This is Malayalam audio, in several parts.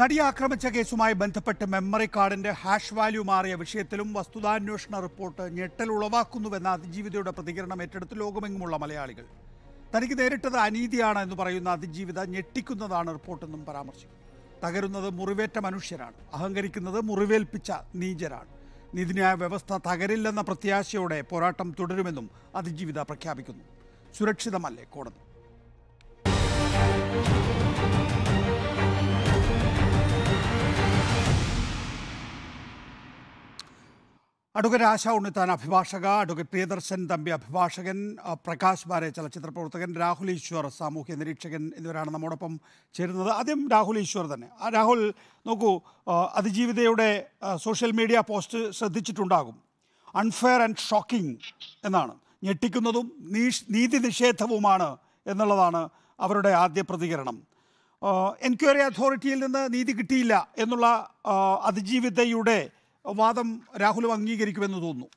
നടിയെ ആക്രമിച്ച കേസുമായി ബന്ധപ്പെട്ട് മെമ്മറി കാർഡിന്റെ ഹാഷ് വാല്യൂ മാറിയ വിഷയത്തിലും വസ്തുതാന്വേഷണ റിപ്പോർട്ട് ഞെട്ടൽ ഉളവാക്കുന്നുവെന്ന അതിജീവിതയുടെ പ്രതികരണം ഏറ്റെടുത്ത് ലോകമെങ്ങുമുള്ള മലയാളികൾ തനിക്ക് നേരിട്ടത് അനീതിയാണ് എന്ന് പറയുന്ന അതിജീവിത ഞെട്ടിക്കുന്നതാണ് റിപ്പോർട്ടെന്നും പരാമർശിച്ചു തകരുന്നത് മുറിവേറ്റ മനുഷ്യരാണ് അഹങ്കരിക്കുന്നത് മുറിവേൽപ്പിച്ച നീചരാണ് നീതിന്യായ വ്യവസ്ഥ തകരില്ലെന്ന പ്രത്യാശയോടെ പോരാട്ടം തുടരുമെന്നും അതിജീവിത പ്രഖ്യാപിക്കുന്നു സുരക്ഷിതമല്ലേ കോടതി അഡ്വക്കേറ്റ് ആശ ഉണ്ണിത്താൻ അഭിഭാഷക അഡ്വക്കേറ്റ് പ്രിയദർശൻ തമ്പി അഭിഭാഷകൻ പ്രകാശ് ബാരെ ചലച്ചിത്ര പ്രവർത്തകൻ രാഹുൽ ഈശ്വർ സാമൂഹ്യ നിരീക്ഷകൻ എന്നിവരാണ് നമ്മോടൊപ്പം ചേരുന്നത് ആദ്യം രാഹുൽ ഈശ്വർ തന്നെ രാഹുൽ നോക്കൂ അതിജീവിതയുടെ സോഷ്യൽ മീഡിയ പോസ്റ്റ് ശ്രദ്ധിച്ചിട്ടുണ്ടാകും അൺഫെയർ ആൻഡ് ഷോക്കിംഗ് എന്നാണ് ഞെട്ടിക്കുന്നതും നീതി നിഷേധവുമാണ് എന്നുള്ളതാണ് അവരുടെ ആദ്യ പ്രതികരണം എൻക്വയറി അതോറിറ്റിയിൽ നിന്ന് നീതി കിട്ടിയില്ല എന്നുള്ള അതിജീവിതയുടെ വാദം രാഹുലും അംഗീകരിക്കുമെന്ന് തോന്നുന്നു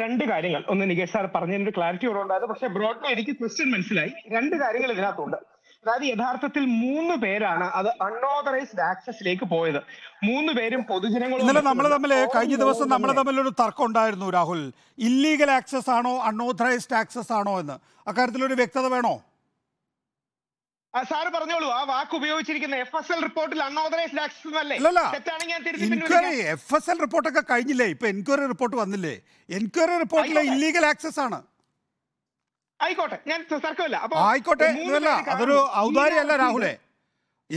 രണ്ട് കാര്യങ്ങൾ ഒന്ന് നികേഷ് സാർ പറഞ്ഞതിന്റെ ക്ലാരിറ്റി ക്ലാരിറ്റി ഉണ്ടായത് പക്ഷേ ബ്രോഡ്ലി എനിക്ക് ക്വസ്റ്റ്യൻ മനസ്സിലായി രണ്ട് കാര്യങ്ങൾ ഇതിനകത്തുണ്ട് അതായത് യഥാർത്ഥത്തിൽ മൂന്ന് പേരാണ് അത് അൺഓതറൈസ്ഡ് ആക്സസിലേക്ക് പോയത് മൂന്ന് പേരും പൊതുജനങ്ങളും ഇന്നലെ നമ്മൾ തമ്മിൽ കഴിഞ്ഞ ദിവസം നമ്മൾ തമ്മിൽ ഒരു തർക്കം ഉണ്ടായിരുന്നു രാഹുൽ ഇല്ലീഗൽ ആക്സസ് ആണോ അൺഓതറൈസ്ഡ് ആക്സസ് ആണോ എന്ന് അക്കാര്യത്തിൽ ഒരു വ്യക്തത വേണോ സാറ് പറഞ്ഞോളൂ ആ വാക്ക് ഉപയോഗിച്ചിരിക്കുന്ന എഫ് എസ് എൽ റിപ്പോർട്ടിൽ അൺഓതറൈസ്ഡ് ആക്സസ് എന്നല്ലേ ഞാൻ എഫ് എസ് എൽ റിപ്പോർട്ടൊക്കെ കഴിഞ്ഞില്ലേ ഇപ്പൊ എൻക്വയറി റിപ്പോർട്ട് വന്നില്ലേ എൻക്വയറി റിപ്പോർട്ടിലെ ഇല്ലീഗൽ ആക്സസ് ആണ് ആയിക്കോട്ടെ ഞാൻ അതൊരു ഔദാര്യമല്ല രാഹുലേ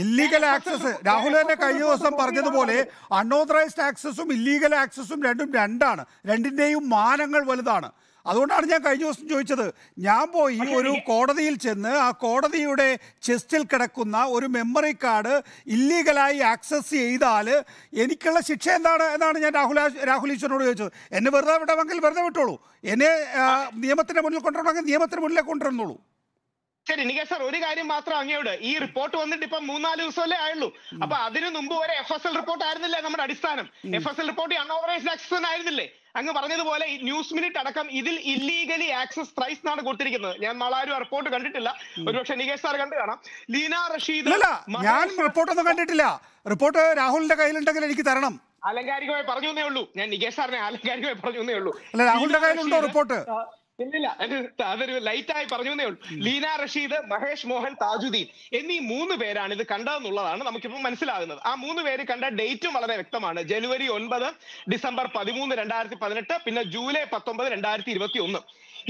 ഇല്ലീഗൽ ആക്സസ് രാഹുൽ തന്നെ കഴിഞ്ഞ ദിവസം പറഞ്ഞതുപോലെ അൺഓതറൈസ്ഡ് ആക്സസും ഇല്ലീഗൽ ആക്സസും രണ്ടും രണ്ടാണ് രണ്ടിന്റെയും മാനങ്ങൾ വലുതാണ് അതുകൊണ്ടാണ് ഞാൻ കഴിഞ്ഞ ദിവസം ചോദിച്ചത് ഞാൻ പോയി ഒരു കോടതിയിൽ ചെന്ന് ആ കോടതിയുടെ ചെസ്റ്റിൽ കിടക്കുന്ന ഒരു മെമ്മറി കാർഡ് ഇല്ലീഗലായി ആക്സസ് ചെയ്താൽ എനിക്കുള്ള ശിക്ഷ എന്താണ് എന്നാണ് ഞാൻ രാഹുൽ രാഹുൽ ഈശ്വരനോട് ചോദിച്ചത് എന്നെ വെറുതെ വിടണമെങ്കിൽ വെറുതെ വിട്ടോളൂ എന്നെ നിയമത്തിന്റെ മുന്നിൽ കൊണ്ടുവരണമെങ്കിൽ നിയമത്തിന് മുന്നിലേ കൊണ്ടുവരുന്നുള്ളൂ ശരി എനിക്ക് സാർ ഒരു കാര്യം മാത്രം അങ്ങയോട് ഈ റിപ്പോർട്ട് വന്നിട്ട് ഇപ്പൊ മൂന്നാല് ദിവസമല്ലേ ആയുള്ളൂ അപ്പൊ അതിനു മുമ്പ് വരെ എഫ് എസ് എൽ റിപ്പോർട്ട് ആയിരുന്നില്ലേ നമ്മുടെ അടിസ്ഥാനം F S L report unauthorised access ആയിരുന്നില്ലേ അങ്ങ് പറഞ്ഞതുപോലെ ന്യൂസ് മിനിറ്റ് അടക്കം ഇതിൽ ഇല്ലീഗലി ആക്സസ് ത്രൈസ് എന്നാണ് കൊടുത്തിരിക്കുന്നത് ഞാൻ നാളെ റിപ്പോർട്ട് കണ്ടിട്ടില്ല ഒരുപക്ഷെ നികേഷ് സാർ കണ്ടു കാണാം ലീന റഷീദ് ഞാൻ റിപ്പോർട്ടൊന്നും കണ്ടിട്ടില്ല റിപ്പോർട്ട് രാഹുലിന്റെ കയ്യിലുണ്ടെങ്കിൽ എനിക്ക് തരണം ആലങ്കാരികമായി പറഞ്ഞു എന്നേ ഉള്ളൂ ഞാൻ നികേഷ് സാറിനെ ആലങ്കാരികമായി പറഞ്ഞു എന്നേ ഉള്ളൂ രാഹുലിന്റെ കയ്യിലുണ്ടോ റിപ്പോർട്ട് ഇല്ലില്ല അതൊരു ലൈറ്റായി പറഞ്ഞു എന്നേ ഉള്ളൂ ലീന റഷീദ് മഹേഷ് മോഹൻ താജുദ്ദീൻ എന്നീ മൂന്ന് പേരാണ് ഇത് കണ്ടതെന്നുള്ളതാണ് നമുക്കിപ്പോൾ മനസ്സിലാകുന്നത് ആ മൂന്ന് പേര് കണ്ട ഡേറ്റും വളരെ വ്യക്തമാണ് ജനുവരി ഒൻപത് ഡിസംബർ പതിമൂന്ന് രണ്ടായിരത്തി പതിനെട്ട് പിന്നെ ജൂലൈ പത്തൊമ്പത് രണ്ടായിരത്തി ഇരുപത്തി ഒന്ന്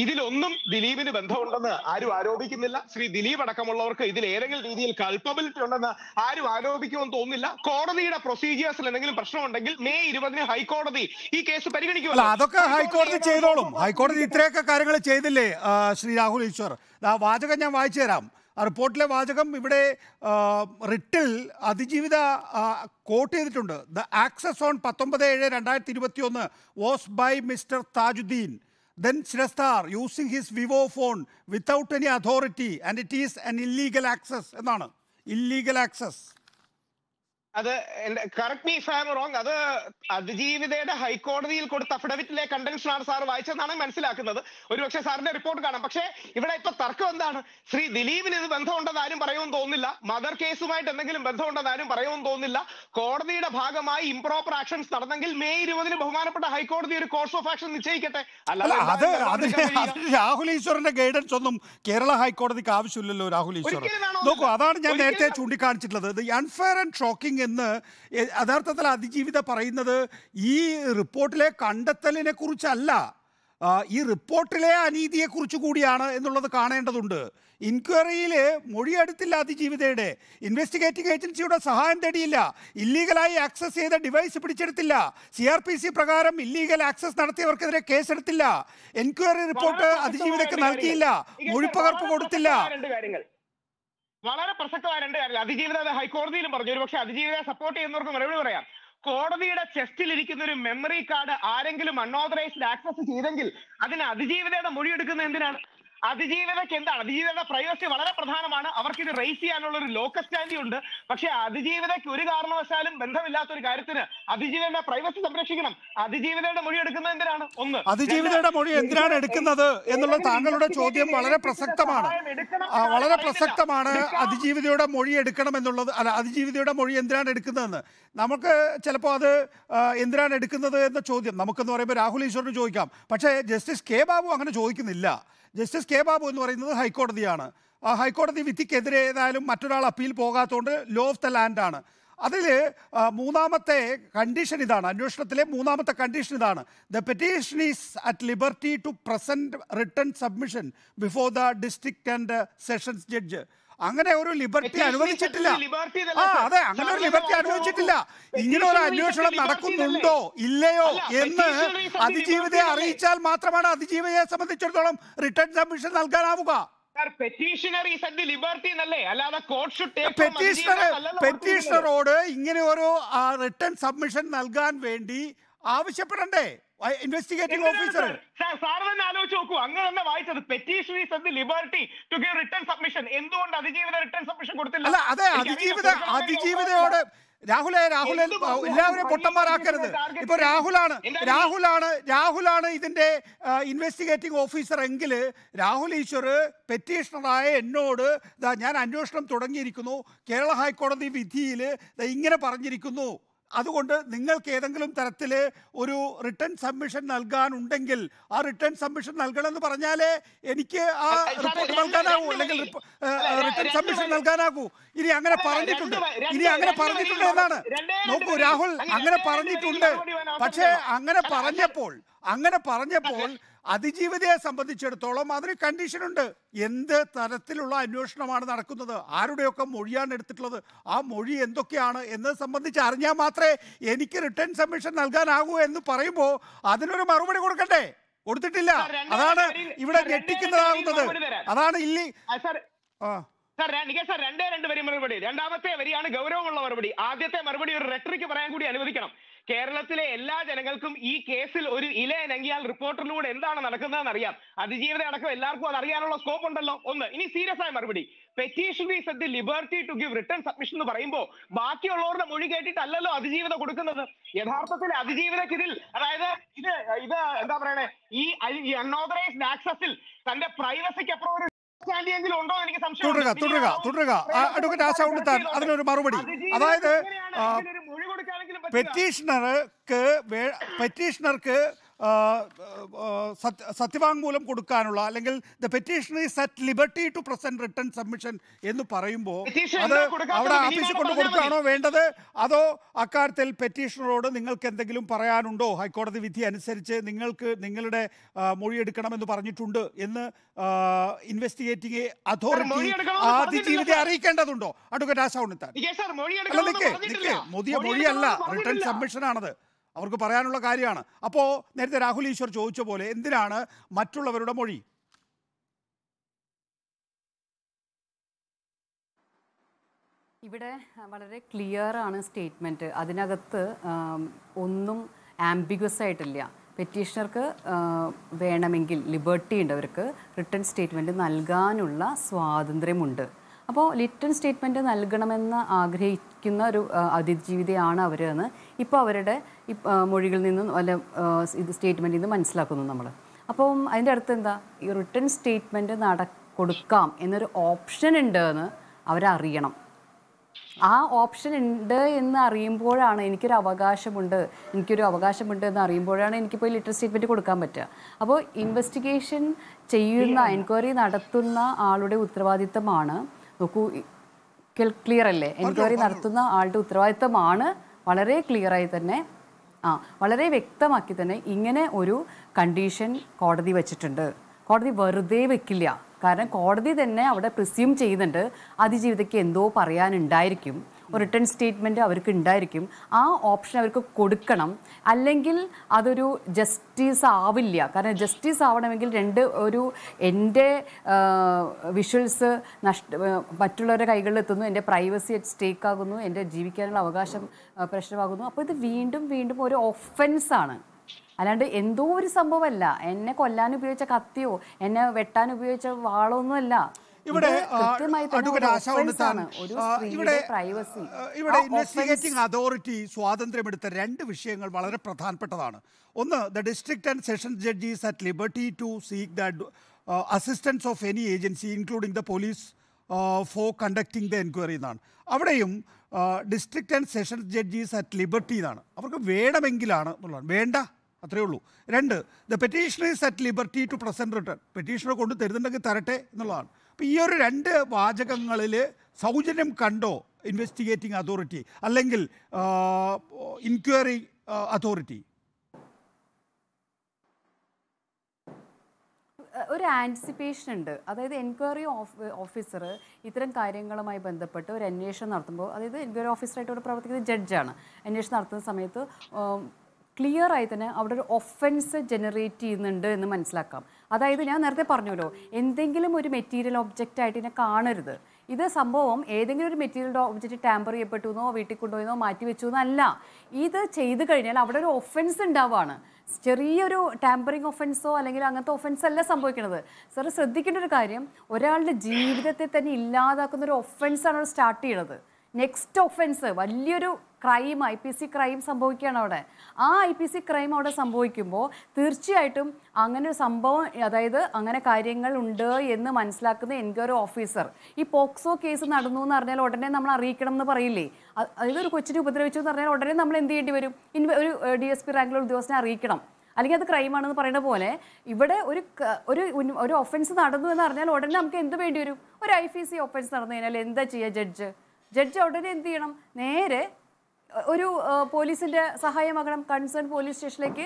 ഇതിലൊന്നും ദിലീപിന് ബന്ധമുണ്ടെന്ന് ആരും ആരോപിക്കുന്നില്ല ശ്രീ ദിലീപ് അടക്കമുള്ളവർക്ക് ഇതിൽ ഏതെങ്കിലും രീതിയിൽ കൾപ്പബിലിറ്റി ഉണ്ടെന്ന് ആരും ആരോപിക്കുമെന്ന് തോന്നുന്നില്ല കോടതിയുടെ പ്രൊസീജിയേഴ്സിൽ എന്തെങ്കിലും പ്രശ്നമുണ്ടെങ്കിൽ മെയ് ഇരുപതിന് ഹൈക്കോടതി ഈ കേസ് പരിഗണിക്കുമല്ല അതൊക്കെ ഹൈക്കോടതി ചെയ്തോളും ഹൈക്കോടതി ഇത്രയൊക്കെ കാര്യങ്ങൾ ചെയ്തില്ലേ ശ്രീ രാഹുൽ ഈശ്വർ വാചകം ഞാൻ വായിച്ചു തരാം റിപ്പോർട്ടിലെ വാചകം ഇവിടെ റിട്ടിൽ അതിജീവിത കോട്ട് ചെയ്തിട്ടുണ്ട് ദ ആക്സസ് ഓൺ പത്തൊമ്പത് ഏഴ് രണ്ടായിരത്തി ഇരുപത്തി ഒന്ന് was by mister Tajuddin then Shrestar using his Vivo phone without any authority and it is an illegal access illegal access. അത് കറക്റ്റ് മീ ഫാം റോങ് അത് അതിജീവിതയുടെ ഹൈക്കോടതിയിൽ കൊടുത്ത അഫിഡവിറ്റിലെ കണ്ടൻഷൻ ആണ് സാർ വായിച്ചതെന്നാണ് മനസ്സിലാക്കുന്നത് ഒരുപക്ഷെ സാറിന്റെ റിപ്പോർട്ട് കാണാം പക്ഷേ ഇവിടെ ഇപ്പൊ തർക്കം എന്താണ് ശ്രീ ദിലീപിന് ഇത് ബന്ധമുണ്ടെന്ന് ആരും പറയുമെന്ന് തോന്നുന്നില്ല മദർ കേസുമായിട്ട് എന്തെങ്കിലും ബന്ധമുണ്ടെന്ന് ആരും പറയുമെന്ന് തോന്നുന്നില്ല കോടതിയുടെ ഭാഗമായി ഇംപ്രോപ്പർ ആക്ഷൻസ് നടന്നെങ്കിൽ മെയ് ഇരുപതിന് ബഹുമാനപ്പെട്ട ഹൈക്കോടതി ഒരു കോഴ്സ് ഓഫ് ആക്ഷൻ നിശ്ചയിക്കട്ടെ അല്ലാതെ രാഹുൽ ഈശ്വറിന്റെ ഗൈഡൻസ് ഒന്നും കേരള ഹൈക്കോടതിക്ക് ആവശ്യമില്ലല്ലോ രാഹുൽ ഈശ്വർ നോക്കൂ അതാണ് ഞാൻ നേരത്തെ ചൂണ്ടിക്കാണിച്ചിട്ടുള്ളത് അൺഫെയർ ആൻഡ് ഷോക്കിംഗ് എന്ന് യഥാർത്ഥത്തിൽ അതിജീവിത പറയുന്നത് ഈ റിപ്പോർട്ടിലെ കണ്ടെത്തലിനെ കുറിച്ചല്ല ഈ റിപ്പോർട്ടിലെ അനീതിയെക്കുറിച്ച് കൂടിയാണ് എന്നുള്ളത് കാണേണ്ടതുണ്ട് ഇൻക്വയറിയിൽ മൊഴിയെടുത്തില്ല അതിജീവിതയുടെ ഇൻവെസ്റ്റിഗേറ്റിംഗ് ഏജൻസിയുടെ സഹായം തേടിയില്ല ഇല്ലീഗലായി ആക്സസ് ചെയ്ത ഡിവൈസ് പിടിച്ചെടുത്തില്ല സി ആർ പി സി പ്രകാരം ഇല്ലീഗൽ ആക്സസ് നടത്തിയവർക്കെതിരെ കേസെടുത്തില്ല എൻക്വയറി റിപ്പോർട്ട് അതിജീവിതയ്ക്ക് നൽകിയില്ല മൊഴിപ്പകർപ്പ് കൊടുത്തില്ല വളരെ പ്രസക്തമായ രണ്ട് കാര്യങ്ങൾ അതിജീവിത ഹൈക്കോടതിയിലും പറഞ്ഞു ഒരുപക്ഷേ അതിജീവിതയെ സപ്പോർട്ട് ചെയ്യുന്നവർക്ക് മറുപടി പറയാം കോടതിയുടെ ചെസ്റ്റിൽ ഇരിക്കുന്ന ഒരു മെമ്മറി കാർഡ് ആരെങ്കിലും അൺഓതറൈസ്ഡ് ആക്സസ് ചെയ്തെങ്കിൽ അതിന് അതിജീവിതയുടെ മൊഴി എടുക്കുന്നത് എന്തിനാണ് അതിജീവതയ്ക്ക് എന്താണ് അതിജീവതയുടെ പ്രൈവസി വളരെ പ്രധാനമാണ് അവർക്ക് ഇത് റേസ് ചെയ്യാനുള്ള ഒരു ലോക്കൽ സ്റ്റാൻഡി ഉണ്ട് പക്ഷേ അതിജീവതയ്ക്ക് ഒരു കാരണവശാലും ബന്ധമില്ലാത്ത ഒരു കാര്യത്തിന് അതിജീവതയുടെ പ്രൈവസി സംരക്ഷിക്കണം അതിജീവതയുടെ മൊഴി എടുക്കുന്നത് എന്തിനാണ് ഒന്ന് അതിജീവതയുടെ മൊഴി എന്തിനാണ് എടുക്കുന്നത് എന്നുള്ള താങ്കളുടെ ചോദ്യം വളരെ പ്രസക്തമാണ് വളരെ പ്രസക്തമാണ് അതിജീവിതയുടെ മൊഴി എടുക്കണം എന്നുള്ളത് അല്ല അതിജീവിതയുടെ മൊഴി എന്തിനാണ് എടുക്കുന്നതെന്ന് നമുക്ക് ചിലപ്പോൾ അത് എന്തിനാണ് എടുക്കുന്നത് എന്ന ചോദ്യം നമുക്കെന്ന് പറയുമ്പോൾ രാഹുൽ ഈശ്വറിന് ചോദിക്കാം പക്ഷേ ജസ്റ്റിസ് കെ ബാബു അങ്ങനെ ചോദിക്കുന്നില്ല ജസ്റ്റിസ് കെ ബാബു എന്ന് പറയുന്നത് ഹൈക്കോടതിയാണ് ആ ഹൈക്കോടതി വിധിക്കെതിരെ ഏതായാലും മറ്റൊരാൾ അപ്പീൽ പോകാത്തതുകൊണ്ട് ലോ ഓഫ് ദ ലാൻഡാണ് അതിൽ മൂന്നാമത്തെ കണ്ടീഷൻ ഇതാണ് അന്വേഷണത്തിലെ മൂന്നാമത്തെ കണ്ടീഷൻ ഇതാണ് the petition is at liberty to present return submission before the district and sessions judge അങ്ങനെ ഒരു ലിബർട്ടി അനുവദിച്ചിട്ടില്ല ആ അതെ അങ്ങനെ ഒരു ലിബർട്ടി അനുവദിച്ചിട്ടില്ല ഇങ്ങനെ ഒരു അന്വേഷണം നടക്കുന്നുണ്ടോ ഇല്ലയോ എന്ന് അതിജീവിതയെ അറിയിച്ചാൽ മാത്രമാണ് അതിജീവിതയെ സംബന്ധിച്ചിടത്തോളം റിട്ടേൺ സബ്മിഷൻ നൽകാനാവുക പെറ്റീഷണറോട് ഇങ്ങനെ ഒരു റിട്ടേൺ സബ്മിഷൻ നൽകാൻ വേണ്ടി ആവശ്യപ്പെടണ്ടേ ഇൻവെസ്റ്റിഗേറ്റിംഗ് ഓഫീസർ സാർ തന്നെ ആലോചിച്ച് നോക്കൂ അങ്ങ് തന്നെ വായിച്ചത് petitioners of the liberty to give return submission എന്തുകൊണ്ട് അതിജീവിത റിട്ടേൺ സബ്മിഷൻ കൊടുത്തില്ല അതെ അതിജീവിത അതിജീവിതയോട് രാഹുലേ രാഹുലെ എല്ലാവരും പൊട്ടന്മാരാക്കരുത് ഇപ്പൊ രാഹുലാണ് രാഹുലാണ് രാഹുലാണ് ഇതിന്റെ ഇൻവെസ്റ്റിഗേറ്റിംഗ് ഓഫീസർ എങ്കിൽ രാഹുൽ ഈശ്വർ പെറ്റീഷണറായ എന്നോട് ഞാൻ അന്വേഷണം തുടങ്ങിയിരിക്കുന്നു കേരള ഹൈക്കോടതി വിധിയിൽ ഇങ്ങനെ പറഞ്ഞിരിക്കുന്നു അതുകൊണ്ട് നിങ്ങൾക്ക് ഏതെങ്കിലും തരത്തിൽ ഒരു റിട്ടേൺ സബ്മിഷൻ നൽകാനുണ്ടെങ്കിൽ ആ റിട്ടേൺ സബ്മിഷൻ നൽകണമെന്ന് പറഞ്ഞാലേ എനിക്ക് ആ റിപ്പോർട്ട് നൽകാനാകൂ അല്ലെങ്കിൽ റിട്ടേൺ സബ്മിഷൻ നൽകാനാകൂ ഇനി അങ്ങനെ പറഞ്ഞിട്ടുണ്ട് ഇനി അങ്ങനെ പറഞ്ഞിട്ടുണ്ട് എന്നാണ് നോക്കൂ രാഹുൽ അങ്ങനെ പറഞ്ഞിട്ടുണ്ട് പക്ഷേ അങ്ങനെ പറഞ്ഞപ്പോൾ അങ്ങനെ പറഞ്ഞപ്പോൾ അതിജീവിതയെ സംബന്ധിച്ചിടത്തോളം അതിന് കണ്ടീഷനുണ്ട് എന്ത് തരത്തിലുള്ള അന്വേഷണമാണ് നടക്കുന്നത് ആരുടെയൊക്കെ മൊഴിയാണ് എടുത്തിട്ടുള്ളത് ആ മൊഴി എന്തൊക്കെയാണ് എന്നത് സംബന്ധിച്ച് അറിഞ്ഞാൽ മാത്രമേ എനിക്ക് റിട്ടേൺ സബ്മിഷൻ നൽകാനാകൂ എന്ന് പറയുമ്പോൾ അതിനൊരു മറുപടി കൊടുക്കണ്ടേ കൊടുത്തിട്ടില്ല അതാണ് ഇവിടെ ഞെട്ടിക്കുന്നതാകുന്നത് അതാണ് ഇല്ലി ആ സാർ രണ്ടേ രണ്ട് വരി മറുപടി രണ്ടാമത്തെ വരിയാണ് ഗൗരവമുള്ള മറുപടി ആദ്യത്തെ മറുപടി ഒരു റെട്ടറിക്ക് പറയാൻ കൂടി അനുവദിക്കണം കേരളത്തിലെ എല്ലാ ജനങ്ങൾക്കും ഈ കേസിൽ ഒരു ഇല ഇനങ്ങിയാൽ റിപ്പോർട്ടറിലൂടെ എന്താണ് നടക്കുന്നതെന്ന് അറിയാം അതിജീവിത അടക്കം എല്ലാവർക്കും അത് അറിയാനുള്ള സ്കോപ്പ് ഉണ്ടല്ലോ ഒന്ന് ഇനി സീരിയസ് ആയ മറുപടി petitioner set the liberty to give return submission എന്ന് പറയുമ്പോൾ ബാക്കിയുള്ളവരുടെ മൊഴി കേട്ടിട്ടല്ലല്ലോ അതിജീവനം കൊടുക്കുന്നത് യഥാർത്ഥത്തിൽ അതിജീവിതക്ക് ഇതിൽ അതായത് ഇത് ഇത് എന്താ പറയണേ ഈ അൺഓതറൈസ്ഡ് ആക്സസിൽ തന്റെ പ്രൈവസിക്ക് അപ്പുറം തുടരുക തുടരുക തുടരുക അഡ്വക്കേറ്റ് ആ സൗണ്ട് താൻ അതിനൊരു മറുപടി അതായത് പെറ്റീഷണർക്ക് പെറ്റീഷണർക്ക് സത്യവാങ്മൂലം കൊടുക്കാനുള്ള അല്ലെങ്കിൽ the is set liberty to present return submission എന്ന് പറയുമ്പോൾ അത് അവിടെ ആഫീസിൽ കൊണ്ട് കൊടുക്കുകയാണോ വേണ്ടത് അതോ അക്കാര്യത്തിൽ പെറ്റീഷണറോട് നിങ്ങൾക്ക് എന്തെങ്കിലും പറയാനുണ്ടോ ഹൈക്കോടതി വിധി അനുസരിച്ച് നിങ്ങൾക്ക് നിങ്ങളുടെ മൊഴിയെടുക്കണമെന്ന് പറഞ്ഞിട്ടുണ്ട് എന്ന് ഇൻവെസ്റ്റിഗേറ്റിംഗ് അതോറിറ്റി ആദ്യജീവിതത്തെ അറിയിക്കേണ്ടതുണ്ടോ അഡ്വക്കേറ്റ് ആശാ ഉണ്ണിത്താൻ മൊഴിയല്ല റിട്ടേൺ സബ്മിഷൻ ആണത് അവർക്ക് പറയാനുള്ള കാര്യമാണ് അപ്പോൾ നേരത്തെ രാഹുൽ ഈശ്വർ ചോദിച്ച പോലെ എന്തിനാണ് മറ്റുള്ളവരുടെ മൊഴി ഇവിടെ വളരെ ക്ലിയർ ആണ് സ്റ്റേറ്റ്മെൻറ്റ് അതിനകത്ത് ഒന്നും ആംബിഗ്വസ് ആയിട്ടില്ല പെറ്റീഷണർക്ക് വേണമെങ്കിൽ ലിബർട്ടി ഉണ്ട് അവർക്ക് റിട്ടേൺ സ്റ്റേറ്റ്മെൻറ്റ് നൽകാനുള്ള സ്വാതന്ത്ര്യമുണ്ട് അപ്പോൾ ലിറ്റൺ സ്റ്റേറ്റ്മെൻറ്റ് നൽകണമെന്ന് ആഗ്രഹിക്കുന്ന ഒരു അതിജീവിതയാണ് അവർ എന്ന് ഇപ്പോൾ അവരുടെ മൊഴികളിൽ നിന്നും അല്ല ഇത് സ്റ്റേറ്റ്മെൻറ്റിൽ നിന്ന് മനസ്സിലാക്കുന്നു നമ്മൾ അപ്പം അതിൻ്റെ അടുത്ത് എന്താ ഈ റിട്ടേൺ സ്റ്റേറ്റ്മെൻറ്റ് നട കൊടുക്കാം എന്നൊരു ഓപ്ഷൻ ഉണ്ട് എന്ന് അവരറിയണം ആ ഓപ്ഷൻ ഉണ്ട് എന്ന് അറിയുമ്പോഴാണ് എനിക്കൊരു അവകാശമുണ്ട് എനിക്കൊരു അവകാശമുണ്ട് എന്ന് അറിയുമ്പോഴാണ് പോയി ലിറ്റർ സ്റ്റേറ്റ്മെൻറ്റ് കൊടുക്കാൻ പറ്റുക അപ്പോൾ ഇൻവെസ്റ്റിഗേഷൻ ചെയ്യുന്ന എൻക്വയറി നടത്തുന്ന ആളുടെ ഉത്തരവാദിത്തമാണ് നോക്കൂ ക്ലിയർ അല്ലേ എൻക്വയറി നടത്തുന്ന ആളുടെ ഉത്തരവാദിത്തമാണ് വളരെ ക്ലിയറായി തന്നെ ആ വളരെ വ്യക്തമാക്കി തന്നെ ഇങ്ങനെ ഒരു കണ്ടീഷൻ കോടതി വെച്ചിട്ടുണ്ട് കോടതി വെറുതെ വെക്കില്ല കാരണം കോടതി തന്നെ അവിടെ പ്രിസ്യൂം ചെയ്യുന്നുണ്ട് അതിജീവിതയ്ക്ക് എന്തോ പറയാനുണ്ടായിരിക്കും റിട്ടേൺ സ്റ്റേറ്റ്മെൻറ്റ് അവർക്ക് ഉണ്ടായിരിക്കും ആ ഓപ്ഷൻ അവർക്ക് കൊടുക്കണം അല്ലെങ്കിൽ അതൊരു ജസ്റ്റിസ് ആവില്ല കാരണം ജസ്റ്റിസ് ആവണമെങ്കിൽ രണ്ട് ഒരു എൻ്റെ വിഷ്വൽസ് നഷ്ട മറ്റുള്ളവരുടെ കൈകളിൽ എത്തുന്നു എൻ്റെ പ്രൈവസി അറ്റ് സ്റ്റേക്ക് ആകുന്നു എൻ്റെ ജീവിക്കാനുള്ള അവകാശം പ്രശ്നമാകുന്നു അപ്പോൾ ഇത് വീണ്ടും വീണ്ടും ഒരു ഒഫൻസാണ് അല്ലാണ്ട് എന്തോ ഒരു സംഭവമല്ല എന്നെ കൊല്ലാൻ ഉപയോഗിച്ച കത്തിയോ എന്നെ വെട്ടാൻ ഉപയോഗിച്ച വാളോ ഒന്നുമല്ല ഇവിടെ ഇവിടെ ഇവിടെ ഇൻവെസ്റ്റിഗേറ്റിംഗ് അതോറിറ്റി സ്വാതന്ത്ര്യമെടുത്ത രണ്ട് വിഷയങ്ങൾ വളരെ പ്രധാനപ്പെട്ടതാണ് ഒന്ന് the district and session judges at liberty to seek the assistance of any agency including the police for conducting the enquiry എന്നാണ് അവിടെയും district and session judges at liberty എന്നാണ് അവർക്ക് വേണമെങ്കിലാണ് എന്നുള്ളതാണ് വേണ്ട അത്രയേ ഉള്ളൂ രണ്ട് the petitioners at liberty to present return petitioner കൊണ്ട് തരുന്നുണ്ടെങ്കിൽ തരട്ടെ എന്നുള്ളതാണ് ഈ ഒരു രണ്ട് വാചകങ്ങളിൽ സൗജന്യം കണ്ടോ ഇൻവെസ്റ്റിഗേറ്റിംഗ് അതോറിറ്റി അല്ലെങ്കിൽ ഇൻക്വയറി അതോറിറ്റി ഒരു ആൻറ്റിസിപ്പേഷൻ ഉണ്ട് അതായത് എൻക്വയറി ഓഫീസർ ഇത്തരം കാര്യങ്ങളുമായി ബന്ധപ്പെട്ട് ഒരു അന്വേഷണം നടത്തുമ്പോൾ അതായത് എൻക്വയറി ഓഫീസറായിട്ട് ഇവിടെ പ്രവർത്തിക്കുന്ന ജഡ്ജാണ് അന്വേഷണം നടത്തുന്ന സമയത്ത് ക്ലിയർ ആയി തന്നെ അവിടെ ഒരു ഒഫൻസ് ജനറേറ്റ് ചെയ്യുന്നുണ്ട് എന്ന് മനസ്സിലാക്കാം അതായത് ഞാൻ നേരത്തെ പറഞ്ഞല്ലോ എന്തെങ്കിലും ഒരു മെറ്റീരിയൽ ഒബ്ജക്റ്റ് ആയിട്ട് ഇതിനെ കാണരുത് ഇത് സംഭവം ഏതെങ്കിലും ഒരു മെറ്റീരിയൽ ഒബ്ജക്റ്റ് ടാമ്പർ ചെയ്യപ്പെട്ടു എന്നോ വീട്ടിൽ കൊണ്ടുപോയെന്നോ മാറ്റി വെച്ചു എന്നല്ല ഇത് ചെയ്തു കഴിഞ്ഞാൽ അവിടെ ഒരു ഒഫൻസ് ഉണ്ടാവുകയാണ് ചെറിയൊരു ടാമ്പറിങ് ഒഫൻസോ അല്ലെങ്കിൽ അങ്ങനത്തെ ഒഫൻസ് അല്ല സംഭവിക്കുന്നത് സാർ ശ്രദ്ധിക്കേണ്ട ഒരു കാര്യം ഒരാളുടെ ജീവിതത്തെ തന്നെ ഇല്ലാതാക്കുന്ന ഒരു ഒഫൻസാണ് സ്റ്റാർട്ട് ചെയ്യണത് നെക്സ്റ്റ് ഒഫൻസ് വലിയൊരു crime I P C crime സംഭവിക്കുകയാണ് അവിടെ ആ ഐ പി സി ക്രൈം അവിടെ സംഭവിക്കുമ്പോൾ തീർച്ചയായിട്ടും അങ്ങനെ ഒരു സംഭവം അതായത് അങ്ങനെ കാര്യങ്ങൾ ഉണ്ട് എന്ന് മനസ്സിലാക്കുന്ന എൻക്വയറി ഓഫീസർ ഈ പോക്സോ കേസ് നടന്നു എന്ന് പറഞ്ഞാൽ ഉടനെ നമ്മൾ അറിയിക്കണം എന്ന് പറയില്ലേ അതായത് ഒരു കൊച്ചിനെ ഉപദ്രവിച്ചു എന്ന് പറഞ്ഞാൽ ഉടനെ നമ്മൾ എന്ത് ചെയ്യേണ്ടി വരും ഇനി ഒരു ഡി എസ് പി റാങ്കിലെ ഉദ്യോഗസ്ഥനെ അറിയിക്കണം അല്ലെങ്കിൽ അത് ആണെന്ന് പറയുന്ന പോലെ ഇവിടെ ഒരു ഒരു ഒരു ഒഫൻസ് നടന്നു എന്ന് പറഞ്ഞാൽ ഉടനെ നമുക്ക് എന്ത് വേണ്ടി വരും ഒരു ഐ പി സി ഒഫൻസ് നടന്നു കഴിഞ്ഞാൽ എന്താ ചെയ്യുക ജഡ്ജ് ജഡ്ജ് ഉടനെ എന്ത് ചെയ്യണം നേരെ ഒരു പോലീസിന്റെ വാങ്ങണം കൺസേൺ പോലീസ് സ്റ്റേഷനിലേക്ക്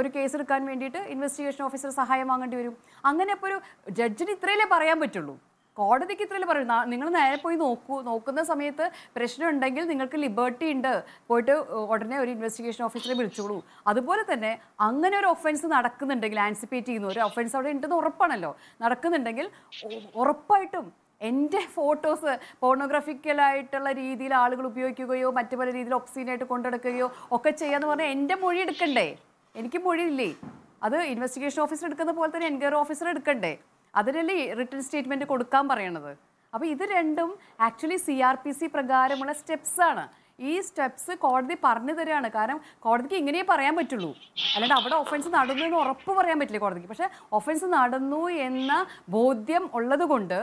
ഒരു കേസ് എടുക്കാൻ വേണ്ടിയിട്ട് ഇൻവെസ്റ്റിഗേഷൻ ഓഫീസർ സഹായം വാങ്ങേണ്ടി വരും അങ്ങനെ ഇപ്പോൾ ഒരു ജഡ്ജിന് ഇത്രയല്ലേ പറയാൻ പറ്റുള്ളൂ കോടതിക്ക് ഇത്രയല്ലേ പറയൂ നിങ്ങൾ നേരെ പോയി നോക്കൂ നോക്കുന്ന സമയത്ത് പ്രശ്നം ഉണ്ടെങ്കിൽ നിങ്ങൾക്ക് ലിബേർട്ടി ഉണ്ട് പോയിട്ട് ഉടനെ ഒരു ഇൻവെസ്റ്റിഗേഷൻ ഓഫീസറെ വിളിച്ചോളൂ അതുപോലെ തന്നെ അങ്ങനെ ഒരു ഒഫൻസ് നടക്കുന്നുണ്ടെങ്കിൽ ആൻസിപ്പേറ്റ് ചെയ്യുന്ന ഒരു ഒഫൻസ് അവിടെ ഉണ്ടെന്ന് ഉറപ്പാണല്ലോ നടക്കുന്നുണ്ടെങ്കിൽ ഉറപ്പായിട്ടും എൻ്റെ ഫോട്ടോസ് പോർണോഗ്രാഫിക്കലായിട്ടുള്ള രീതിയിൽ ആളുകൾ ഉപയോഗിക്കുകയോ മറ്റു പല രീതിയിൽ ഒപ്സീനായിട്ട് കൊണ്ടെടുക്കുകയോ ഒക്കെ ചെയ്യാന്ന് പറഞ്ഞാൽ എൻ്റെ മൊഴി എടുക്കണ്ടേ എനിക്ക് ഇല്ലേ അത് ഇൻവെസ്റ്റിഗേഷൻ ഓഫീസർ എടുക്കുന്ന പോലെ തന്നെ എൻക്വയറി ഓഫീസർ എടുക്കണ്ടേ അതിനല്ലേ റിട്ടേൺ സ്റ്റേറ്റ്മെൻറ്റ് കൊടുക്കാൻ പറയണത് അപ്പോൾ ഇത് രണ്ടും actually C R P C പ്രകാരമുള്ള സ്റ്റെപ്സാണ് ഈ സ്റ്റെപ്സ് കോടതി പറഞ്ഞു തരികയാണ് കാരണം കോടതിക്ക് ഇങ്ങനെയേ പറയാൻ പറ്റുള്ളൂ അല്ലാണ്ട് അവിടെ ഒഫൻസ് നടന്നു എന്ന് ഉറപ്പ് പറയാൻ പറ്റില്ല കോടതിക്ക് പക്ഷേ ഒഫൻസ് നടന്നു എന്ന ബോധ്യം ഉള്ളതുകൊണ്ട്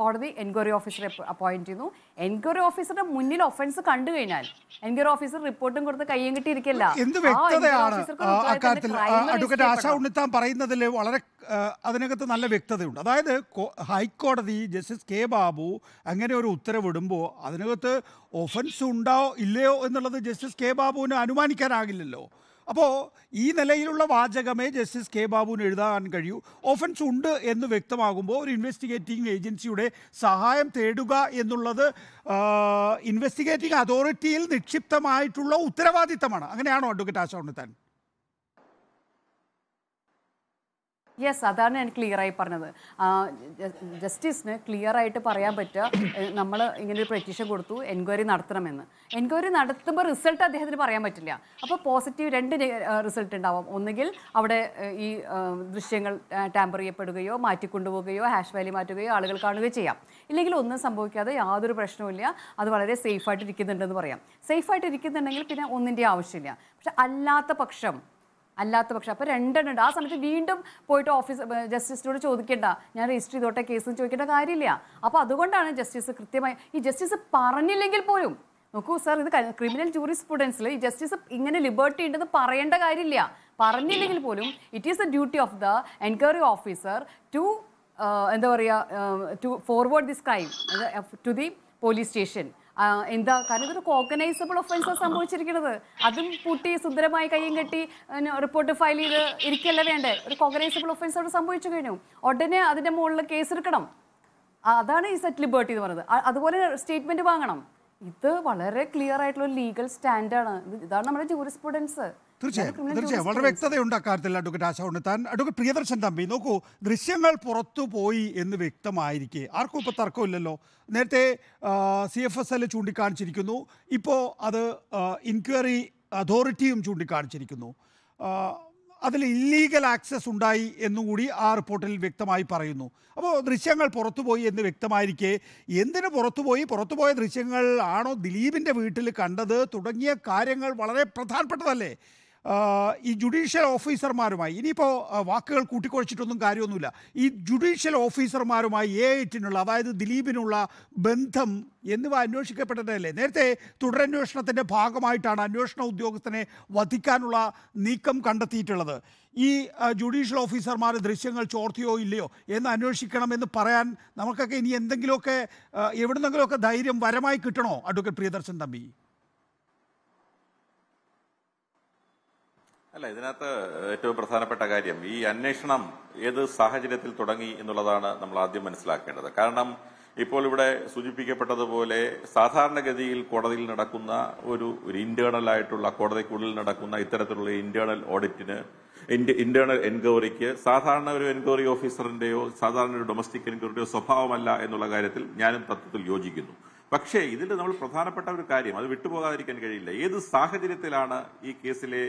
കോടതി എൻക്വയറി ഓഫീസറെ അപ്പോയിൻറ്റ് ചെയ്യുന്നു എൻക്വയറി ഓഫീസറുടെ മുന്നിൽ ഒഫൻസ് കണ്ടു കഴിഞ്ഞാൽ എൻക്വയറി ഓഫീസർ റിപ്പോർട്ടും കൊടുത്ത് കയ്യും കിട്ടിയിരിക്കില്ല എന്ത് അഡ്വക്കേറ്റ് ആശ ഉണ്ണിത്താൻ പറയുന്നതിൽ വളരെ അതിനകത്ത് നല്ല വ്യക്തതയുണ്ട് അതായത് ഹൈക്കോടതി ജസ്റ്റിസ് കെ ബാബു അങ്ങനെ ഒരു ഉത്തരവിടുമ്പോൾ അതിനകത്ത് ഒഫൻസ് ഉണ്ടോ ഇല്ലയോ എന്നുള്ളത് ജസ്റ്റിസ് കെ ബാബുവിന് അനുമാനിക്കാനാകില്ലല്ലോ അപ്പോൾ ഈ നിലയിലുള്ള വാചകമേ ജസ്റ്റിസ് കെ ബാബുവിന് എഴുതാൻ കഴിയൂ ഓഫൻസ് ഉണ്ട് എന്ന് വ്യക്തമാകുമ്പോൾ ഒരു ഇൻവെസ്റ്റിഗേറ്റിംഗ് ഏജൻസിയുടെ സഹായം തേടുക എന്നുള്ളത് ഇൻവെസ്റ്റിഗേറ്റിംഗ് അതോറിറ്റിയിൽ നിക്ഷിപ്തമായിട്ടുള്ള ഉത്തരവാദിത്തമാണ് അങ്ങനെയാണോ അഡ്വക്കേറ്റ് ആശ ഉണ്ണിത്താൻ യെസ് അതാണ് ഞാൻ ക്ലിയറായി പറഞ്ഞത് ജസ്റ്റിസിന് ക്ലിയറായിട്ട് പറയാൻ പറ്റുക നമ്മൾ ഇങ്ങനെ ഒരു പെറ്റീഷൻ കൊടുത്തു എൻക്വയറി നടത്തണമെന്ന് എൻക്വയറി നടത്തുമ്പോൾ റിസൾട്ട് അദ്ദേഹത്തിന് പറയാൻ പറ്റില്ല അപ്പോൾ പോസിറ്റീവ് രണ്ട് റിസൾട്ട് ഉണ്ടാവാം ഒന്നുകിൽ അവിടെ ഈ ദൃശ്യങ്ങൾ ടാമ്പർ ചെയ്യപ്പെടുകയോ മാറ്റിക്കൊണ്ടുപോവുകയോ ഹാഷ് വാലി മാറ്റുകയോ ആളുകൾ കാണുകയോ ചെയ്യാം ഇല്ലെങ്കിൽ ഒന്നും സംഭവിക്കാതെ യാതൊരു പ്രശ്നവുമില്ല അത് വളരെ സേഫായിട്ട് ഇരിക്കുന്നുണ്ടെന്ന് പറയാം സേഫായിട്ട് ഇരിക്കുന്നുണ്ടെങ്കിൽ പിന്നെ ഒന്നിൻ്റെ ആവശ്യമില്ല പക്ഷെ അല്ലാത്ത പക്ഷം അല്ലാത്ത പക്ഷം അപ്പോൾ രണ്ടെണ്ണം ഉണ്ട് ആ സമയത്ത് വീണ്ടും പോയിട്ട് ഓഫീസ് ജസ്റ്റിസിനോട് ചോദിക്കേണ്ട ഞാൻ രജിസ്റ്റർ ചെയ്തോട്ടെ കേസ് ചോദിക്കേണ്ട കാര്യമില്ല അപ്പോൾ അതുകൊണ്ടാണ് ജസ്റ്റിസ് കൃത്യമായി ഈ ജസ്റ്റിസ് പറഞ്ഞില്ലെങ്കിൽ പോലും നോക്കൂ സാർ ഇത് ക്രിമിനൽ ജൂറി സ്റ്റുഡൻസിൽ ഈ ജസ്റ്റിസ് ഇങ്ങനെ ലിബേർട്ടി ഉണ്ടെന്ന് പറയേണ്ട കാര്യമില്ല പറഞ്ഞില്ലെങ്കിൽ പോലും it is the duty of the enquiry officer to എന്താ പറയുക to forward this crime to the police station എന്താ കാരണം ഇതൊരു കോക്കനൈസബിൾ ഒഫൻസാണ് സംഭവിച്ചിരിക്കുന്നത് അതും പൂട്ടി സുന്ദരമായി കയ്യും കെട്ടി റിപ്പോർട്ട് ഫയൽ ചെയ്ത് ഇരിക്കല്ല വേണ്ടേ ഒരു കോക്കനൈസബിൾ ഒഫൻസ് അവിടെ സംഭവിച്ചു കഴിഞ്ഞു ഉടനെ അതിന്റെ മുകളിൽ എടുക്കണം അതാണ് ഈ സെറ്റ് ലിബേർട്ടി എന്ന് പറയുന്നത് അതുപോലെ സ്റ്റേറ്റ്മെന്റ് വാങ്ങണം ഇത് വളരെ ക്ലിയർ ആയിട്ടുള്ള ലീഗൽ സ്റ്റാൻഡാണ് ഇതാണ് നമ്മുടെ ജൂറിസ്പ്രുഡൻസ് തീർച്ചയായും തീർച്ചയായും വളരെ വ്യക്തതയുണ്ട് അക്കാര്യത്തിൽ അഡ്വക്കേറ്റ് ആശാവുണ്ട് താൻ അഡ്വക്കറ്റ് പ്രിയദർശൻ തമ്പി നോക്കൂ ദൃശ്യങ്ങൾ പുറത്തു പോയി എന്ന് വ്യക്തമായിരിക്കെ ആർക്കും ഇപ്പോൾ തർക്കമില്ലല്ലോ നേരത്തെ സി എഫ് എസ് എൽ ചൂണ്ടിക്കാണിച്ചിരിക്കുന്നു ഇപ്പോൾ അത് ഇൻക്വയറി അതോറിറ്റിയും ചൂണ്ടിക്കാണിച്ചിരിക്കുന്നു അതിൽ ഇല്ലീഗൽ ആക്സസ് ഉണ്ടായി എന്നുകൂടി ആ റിപ്പോർട്ടിൽ വ്യക്തമായി പറയുന്നു അപ്പോൾ ദൃശ്യങ്ങൾ പുറത്തുപോയി എന്ന് വ്യക്തമായിരിക്കെ എന്തിനു പുറത്തുപോയി പുറത്തുപോയ ദൃശ്യങ്ങൾ ആണോ ദിലീപിൻ്റെ വീട്ടിൽ കണ്ടത് തുടങ്ങിയ കാര്യങ്ങൾ വളരെ പ്രധാനപ്പെട്ടതല്ലേ ഈ ജുഡീഷ്യൽ ഓഫീസർമാരുമായി ഇനിയിപ്പോൾ വാക്കുകൾ കൂട്ടിക്കുഴച്ചിട്ടൊന്നും കാര്യമൊന്നുമില്ല ഈ ജുഡീഷ്യൽ ഓഫീസർമാരുമായി എ എറ്റിനുള്ള അതായത് ദിലീപിനുള്ള ബന്ധം എന്നിവ അന്വേഷിക്കപ്പെട്ടതല്ലേ നേരത്തെ തുടരന്വേഷണത്തിൻ്റെ ഭാഗമായിട്ടാണ് അന്വേഷണ ഉദ്യോഗസ്ഥനെ വധിക്കാനുള്ള നീക്കം കണ്ടെത്തിയിട്ടുള്ളത് ഈ ജുഡീഷ്യൽ ഓഫീസർമാർ ദൃശ്യങ്ങൾ ചോർത്തിയോ ഇല്ലയോ എന്ന് അന്വേഷിക്കണമെന്ന് പറയാൻ നമുക്കൊക്കെ ഇനി എന്തെങ്കിലുമൊക്കെ എവിടുന്നെങ്കിലുമൊക്കെ ധൈര്യം വരമായി കിട്ടണോ അഡ്വക്കേറ്റ് പ്രിയദർശൻ തമ്പി അല്ല ഇതിനകത്ത് ഏറ്റവും പ്രധാനപ്പെട്ട കാര്യം ഈ അന്വേഷണം ഏത് സാഹചര്യത്തിൽ തുടങ്ങി എന്നുള്ളതാണ് നമ്മൾ ആദ്യം മനസ്സിലാക്കേണ്ടത് കാരണം ഇപ്പോൾ ഇവിടെ സൂചിപ്പിക്കപ്പെട്ടതുപോലെ സാധാരണഗതിയിൽ കോടതിയിൽ നടക്കുന്ന ഒരു ഒരു ഇന്റേണൽ ആയിട്ടുള്ള കോടതിക്കുള്ളിൽ നടക്കുന്ന ഇത്തരത്തിലുള്ള ഇന്റേണൽ ഓഡിറ്റിന് ഇന്റേണൽ എൻക്വയറിക്ക് സാധാരണ ഒരു എൻക്വയറി ഓഫീസറിന്റെയോ സാധാരണ ഒരു ഡൊമസ്റ്റിക് എൻക്വയറിയോ സ്വഭാവമല്ല എന്നുള്ള കാര്യത്തിൽ ഞാനും തത്വത്തിൽ യോജിക്കുന്നു പക്ഷേ ഇതിൽ നമ്മൾ പ്രധാനപ്പെട്ട ഒരു കാര്യം അത് വിട്ടുപോകാതിരിക്കാൻ കഴിയില്ല ഏത് സാഹചര്യത്തിലാണ് ഈ കേസിലെ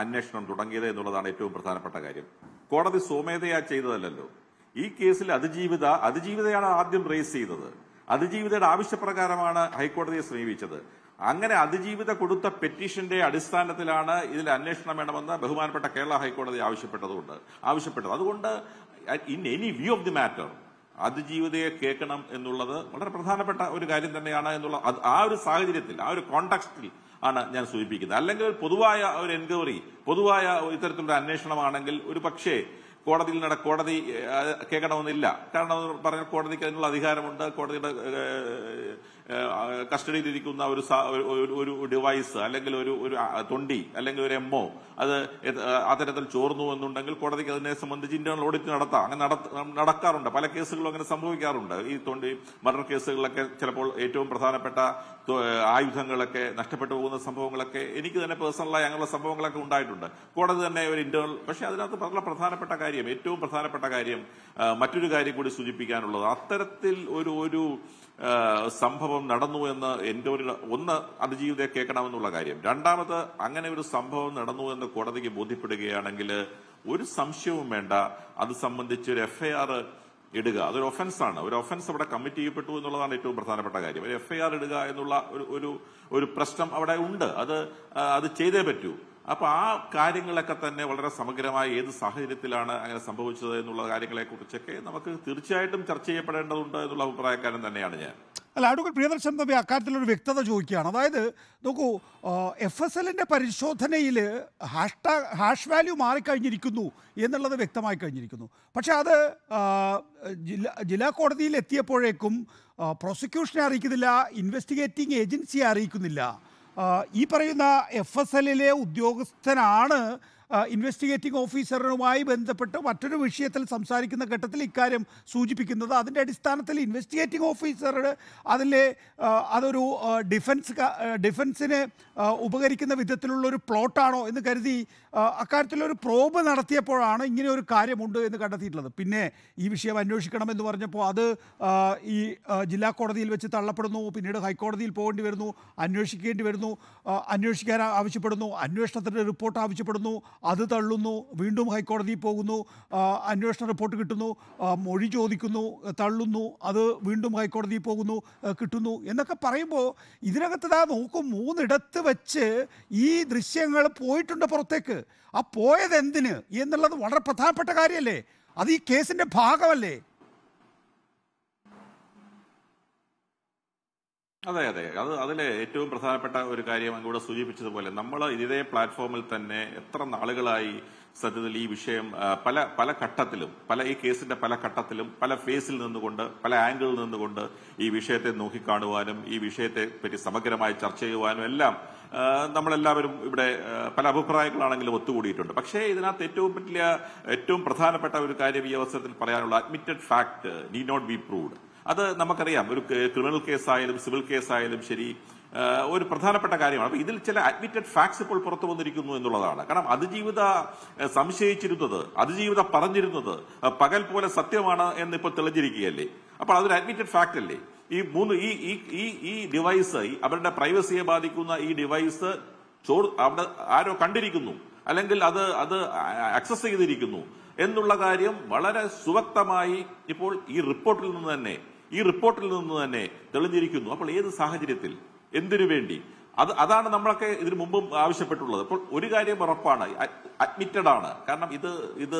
അന്വേഷണം തുടങ്ങിയത് എന്നുള്ളതാണ് ഏറ്റവും പ്രധാനപ്പെട്ട കാര്യം കോടതി സ്വമേധയാ ചെയ്തതല്ലല്ലോ ഈ കേസിൽ അതിജീവിത അതിജീവിതയാണ് ആദ്യം റേസ് ചെയ്തത് അതിജീവിതയുടെ ആവശ്യപ്രകാരമാണ് ഹൈക്കോടതിയെ സമീപിച്ചത് അങ്ങനെ അതിജീവിത കൊടുത്ത പെറ്റീഷന്റെ അടിസ്ഥാനത്തിലാണ് ഇതിൽ അന്വേഷണം വേണമെന്ന് ബഹുമാനപ്പെട്ട കേരള ഹൈക്കോടതി ആവശ്യപ്പെട്ടതുകൊണ്ട് ആവശ്യപ്പെട്ടത് അതുകൊണ്ട് in any view of the matter അതിജീവിതയെ കേൾക്കണം എന്നുള്ളത് വളരെ പ്രധാനപ്പെട്ട ഒരു കാര്യം തന്നെയാണ് എന്നുള്ള ആ ഒരു സാഹചര്യത്തിൽ ആ ഒരു കോണ്ടാക്സ്റ്റിൽ ആണ് ഞാൻ സൂചിപ്പിക്കുന്നത് അല്ലെങ്കിൽ പൊതുവായ ഒരു എൻക്വയറി പൊതുവായ ഇത്തരത്തിലുള്ള അന്വേഷണമാണെങ്കിൽ ഒരു പക്ഷേ കോടതിയിൽ നട കോടതി കേൾക്കണമെന്നില്ല കാരണം പറഞ്ഞ കോടതിക്ക് അതിനുള്ള അധികാരമുണ്ട് കോടതിയുടെ കസ്റ്റഡിയിലിരിക്കുന്ന ഒരു ഒരു ഡിവൈസ് അല്ലെങ്കിൽ ഒരു ഒരു തൊണ്ടി അല്ലെങ്കിൽ ഒരു എംഒ അത് അത്തരത്തിൽ ചോർന്നു എന്നുണ്ടെങ്കിൽ കോടതിക്ക് അതിനെ സംബന്ധിച്ച് ഇന്റേണൽ ഓഡിറ്റ് നടത്താം അങ്ങനെ നടക്കാറുണ്ട് പല കേസുകളും അങ്ങനെ സംഭവിക്കാറുണ്ട് ഈ തൊണ്ടി മർഡർ കേസുകളിലൊക്കെ ചിലപ്പോൾ ഏറ്റവും പ്രധാനപ്പെട്ട ആയുധങ്ങളൊക്കെ നഷ്ടപ്പെട്ടു പോകുന്ന സംഭവങ്ങളൊക്കെ എനിക്ക് തന്നെ പേഴ്സണലായി അങ്ങനെയുള്ള സംഭവങ്ങളൊക്കെ ഉണ്ടായിട്ടുണ്ട് കോടതി തന്നെ ഒരു ഇന്റേണൽ പക്ഷേ അതിനകത്ത് വളരെ പ്രധാനപ്പെട്ട കാര്യം ഏറ്റവും പ്രധാനപ്പെട്ട കാര്യം മറ്റൊരു കാര്യം കൂടി സൂചിപ്പിക്കാനുള്ളത് അത്തരത്തിൽ ഒരു ഒരു സംഭവം നടന്നു എന്ന് എൻ്റെ ഒരു ഒന്ന് അതിജീവിതയെ കേൾക്കണമെന്നുള്ള കാര്യം രണ്ടാമത് അങ്ങനെ ഒരു സംഭവം നടന്നു എന്ന് കോടതിക്ക് ബോധ്യപ്പെടുകയാണെങ്കിൽ ഒരു സംശയവും വേണ്ട അത് സംബന്ധിച്ച് ഒരു എഫ്ഐആർ ഇടുക അതൊരു ഒഫൻസാണ് ഒരു ഒഫൻസ് അവിടെ കമ്മിറ്റ് ചെയ്യപ്പെട്ടു എന്നുള്ളതാണ് ഏറ്റവും പ്രധാനപ്പെട്ട കാര്യം ഒരു എഫ്ഐആർ ഇടുക എന്നുള്ള ഒരു ഒരു പ്രശ്നം അവിടെ ഉണ്ട് അത് അത് ചെയ്തേ പറ്റൂ അപ്പോൾ ആ കാര്യങ്ങളൊക്കെ തന്നെ വളരെ സമഗ്രമായ ഏത് സാഹചര്യത്തിലാണ് അങ്ങനെ സംഭവിച്ചത് എന്നുള്ള കാര്യങ്ങളെക്കുറിച്ചൊക്കെ നമുക്ക് തീർച്ചയായിട്ടും ചർച്ച ചെയ്യപ്പെടേണ്ടതുണ്ട് എന്നുള്ള അഭിപ്രായക്കാരൻ തന്നെയാണ് ഞാൻ അല്ല അടുക്കൽ പ്രിയദർശൻ തമ്പി അക്കാര്യത്തിലൊരു വ്യക്തത ചോദിക്കുകയാണ് അതായത് നോക്കൂ എഫ് എസ് എല്ലിൻ്റെ പരിശോധനയിൽ ഹാഷ്ടാഗ് ഹാഷ് വാല്യൂ മാറിക്കഴിഞ്ഞിരിക്കുന്നു എന്നുള്ളത് വ്യക്തമായി കഴിഞ്ഞിരിക്കുന്നു പക്ഷേ അത് ജില്ലാ ജില്ലാ കോടതിയിൽ എത്തിയപ്പോഴേക്കും പ്രോസിക്യൂഷനെ അറിയിക്കുന്നില്ല ഇൻവെസ്റ്റിഗേറ്റിംഗ് ഏജൻസിയെ അറിയിക്കുന്നില്ല ഈ പറയുന്ന എഫ് എസ് എല്ലിലെ ഉദ്യോഗസ്ഥനാണ് ഇൻവെസ്റ്റിഗേറ്റിംഗ് ഓഫീസറുമായി ബന്ധപ്പെട്ട് മറ്റൊരു വിഷയത്തിൽ സംസാരിക്കുന്ന ഘട്ടത്തിൽ ഇക്കാര്യം സൂചിപ്പിക്കുന്നത് അതിൻ്റെ അടിസ്ഥാനത്തിൽ ഇൻവെസ്റ്റിഗേറ്റിംഗ് ഓഫീസറുടെ അതിലെ അതൊരു ഡിഫൻസ് ഡിഫൻസിന് ഉപകരിക്കുന്ന വിധത്തിലുള്ളൊരു പ്ലോട്ടാണോ എന്ന് കരുതി അക്കാര്യത്തിലൊരു പ്രോബ് നടത്തിയപ്പോഴാണ് ഇങ്ങനെ ഒരു കാര്യമുണ്ട് എന്ന് കണ്ടെത്തിയിട്ടുള്ളത് പിന്നെ ഈ വിഷയം അന്വേഷിക്കണമെന്ന് പറഞ്ഞപ്പോൾ അത് ഈ ജില്ലാ കോടതിയിൽ വെച്ച് തള്ളപ്പെടുന്നു പിന്നീട് ഹൈക്കോടതിയിൽ പോകേണ്ടി വരുന്നു അന്വേഷിക്കേണ്ടി വരുന്നു അന്വേഷിക്കാൻ ആവശ്യപ്പെടുന്നു അന്വേഷണത്തിൻ്റെ റിപ്പോർട്ട് ആവശ്യപ്പെടുന്നു അത് തള്ളുന്നു വീണ്ടും ഹൈക്കോടതിയിൽ പോകുന്നു അന്വേഷണ റിപ്പോർട്ട് കിട്ടുന്നു മൊഴി ചോദിക്കുന്നു തള്ളുന്നു അത് വീണ്ടും ഹൈക്കോടതിയിൽ പോകുന്നു കിട്ടുന്നു എന്നൊക്കെ പറയുമ്പോൾ ഇതിനകത്ത് ഇതാ നോക്കും മൂന്നിടത്ത് വെച്ച് ഈ ദൃശ്യങ്ങൾ പോയിട്ടുണ്ട് പുറത്തേക്ക് ആ പോയത് എന്തിന് എന്നുള്ളത് വളരെ പ്രധാനപ്പെട്ട കാര്യമല്ലേ അത് ഈ കേസിൻ്റെ ഭാഗമല്ലേ അതെ അതെ അത് അതിലെ ഏറ്റവും പ്രധാനപ്പെട്ട ഒരു കാര്യം ഇവിടെ സൂചിപ്പിച്ചതുപോലെ നമ്മൾ ഇതേ പ്ലാറ്റ്ഫോമിൽ തന്നെ എത്ര നാളുകളായി സത്യത്തിൽ ഈ വിഷയം പല പല ഘട്ടത്തിലും പല ഈ കേസിന്റെ പല ഘട്ടത്തിലും പല ഫേസിൽ നിന്നുകൊണ്ട് പല ആംഗിളിൽ നിന്നുകൊണ്ട് ഈ വിഷയത്തെ നോക്കിക്കാണുവാനും ഈ വിഷയത്തെ പറ്റി സമഗ്രമായി ചർച്ച ചെയ്യുവാനും എല്ലാം നമ്മളെല്ലാവരും ഇവിടെ പല അഭിപ്രായങ്ങളാണെങ്കിലും ഒത്തുകൂടിയിട്ടുണ്ട് പക്ഷേ ഇതിനകത്ത് ഏറ്റവും വലിയ ഏറ്റവും പ്രധാനപ്പെട്ട ഒരു കാര്യം ഈ അവസരത്തിൽ പറയാനുള്ള admitted fact need not be proved അത് നമുക്കറിയാം ഒരു ക്രിമിനൽ കേസായാലും സിവിൽ കേസായാലും ശരി ഒരു പ്രധാനപ്പെട്ട കാര്യമാണ് അപ്പൊ ഇതിൽ ചില അഡ്മിറ്റഡ് ഫാക്ട്സ് ഇപ്പോൾ പുറത്തു വന്നിരിക്കുന്നു എന്നുള്ളതാണ് കാരണം അതിജീവിത സംശയിച്ചിരുന്നത് അതിജീവിത പറഞ്ഞിരുന്നത് പകൽ പോലെ സത്യമാണ് എന്നിപ്പോൾ തെളിഞ്ഞിരിക്കുകയല്ലേ അപ്പോൾ അതൊരു അഡ്മിറ്റഡ് ഫാക്ട് അല്ലേ ഈ മൂന്ന് ഈ ഈ ഈ ഡിവൈസ് അവരുടെ പ്രൈവസിയെ ബാധിക്കുന്ന ഈ ഡിവൈസ് ചോർ അവിടെ ആരോ കണ്ടിരിക്കുന്നു അല്ലെങ്കിൽ അത് അത് ആക്സസ് ചെയ്തിരിക്കുന്നു എന്നുള്ള കാര്യം വളരെ സുവക്തമായി ഇപ്പോൾ ഈ റിപ്പോർട്ടിൽ നിന്ന് തന്നെ ഈ റിപ്പോർട്ടിൽ നിന്ന് തന്നെ തെളിഞ്ഞിരിക്കുന്നു അപ്പോൾ ഏത് സാഹചര്യത്തിൽ എന്തിനു വേണ്ടി അത് അതാണ് നമ്മളൊക്കെ ഇതിനു മുമ്പും ആവശ്യപ്പെട്ടുള്ളത് അപ്പോൾ ഒരു കാര്യം ഉറപ്പാണ് അഡ്മിറ്റഡ് ആണ് കാരണം ഇത് ഇത്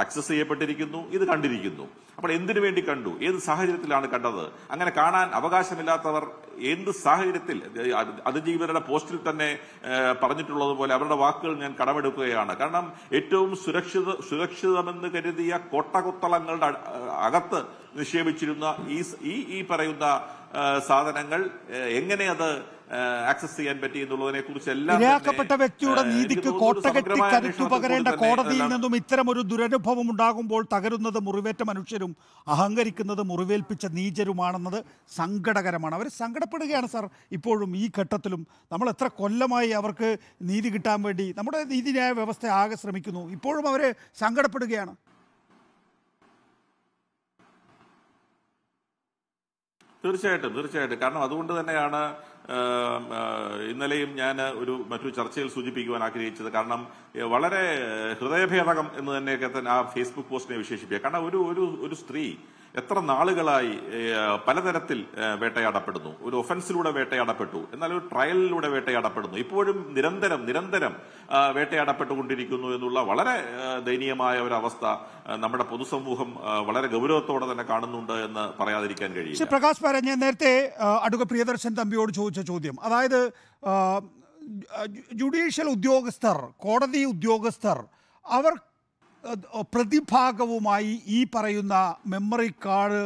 ആക്സസ് ചെയ്യപ്പെട്ടിരിക്കുന്നു ഇത് കണ്ടിരിക്കുന്നു അപ്പോൾ എന്തിനു വേണ്ടി കണ്ടു ഏത് സാഹചര്യത്തിലാണ് കണ്ടത് അങ്ങനെ കാണാൻ അവകാശമില്ലാത്തവർ എന്ത് സാഹചര്യത്തിൽ അതിജീവിതരുടെ പോസ്റ്റിൽ തന്നെ പറഞ്ഞിട്ടുള്ളതുപോലെ അവരുടെ വാക്കുകൾ ഞാൻ കടമെടുക്കുകയാണ് കാരണം ഏറ്റവും സുരക്ഷിത സുരക്ഷിതമെന്ന് കരുതിയ കോട്ടകുത്തളങ്ങളുടെ അകത്ത് നിക്ഷേപിച്ചിരുന്ന ഈ ഈ പറയുന്ന സാധനങ്ങൾ എങ്ങനെ അത് ആക്സസ് ചെയ്യാൻ പറ്റി എന്നുള്ളതിനെ കുറിച്ച് എല്ലാം ഇരയാക്കപ്പെട്ട വ്യക്തിയുടെ നീതിക്ക് കോട്ടകെട്ടി കരുത്തുപകരേണ്ട കോടതിയിൽ നിന്നും ഇത്തരം ഒരു ദുരനുഭവം ഉണ്ടാകുമ്പോൾ തകരുന്നത് മുറിവേറ്റ മനുഷ്യരും അഹങ്കരിക്കുന്നത് മുറിവേൽപ്പിച്ച നീചരുമാണെന്നത് സങ്കടകരമാണ് അവർ സങ്കടപ്പെടുകയാണ് സാർ ഇപ്പോഴും ഈ ഘട്ടത്തിലും നമ്മൾ എത്ര കൊല്ലമായി അവർക്ക് നീതി കിട്ടാൻ വേണ്ടി നമ്മുടെ നീതിന്യായ വ്യവസ്ഥ ആകെ ശ്രമിക്കുന്നു ഇപ്പോഴും അവർ സങ്കടപ്പെടുകയാണ് തീർച്ചയായിട്ടും തീർച്ചയായിട്ടും കാരണം അതുകൊണ്ട് തന്നെയാണ് ഇന്നലെയും ഞാൻ ഒരു മറ്റു ചർച്ചയിൽ സൂചിപ്പിക്കുവാൻ ആഗ്രഹിച്ചത് കാരണം വളരെ ഹൃദയഭേദകം എന്ന് തന്നെയൊക്കെ തന്നെ ആ ഫേസ്ബുക്ക് പോസ്റ്റിനെ വിശേഷിപ്പിക്കുക കാരണം ഒരു ഒരു സ്ത്രീ എത്ര നാളുകളായി പലതരത്തിൽ വേട്ടയാടപ്പെടുന്നു ഒരു ഒഫൻസിലൂടെ വേട്ടയാടപ്പെട്ടു എന്നാൽ ഒരു ട്രയലിലൂടെ വേട്ടയാടപ്പെടുന്നു ഇപ്പോഴും നിരന്തരം നിരന്തരം വേട്ടയാടപ്പെട്ടുകൊണ്ടിരിക്കുന്നു എന്നുള്ള വളരെ ദയനീയമായ ഒരു അവസ്ഥ നമ്മുടെ പൊതുസമൂഹം വളരെ ഗൗരവത്തോടെ തന്നെ കാണുന്നുണ്ട് എന്ന് പറയാതിരിക്കാൻ കഴിയും പ്രകാശ് പറഞ്ഞ നേരത്തെ അടുക്ക പ്രിയദർശൻ തമ്പിയോട് ചോദിച്ച ചോദ്യം അതായത് ജുഡീഷ്യൽ ഉദ്യോഗസ്ഥർ കോടതി ഉദ്യോഗസ്ഥർ അവർ പ്രതിഭാഗവുമായി ഈ പറയുന്ന മെമ്മറി കാർഡ്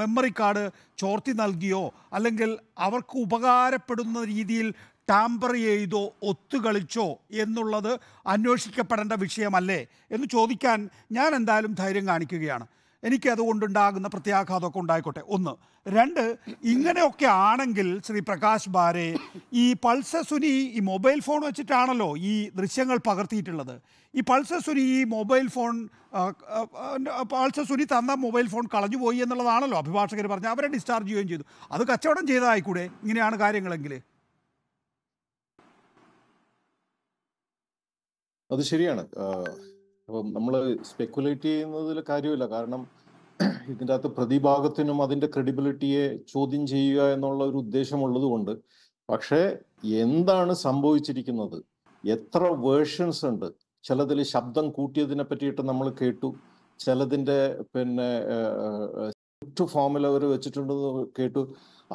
മെമ്മറി കാർഡ് ചോർത്തി നൽകിയോ അല്ലെങ്കിൽ അവർക്ക് ഉപകാരപ്പെടുന്ന രീതിയിൽ ടാമ്പർ ചെയ്തോ ഒത്തുകളിച്ചോ എന്നുള്ളത് അന്വേഷിക്കപ്പെടേണ്ട വിഷയമല്ലേ എന്ന് ചോദിക്കാൻ ഞാൻ എന്തായാലും ധൈര്യം കാണിക്കുകയാണ് എനിക്ക് അതുകൊണ്ടുണ്ടാകുന്ന പ്രത്യാഘാതമൊക്കെ ഉണ്ടായിക്കോട്ടെ ഒന്ന് രണ്ട് ഇങ്ങനെയൊക്കെ ആണെങ്കിൽ ശ്രീ പ്രകാശ് ബാരെ ഈ പൾസസുനി ഈ മൊബൈൽ ഫോൺ വെച്ചിട്ടാണല്ലോ ഈ ദൃശ്യങ്ങൾ പകർത്തിയിട്ടുള്ളത് ഈ പൾസസുനി ഈ മൊബൈൽ ഫോൺ സുനി തന്ന മൊബൈൽ ഫോൺ കളഞ്ഞു പോയി എന്നുള്ളതാണല്ലോ അഭിഭാഷകർ പറഞ്ഞ അവരെ ഡിസ്ചാർജ് ചെയ്യുകയും ചെയ്തു അത് കച്ചവടം ചെയ്തതായിക്കൂടെ ഇങ്ങനെയാണ് കാര്യങ്ങളെങ്കിൽ അത് ശരിയാണ് അപ്പം നമ്മൾ സ്പെക്കുലേറ്റ് ചെയ്യുന്നതിൽ കാര്യമില്ല കാരണം ഇതിൻ്റെ അകത്ത് പ്രതിഭാഗത്തിനും അതിൻ്റെ ക്രെഡിബിലിറ്റിയെ ചോദ്യം ചെയ്യുക എന്നുള്ള ഒരു ഉദ്ദേശമുള്ളത് കൊണ്ട് പക്ഷേ എന്താണ് സംഭവിച്ചിരിക്കുന്നത് എത്ര വേർഷൻസ് ഉണ്ട് ചിലതിൽ ശബ്ദം കൂട്ടിയതിനെ പറ്റിയിട്ട് നമ്മൾ കേട്ടു ചിലതിൻ്റെ പിന്നെ സ്ക്രിപ്റ്റ് ഫോമിൽ അവർ വെച്ചിട്ടുണ്ടെന്ന് കേട്ടു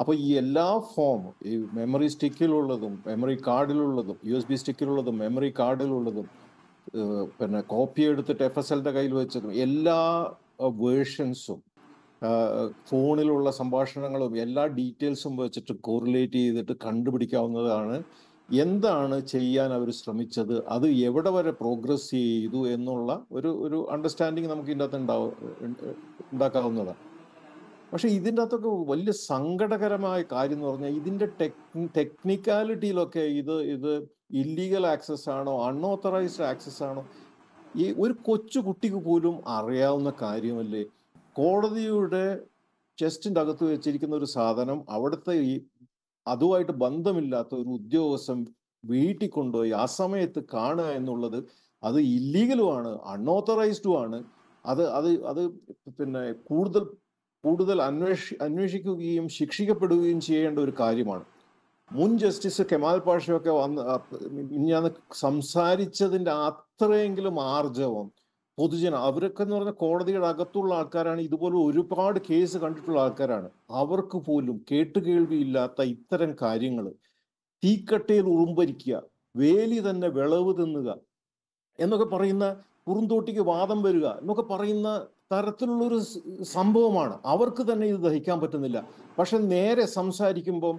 അപ്പോൾ ഈ എല്ലാ ഫോം ഈ മെമ്മറി സ്റ്റിക്കിലുള്ളതും മെമ്മറി കാർഡിലുള്ളതും യു എസ് ബി സ്റ്റിക്കിലുള്ളതും മെമ്മറി കാർഡിലുള്ളതും പിന്നെ കോപ്പി എടുത്തിട്ട് എഫ് എസ് എല്ലിൻ്റെ കയ്യിൽ വെച്ചതും എല്ലാ വേർഷൻസും ഫോണിലുള്ള സംഭാഷണങ്ങളും എല്ലാ ഡീറ്റെയിൽസും വെച്ചിട്ട് കോറിലേറ്റ് ചെയ്തിട്ട് കണ്ടുപിടിക്കാവുന്നതാണ് എന്താണ് ചെയ്യാൻ അവർ ശ്രമിച്ചത് അത് എവിടെ വരെ പ്രോഗ്രസ് ചെയ്തു എന്നുള്ള ഒരു ഒരു അണ്ടർസ്റ്റാൻഡിങ് നമുക്ക് ഇതിൻ്റെ അകത്ത് ഉണ്ടാവും ഉണ്ടാക്കാവുന്നതാണ് പക്ഷേ ഇതിൻ്റെ അകത്തൊക്കെ വലിയ സങ്കടകരമായ കാര്യം എന്ന് പറഞ്ഞാൽ ഇതിൻ്റെ ടെക് ടെക്നിക്കാലിറ്റിയിലൊക്കെ ഇത് ഇത് ഇല്ലീഗൽ ആക്സസ് ആണോ അൺഓത്തറൈസ്ഡ് ആക്സസ് ആണോ ഈ ഒരു കൊച്ചു കുട്ടിക്ക് പോലും അറിയാവുന്ന കാര്യമല്ലേ കോടതിയുടെ ചെസ്റ്റിൻ്റെ അകത്ത് വെച്ചിരിക്കുന്ന ഒരു സാധനം അവിടുത്തെ ഈ അതുമായിട്ട് ബന്ധമില്ലാത്ത ഒരു ഉദ്യോഗസ്ഥൻ വീട്ടിൽ കൊണ്ടുപോയി ആ സമയത്ത് കാണുക എന്നുള്ളത് അത് ഇല്ലീഗലുമാണ് അൺഓത്തറൈസ്ഡുമാണ് അത് അത് അത് പിന്നെ കൂടുതൽ കൂടുതൽ അന്വേഷി അന്വേഷിക്കുകയും ശിക്ഷിക്കപ്പെടുകയും ചെയ്യേണ്ട ഒരു കാര്യമാണ് മുൻ ജസ്റ്റിസ് കെമാൽ പാഷയൊക്കെ വന്ന് ഞാൻ സംസാരിച്ചതിൻ്റെ അത്രയെങ്കിലും ആർജവം പൊതുജന അവരൊക്കെ എന്ന് പറഞ്ഞാൽ കോടതിയുടെ അകത്തുള്ള ആൾക്കാരാണ് ഇതുപോലെ ഒരുപാട് കേസ് കണ്ടിട്ടുള്ള ആൾക്കാരാണ് അവർക്ക് പോലും കേട്ടുകേൾവിയില്ലാത്ത ഇത്തരം കാര്യങ്ങൾ തീക്കട്ടയിൽ ഉറുമ്പരിക്കുക വേലി തന്നെ വിളവ് തിന്നുക എന്നൊക്കെ പറയുന്ന കുറുന്തോട്ടിക്ക് വാദം വരിക എന്നൊക്കെ പറയുന്ന തരത്തിലുള്ളൊരു സംഭവമാണ് അവർക്ക് തന്നെ ഇത് ദഹിക്കാൻ പറ്റുന്നില്ല പക്ഷെ നേരെ സംസാരിക്കുമ്പം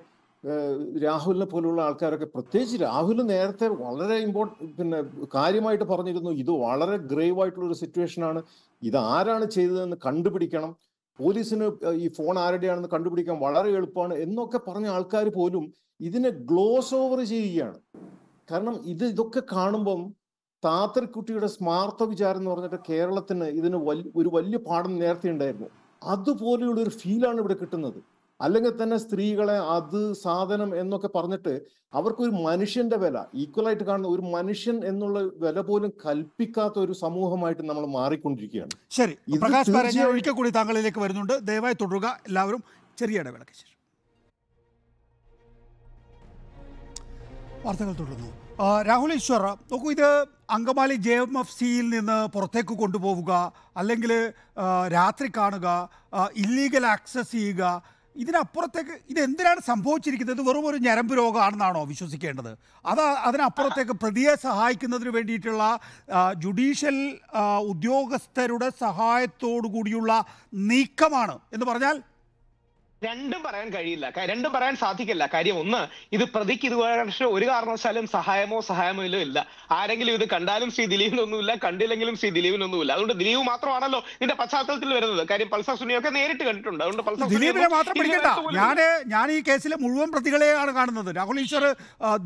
രാഹുലിനെ പോലുള്ള ആൾക്കാരൊക്കെ പ്രത്യേകിച്ച് രാഹുൽ നേരത്തെ വളരെ ഇമ്പോർട്ട പിന്നെ കാര്യമായിട്ട് പറഞ്ഞിരുന്നു ഇത് വളരെ ഗ്രേവ് ആയിട്ടുള്ള ഒരു സിറ്റുവേഷനാണ് ഇത് ആരാണ് ചെയ്തതെന്ന് കണ്ടുപിടിക്കണം പോലീസിന് ഈ ഫോൺ ആരുടെയാണെന്ന് കണ്ടുപിടിക്കാൻ വളരെ എളുപ്പമാണ് എന്നൊക്കെ പറഞ്ഞ ആൾക്കാർ പോലും ഇതിനെ ഗ്ലോസ് ഓവർ ചെയ്യുകയാണ് കാരണം ഇത് ഇതൊക്കെ കാണുമ്പം താത്തർക്കുട്ടിയുടെ സ്മാർത്ഥ വിചാരം എന്ന് പറഞ്ഞിട്ട് കേരളത്തിന് ഇതിന് ഒരു വലിയ പാഠം നേരത്തെ ഉണ്ടായിരുന്നു അതുപോലെയുള്ള ഒരു ഫീലാണ് ഇവിടെ കിട്ടുന്നത് അല്ലെങ്കിൽ തന്നെ സ്ത്രീകളെ അത് സാധനം എന്നൊക്കെ പറഞ്ഞിട്ട് അവർക്കൊരു മനുഷ്യന്റെ വില ഈക്വലായിട്ട് കാണുന്ന ഒരു മനുഷ്യൻ എന്നുള്ള വില പോലും കൽപ്പിക്കാത്ത ഒരു സമൂഹമായിട്ട് നമ്മൾ മാറിക്കൊണ്ടിരിക്കുകയാണ് ശരി പ്രകാശ് ഒരിക്കൽ കൂടി താങ്കളിലേക്ക് വരുന്നുണ്ട് ദയവായി തുടരുക എല്ലാവരും ചെറിയ ഇടവേളയ്ക്ക് ശേഷം വാർത്തകൾ തുടരുന്നു രാഹുൽ ഈശ്വർ നോക്കൂ ഇത് അങ്കമാലി ജെ എം എഫ് സിയിൽ നിന്ന് പുറത്തേക്ക് കൊണ്ടുപോവുക അല്ലെങ്കിൽ രാത്രി കാണുക ഇല്ലീഗൽ ആക്സസ് ചെയ്യുക ഇതിനപ്പുറത്തേക്ക് ഇത് എന്തിനാണ് സംഭവിച്ചിരിക്കുന്നത് വെറും ഒരു ഞരമ്പ് രോഗമാണെന്നാണോ വിശ്വസിക്കേണ്ടത് അത് അതിനപ്പുറത്തേക്ക് പ്രതിയെ സഹായിക്കുന്നതിന് വേണ്ടിയിട്ടുള്ള ജുഡീഷ്യൽ ഉദ്യോഗസ്ഥരുടെ സഹായത്തോടു കൂടിയുള്ള നീക്കമാണ് എന്ന് പറഞ്ഞാൽ രണ്ടും പറയാൻ കഴിയില്ല രണ്ടും പറയാൻ സാധിക്കില്ല കാര്യം ഒന്ന് ഇത് പ്രതിക്ക് ഇതുപോലെ ഒരു കാരണവശാലും സഹായമോ സഹായമോ ഇല്ല ആരെങ്കിലും ഇത് കണ്ടാലും ശ്രീ ദിലീപിനൊന്നുമില്ല കണ്ടില്ലെങ്കിലും ശ്രീ ദിലീപിനൊന്നുമില്ല അതുകൊണ്ട് ദിലീപ് മാത്രമാണല്ലോ ഇതിന്റെ പശ്ചാത്തലത്തിൽ വരുന്നത് കാര്യം പൾസർ സുനിയൊക്കെ നേരിട്ട് കണ്ടിട്ടുണ്ട് അതുകൊണ്ട് ദിലീപിനെ മാത്രം പിടിക്കണ്ട ഞാൻ ഞാൻ ഈ കേസിലെ മുഴുവൻ പ്രതികളെയാണ് കാണുന്നത് രാഹുൽ ഈശ്വർ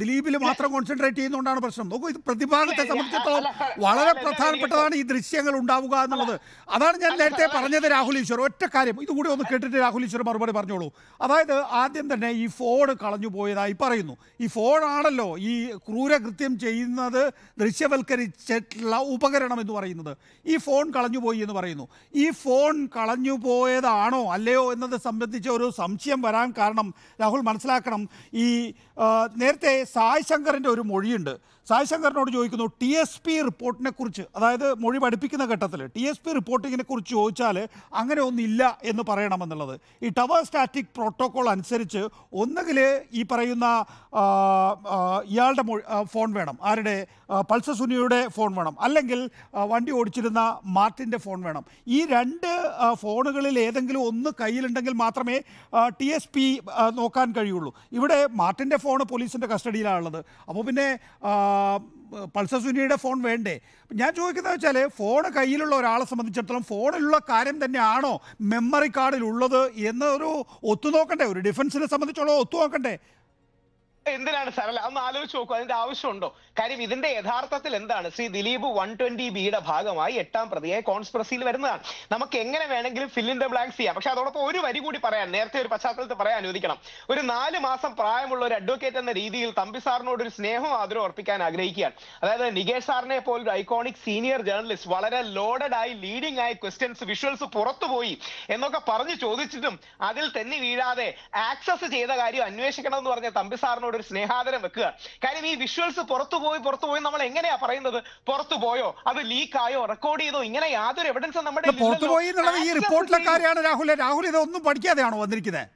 ദിലീപിൽ മാത്രം കോൺസെൻട്രേറ്റ് ചെയ്യുന്നതുകൊണ്ടാണ് പ്രശ്നം നോക്കൂ ഇത് പ്രതിഭാഗത്തെ സംബന്ധിച്ചിടത്തോളം വളരെ പ്രധാനപ്പെട്ടതാണ് ഈ ദൃശ്യങ്ങൾ ഉണ്ടാവുക എന്നുള്ളത് അതാണ് ഞാൻ നേരത്തെ പറഞ്ഞത് രാഹുൽ ഈശ്വർ ഒറ്റ കാര്യം ഇതുകൂടി ഒന്ന് കേട്ടിട്ട് രാഹുൽ ഈശ്വർ മറുപടി പറഞ്ഞോളൂ അതായത് ആദ്യം തന്നെ ഈ ഫോൺ കളഞ്ഞു പോയതായി പറയുന്നു ഈ ഫോണാണല്ലോ ഈ ക്രൂരകൃത്യം ചെയ്യുന്നത് ദൃശ്യവൽക്കരിച്ചിട്ടുള്ള ഉപകരണം എന്ന് പറയുന്നത് ഈ ഫോൺ കളഞ്ഞുപോയി എന്ന് പറയുന്നു ഈ ഫോൺ കളഞ്ഞു പോയതാണോ അല്ലയോ എന്നത് സംബന്ധിച്ച ഒരു സംശയം വരാൻ കാരണം രാഹുൽ മനസ്സിലാക്കണം ഈ നേരത്തെ സായ് ശങ്കറിൻ്റെ ഒരു മൊഴിയുണ്ട് സായ് ശങ്കറിനോട് ചോദിക്കുന്നു ടി എസ് പി റിപ്പോർട്ടിനെ കുറിച്ച് അതായത് മൊഴി പഠിപ്പിക്കുന്ന ഘട്ടത്തിൽ ടി എസ് പി റിപ്പോർട്ടിങ്ങിനെ കുറിച്ച് ചോദിച്ചാൽ അങ്ങനെ ഒന്നില്ല എന്ന് പറയണമെന്നുള്ളത് ഈ ടവർ സ്റ്റാറ്റിക് പ്രോട്ടോകോൾ അനുസരിച്ച് ഒന്നുകിൽ ഈ പറയുന്ന ഇയാളുടെ ഫോൺ വേണം ആരുടെ പൾസ സുനിയുടെ ഫോൺ വേണം അല്ലെങ്കിൽ വണ്ടി ഓടിച്ചിരുന്ന മാർട്ടിൻ്റെ ഫോൺ വേണം ഈ രണ്ട് ഫോണുകളിൽ ഏതെങ്കിലും ഒന്ന് കയ്യിലുണ്ടെങ്കിൽ മാത്രമേ ടി എസ് പി നോക്കാൻ കഴിയുള്ളൂ ഇവിടെ മാർട്ടിൻ്റെ ഫോൺ പോലീസിൻ്റെ കസ്റ്റഡിയിലാണുള്ളത് അപ്പോൾ പിന്നെ പൾസർ സുനിയുടെ ഫോൺ വേണ്ടേ ഞാൻ ചോദിക്കുന്നത് വെച്ചാൽ ഫോൺ കയ്യിലുള്ള ഒരാളെ സംബന്ധിച്ചിടത്തോളം ഫോണിലുള്ള കാര്യം തന്നെയാണോ മെമ്മറി കാർഡിലുള്ളത് എന്നൊരു ഒത്തുനോക്കണ്ടേ ഒരു ഡിഫൻസിനെ സംബന്ധിച്ചോളം ഒത്തുനോക്കണ്ടേ എന്തിനാണ് സരള അല്ല ഒന്ന് ആലോചിച്ച് നോക്കൂ അതിന്റെ ആവശ്യമുണ്ടോ കാര്യം ഇതിന്റെ യഥാർത്ഥത്തിൽ എന്താണ് ശ്രീ ദിലീപ് വൺ ട്വന്റി ബിയുടെ ഭാഗമായി എട്ടാം പ്രതിയെ കോൺസ്പ്രസിയിൽ വരുന്നതാണ് നമുക്ക് എങ്ങനെ വേണമെങ്കിലും ഫില്ലിൻ ദ ബ്ലാങ്ക്സ് ചെയ്യാം പക്ഷെ അതോടൊപ്പം ഒരു വരി കൂടി പറയാം നേരത്തെ ഒരു പശ്ചാത്തലത്തിൽ പറയാൻ അനുവദിക്കണം ഒരു നാല് മാസം പ്രായമുള്ള ഒരു അഡ്വക്കേറ്റ് എന്ന രീതിയിൽ തമ്പി സാറിനോട് ഒരു സ്നേഹം ആദരം അർപ്പിക്കാൻ ആഗ്രഹിക്കുകയാണ് അതായത് നികേഷ് സാറിനെ പോലൊരു ഐക്കോണിക് സീനിയർ ജേർണലിസ്റ്റ് വളരെ ലോഡഡ് ആയി ലീഡിംഗ് ആയി ക്വസ്റ്റ്യൻസ് വിഷ്വൽസ് പുറത്തുപോയി എന്നൊക്കെ പറഞ്ഞു ചോദിച്ചിട്ടും അതിൽ തെന്നി വീഴാതെ ആക്സസ് ചെയ്ത കാര്യം അന്വേഷിക്കണം എന്ന് പറഞ്ഞ തമ്പി സാറിനോട് അവരോട് ഒരു സ്നേഹാദരം വെക്കുക കാര്യം ഈ വിഷ്വൽസ് പുറത്തു പോയി പുറത്തു പോയി നമ്മൾ എങ്ങനെയാ പറയുന്നത് പുറത്തു പോയോ അത് ലീക്ക് ആയോ റെക്കോർഡ് ചെയ്തോ ഇങ്ങനെ യാതൊരു എവിഡൻസും നമ്മുടെ പുറത്തു പോയി ഈ റിപ്പോർട്ടിലെ കാര്യമാണ് രാഹുൽ രാഹുൽ ഇതൊന്നും പഠിക്കാതെയാണോ വന്നിരിക്കുന്നത്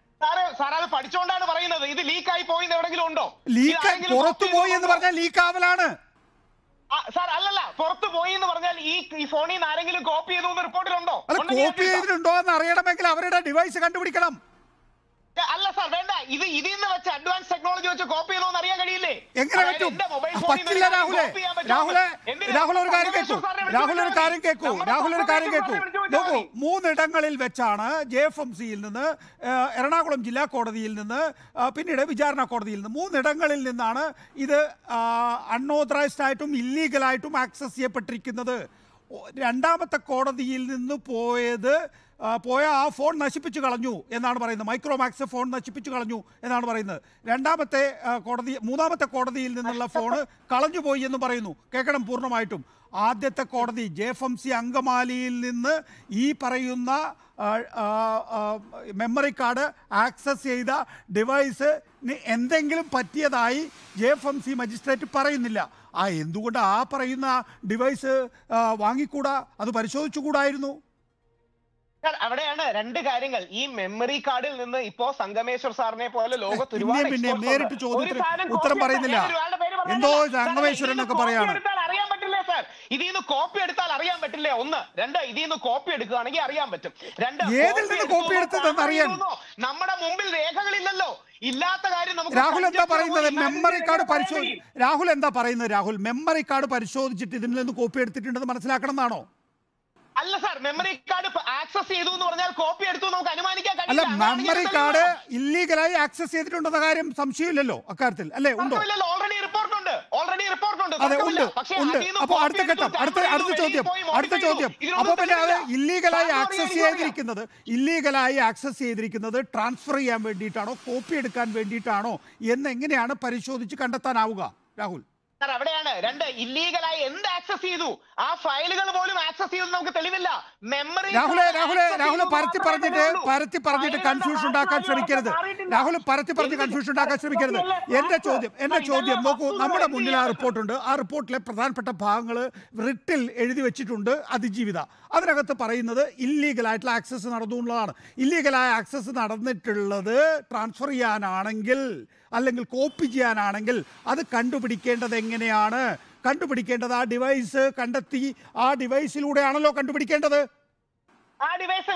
പഠിച്ചുകൊണ്ടാണ് പറയുന്നത് ഇത് എവിടെങ്കിലും ഉണ്ടോ എന്ന് പറഞ്ഞാൽ അല്ലല്ല എന്ന് പറഞ്ഞാൽ ഈ ആരെങ്കിലും കോപ്പി റിപ്പോർട്ടിലുണ്ടോ കോപ്പി എന്ന് അറിയണമെങ്കിൽ അവരുടെ ഡിവൈസ് കണ്ടുപിടിക്കണം അല്ല സാർ വേണ്ട ഇത് ഇതിൽ നിന്ന് വെച്ച് അഡ്വാൻസ് ടെക്നോളജി വെച്ച് കോപ്പി ചെയ്തോന്ന് അറിയാൻ കഴിയില്ലേ എങ്ങനെ പറ്റും പറ്റില്ല രാഹുലെ രാഹുലെ രാഹുൽ ഒരു കാര്യം കേൾക്കൂ രാഹുൽ ഒരു കാര്യം കേൾക്കൂ രാഹുൽ ഒരു കാര്യം കേൾക്കൂ നോക്കൂ മൂന്നിടങ്ങളിൽ വെച്ചാണ് ജെ എഫ് എം സിയിൽ നിന്ന് എറണാകുളം ജില്ലാ കോടതിയിൽ നിന്ന് പിന്നീട് വിചാരണ കോടതിയിൽ നിന്ന് മൂന്നിടങ്ങളിൽ നിന്നാണ് ഇത് അൺഓതറൈസ്ഡ് ആയിട്ടും ഇല്ലീഗലായിട്ടും ആക്സസ് ചെയ്യപ്പെട്ടിരിക്കുന്നത് രണ്ടാമത്തെ കോടതിയിൽ നിന്ന് പോയത് പോയ ആ ഫോൺ നശിപ്പിച്ചു കളഞ്ഞു എന്നാണ് പറയുന്നത് മൈക്രോമാക്സ് ഫോൺ നശിപ്പിച്ചു കളഞ്ഞു എന്നാണ് പറയുന്നത് രണ്ടാമത്തെ കോടതി മൂന്നാമത്തെ കോടതിയിൽ നിന്നുള്ള ഫോൺ കളഞ്ഞു പോയി എന്ന് പറയുന്നു കേൾക്കണം പൂർണ്ണമായിട്ടും ആദ്യത്തെ കോടതി ജെ എഫ് എം സി അങ്കമാലിയിൽ നിന്ന് ഈ പറയുന്ന മെമ്മറി കാർഡ് ആക്സസ് ചെയ്ത ഡിവൈസ് എന്തെങ്കിലും പറ്റിയതായി J F M C magistrate പറയുന്നില്ല ആ എന്തുകൊണ്ട് ആ പറയുന്ന ഡിവൈസ് വാങ്ങിക്കൂടാ അത് പരിശോധിച്ചുകൂടായിരുന്നു അവിടെയാണ് രണ്ട് കാര്യങ്ങൾ ഈ മെമ്മറി കാർഡിൽ നിന്ന് ഇപ്പോ സംഗമേശ്വർ സാറിനെ പോലെ ലോകത്ത് പിന്നെ നേരിട്ട് ചോദ്യത്തിന് ഉത്തരം പറയുന്നില്ല എന്തോ സംഗമേശ്വരൻ എന്നൊക്കെ പറയാണ് അറിയാൻ പറ്റില്ല സാർ ഇതിൽ നിന്ന് കോപ്പി എടുത്താൽ അറിയാൻ പറ്റില്ല ഒന്ന് രണ്ട് ഇതിൽ നിന്ന് കോപ്പി എടുക്കുകയാണെങ്കിൽ അറിയാൻ പറ്റും രണ്ട് ഏതിൽ കോപ്പി എടുത്തതെന്ന് അറിയാൻ നമ്മുടെ മുമ്പിൽ രേഖകളില്ലല്ലോ ഇല്ലാത്ത കാര്യം നമുക്ക് രാഹുൽ എന്താ പറയുന്നത് മെമ്മറി കാർഡ് പരിശോധി രാഹുൽ എന്താ പറയുന്നത് രാഹുൽ മെമ്മറി കാർഡ് പരിശോധിച്ചിട്ട് ഇതിൽ നിന്ന് കോപ്പി എടുത്തിട്ടുണ്ടെന്ന് മനസ്സിലാക്കണം എന്നാണോ അല്ല സാർ മെമ്മറി കാർഡ് ആക്സസ് ചെയ്തു എന്ന് പറഞ്ഞാൽ കോപ്പി എടുത്തു നമുക്ക് അനുമാനിക്കാൻ അല്ല മെമ്മറി കാർഡ് ഇല്ലീഗലായി ആക്സസ് ചെയ്തിട്ടുണ്ടെന്ന കാര്യം സംശയമില്ലല്ലോ അക്കാര്യത്തിൽ അല്ലേ ഉണ്ടോ ഓൾറെഡി റിപ്പോർട്ട് ഉണ്ട് ഓൾറെഡി റിപ്പോർട്ട് ഉണ്ട് അതെ ഉണ്ട് ഉണ്ട് അപ്പോൾ അടുത്ത ഘട്ടം അടുത്ത അടുത്ത ചോദ്യം അടുത്ത ചോദ്യം അപ്പോൾ പിന്നെ അത് ഇല്ലീഗലായി ആക്സസ് ചെയ്തിരിക്കുന്നത് ഇല്ലീഗലായി ആക്സസ് ചെയ്തിരിക്കുന്നത് ട്രാൻസ്ഫർ ചെയ്യാൻ വേണ്ടിയിട്ടാണോ കോപ്പി എടുക്കാൻ വേണ്ടിയിട്ടാണോ എങ്ങനെയാണ് പരിശോധിച്ച് കണ്ടെത്താനാവുക രാഹുൽ സാർ അവിടെയാണ് രണ്ട് ഇല്ലീഗലായി എന്ത് ആക്സസ് ചെയ്തു ആ ഫയലുകൾ പോലും ആക്സസ് ചെയ്തു നമുക്ക് തെളിവില്ല മെമ്മറി രാഹുലെ രാഹുലെ രാഹുൽ പരത്തി പറഞ്ഞിട്ട് പരത്തി പറഞ്ഞിട്ട് കൺഫ്യൂഷൻ ഉണ്ടാക്കാൻ ശ്രമിക്കരുത് രാഹുൽ പരത്തി പറഞ്ഞ് കൺഫ്യൂഷൻ ഉണ്ടാക്കാൻ ശ്രമിക്കരുത് എന്റെ ചോദ്യം എന്റെ ചോദ്യം നോക്കൂ നമ്മുടെ മുന്നിൽ ആ റിപ്പോർട്ടുണ്ട് ആ റിപ്പോർട്ടിലെ പ്രധാനപ്പെട്ട ഭാഗങ്ങൾ റിട്ടിൽ എഴുതി വെച്ചിട്ടുണ്ട് അതിജീവിത അതിനകത്ത് പറയുന്നത് ഇല്ലീഗലായിട്ടുള്ള ആക്സസ് നടന്നു എന്നുള്ളതാണ് ഇല്ലീഗലായ ആക്സസ് നടന്നിട്ടുള്ളത് ട്രാൻസ്ഫർ ചെയ്യാനാണെങ്കിൽ അല്ലെങ്കിൽ കോപ്പി ചെയ്യാനാണെങ്കിൽ അത് കണ്ടുപിടിക്കേണ്ടത് എങ്ങനെയാണ് കണ്ടുപിടിക്കേണ്ടത് ആ ഡിവൈസ് കണ്ടെത്തി ആ ഡിവൈസിലൂടെയാണല്ലോ കണ്ടുപിടിക്കേണ്ടത് ആ ഡിവൈസ്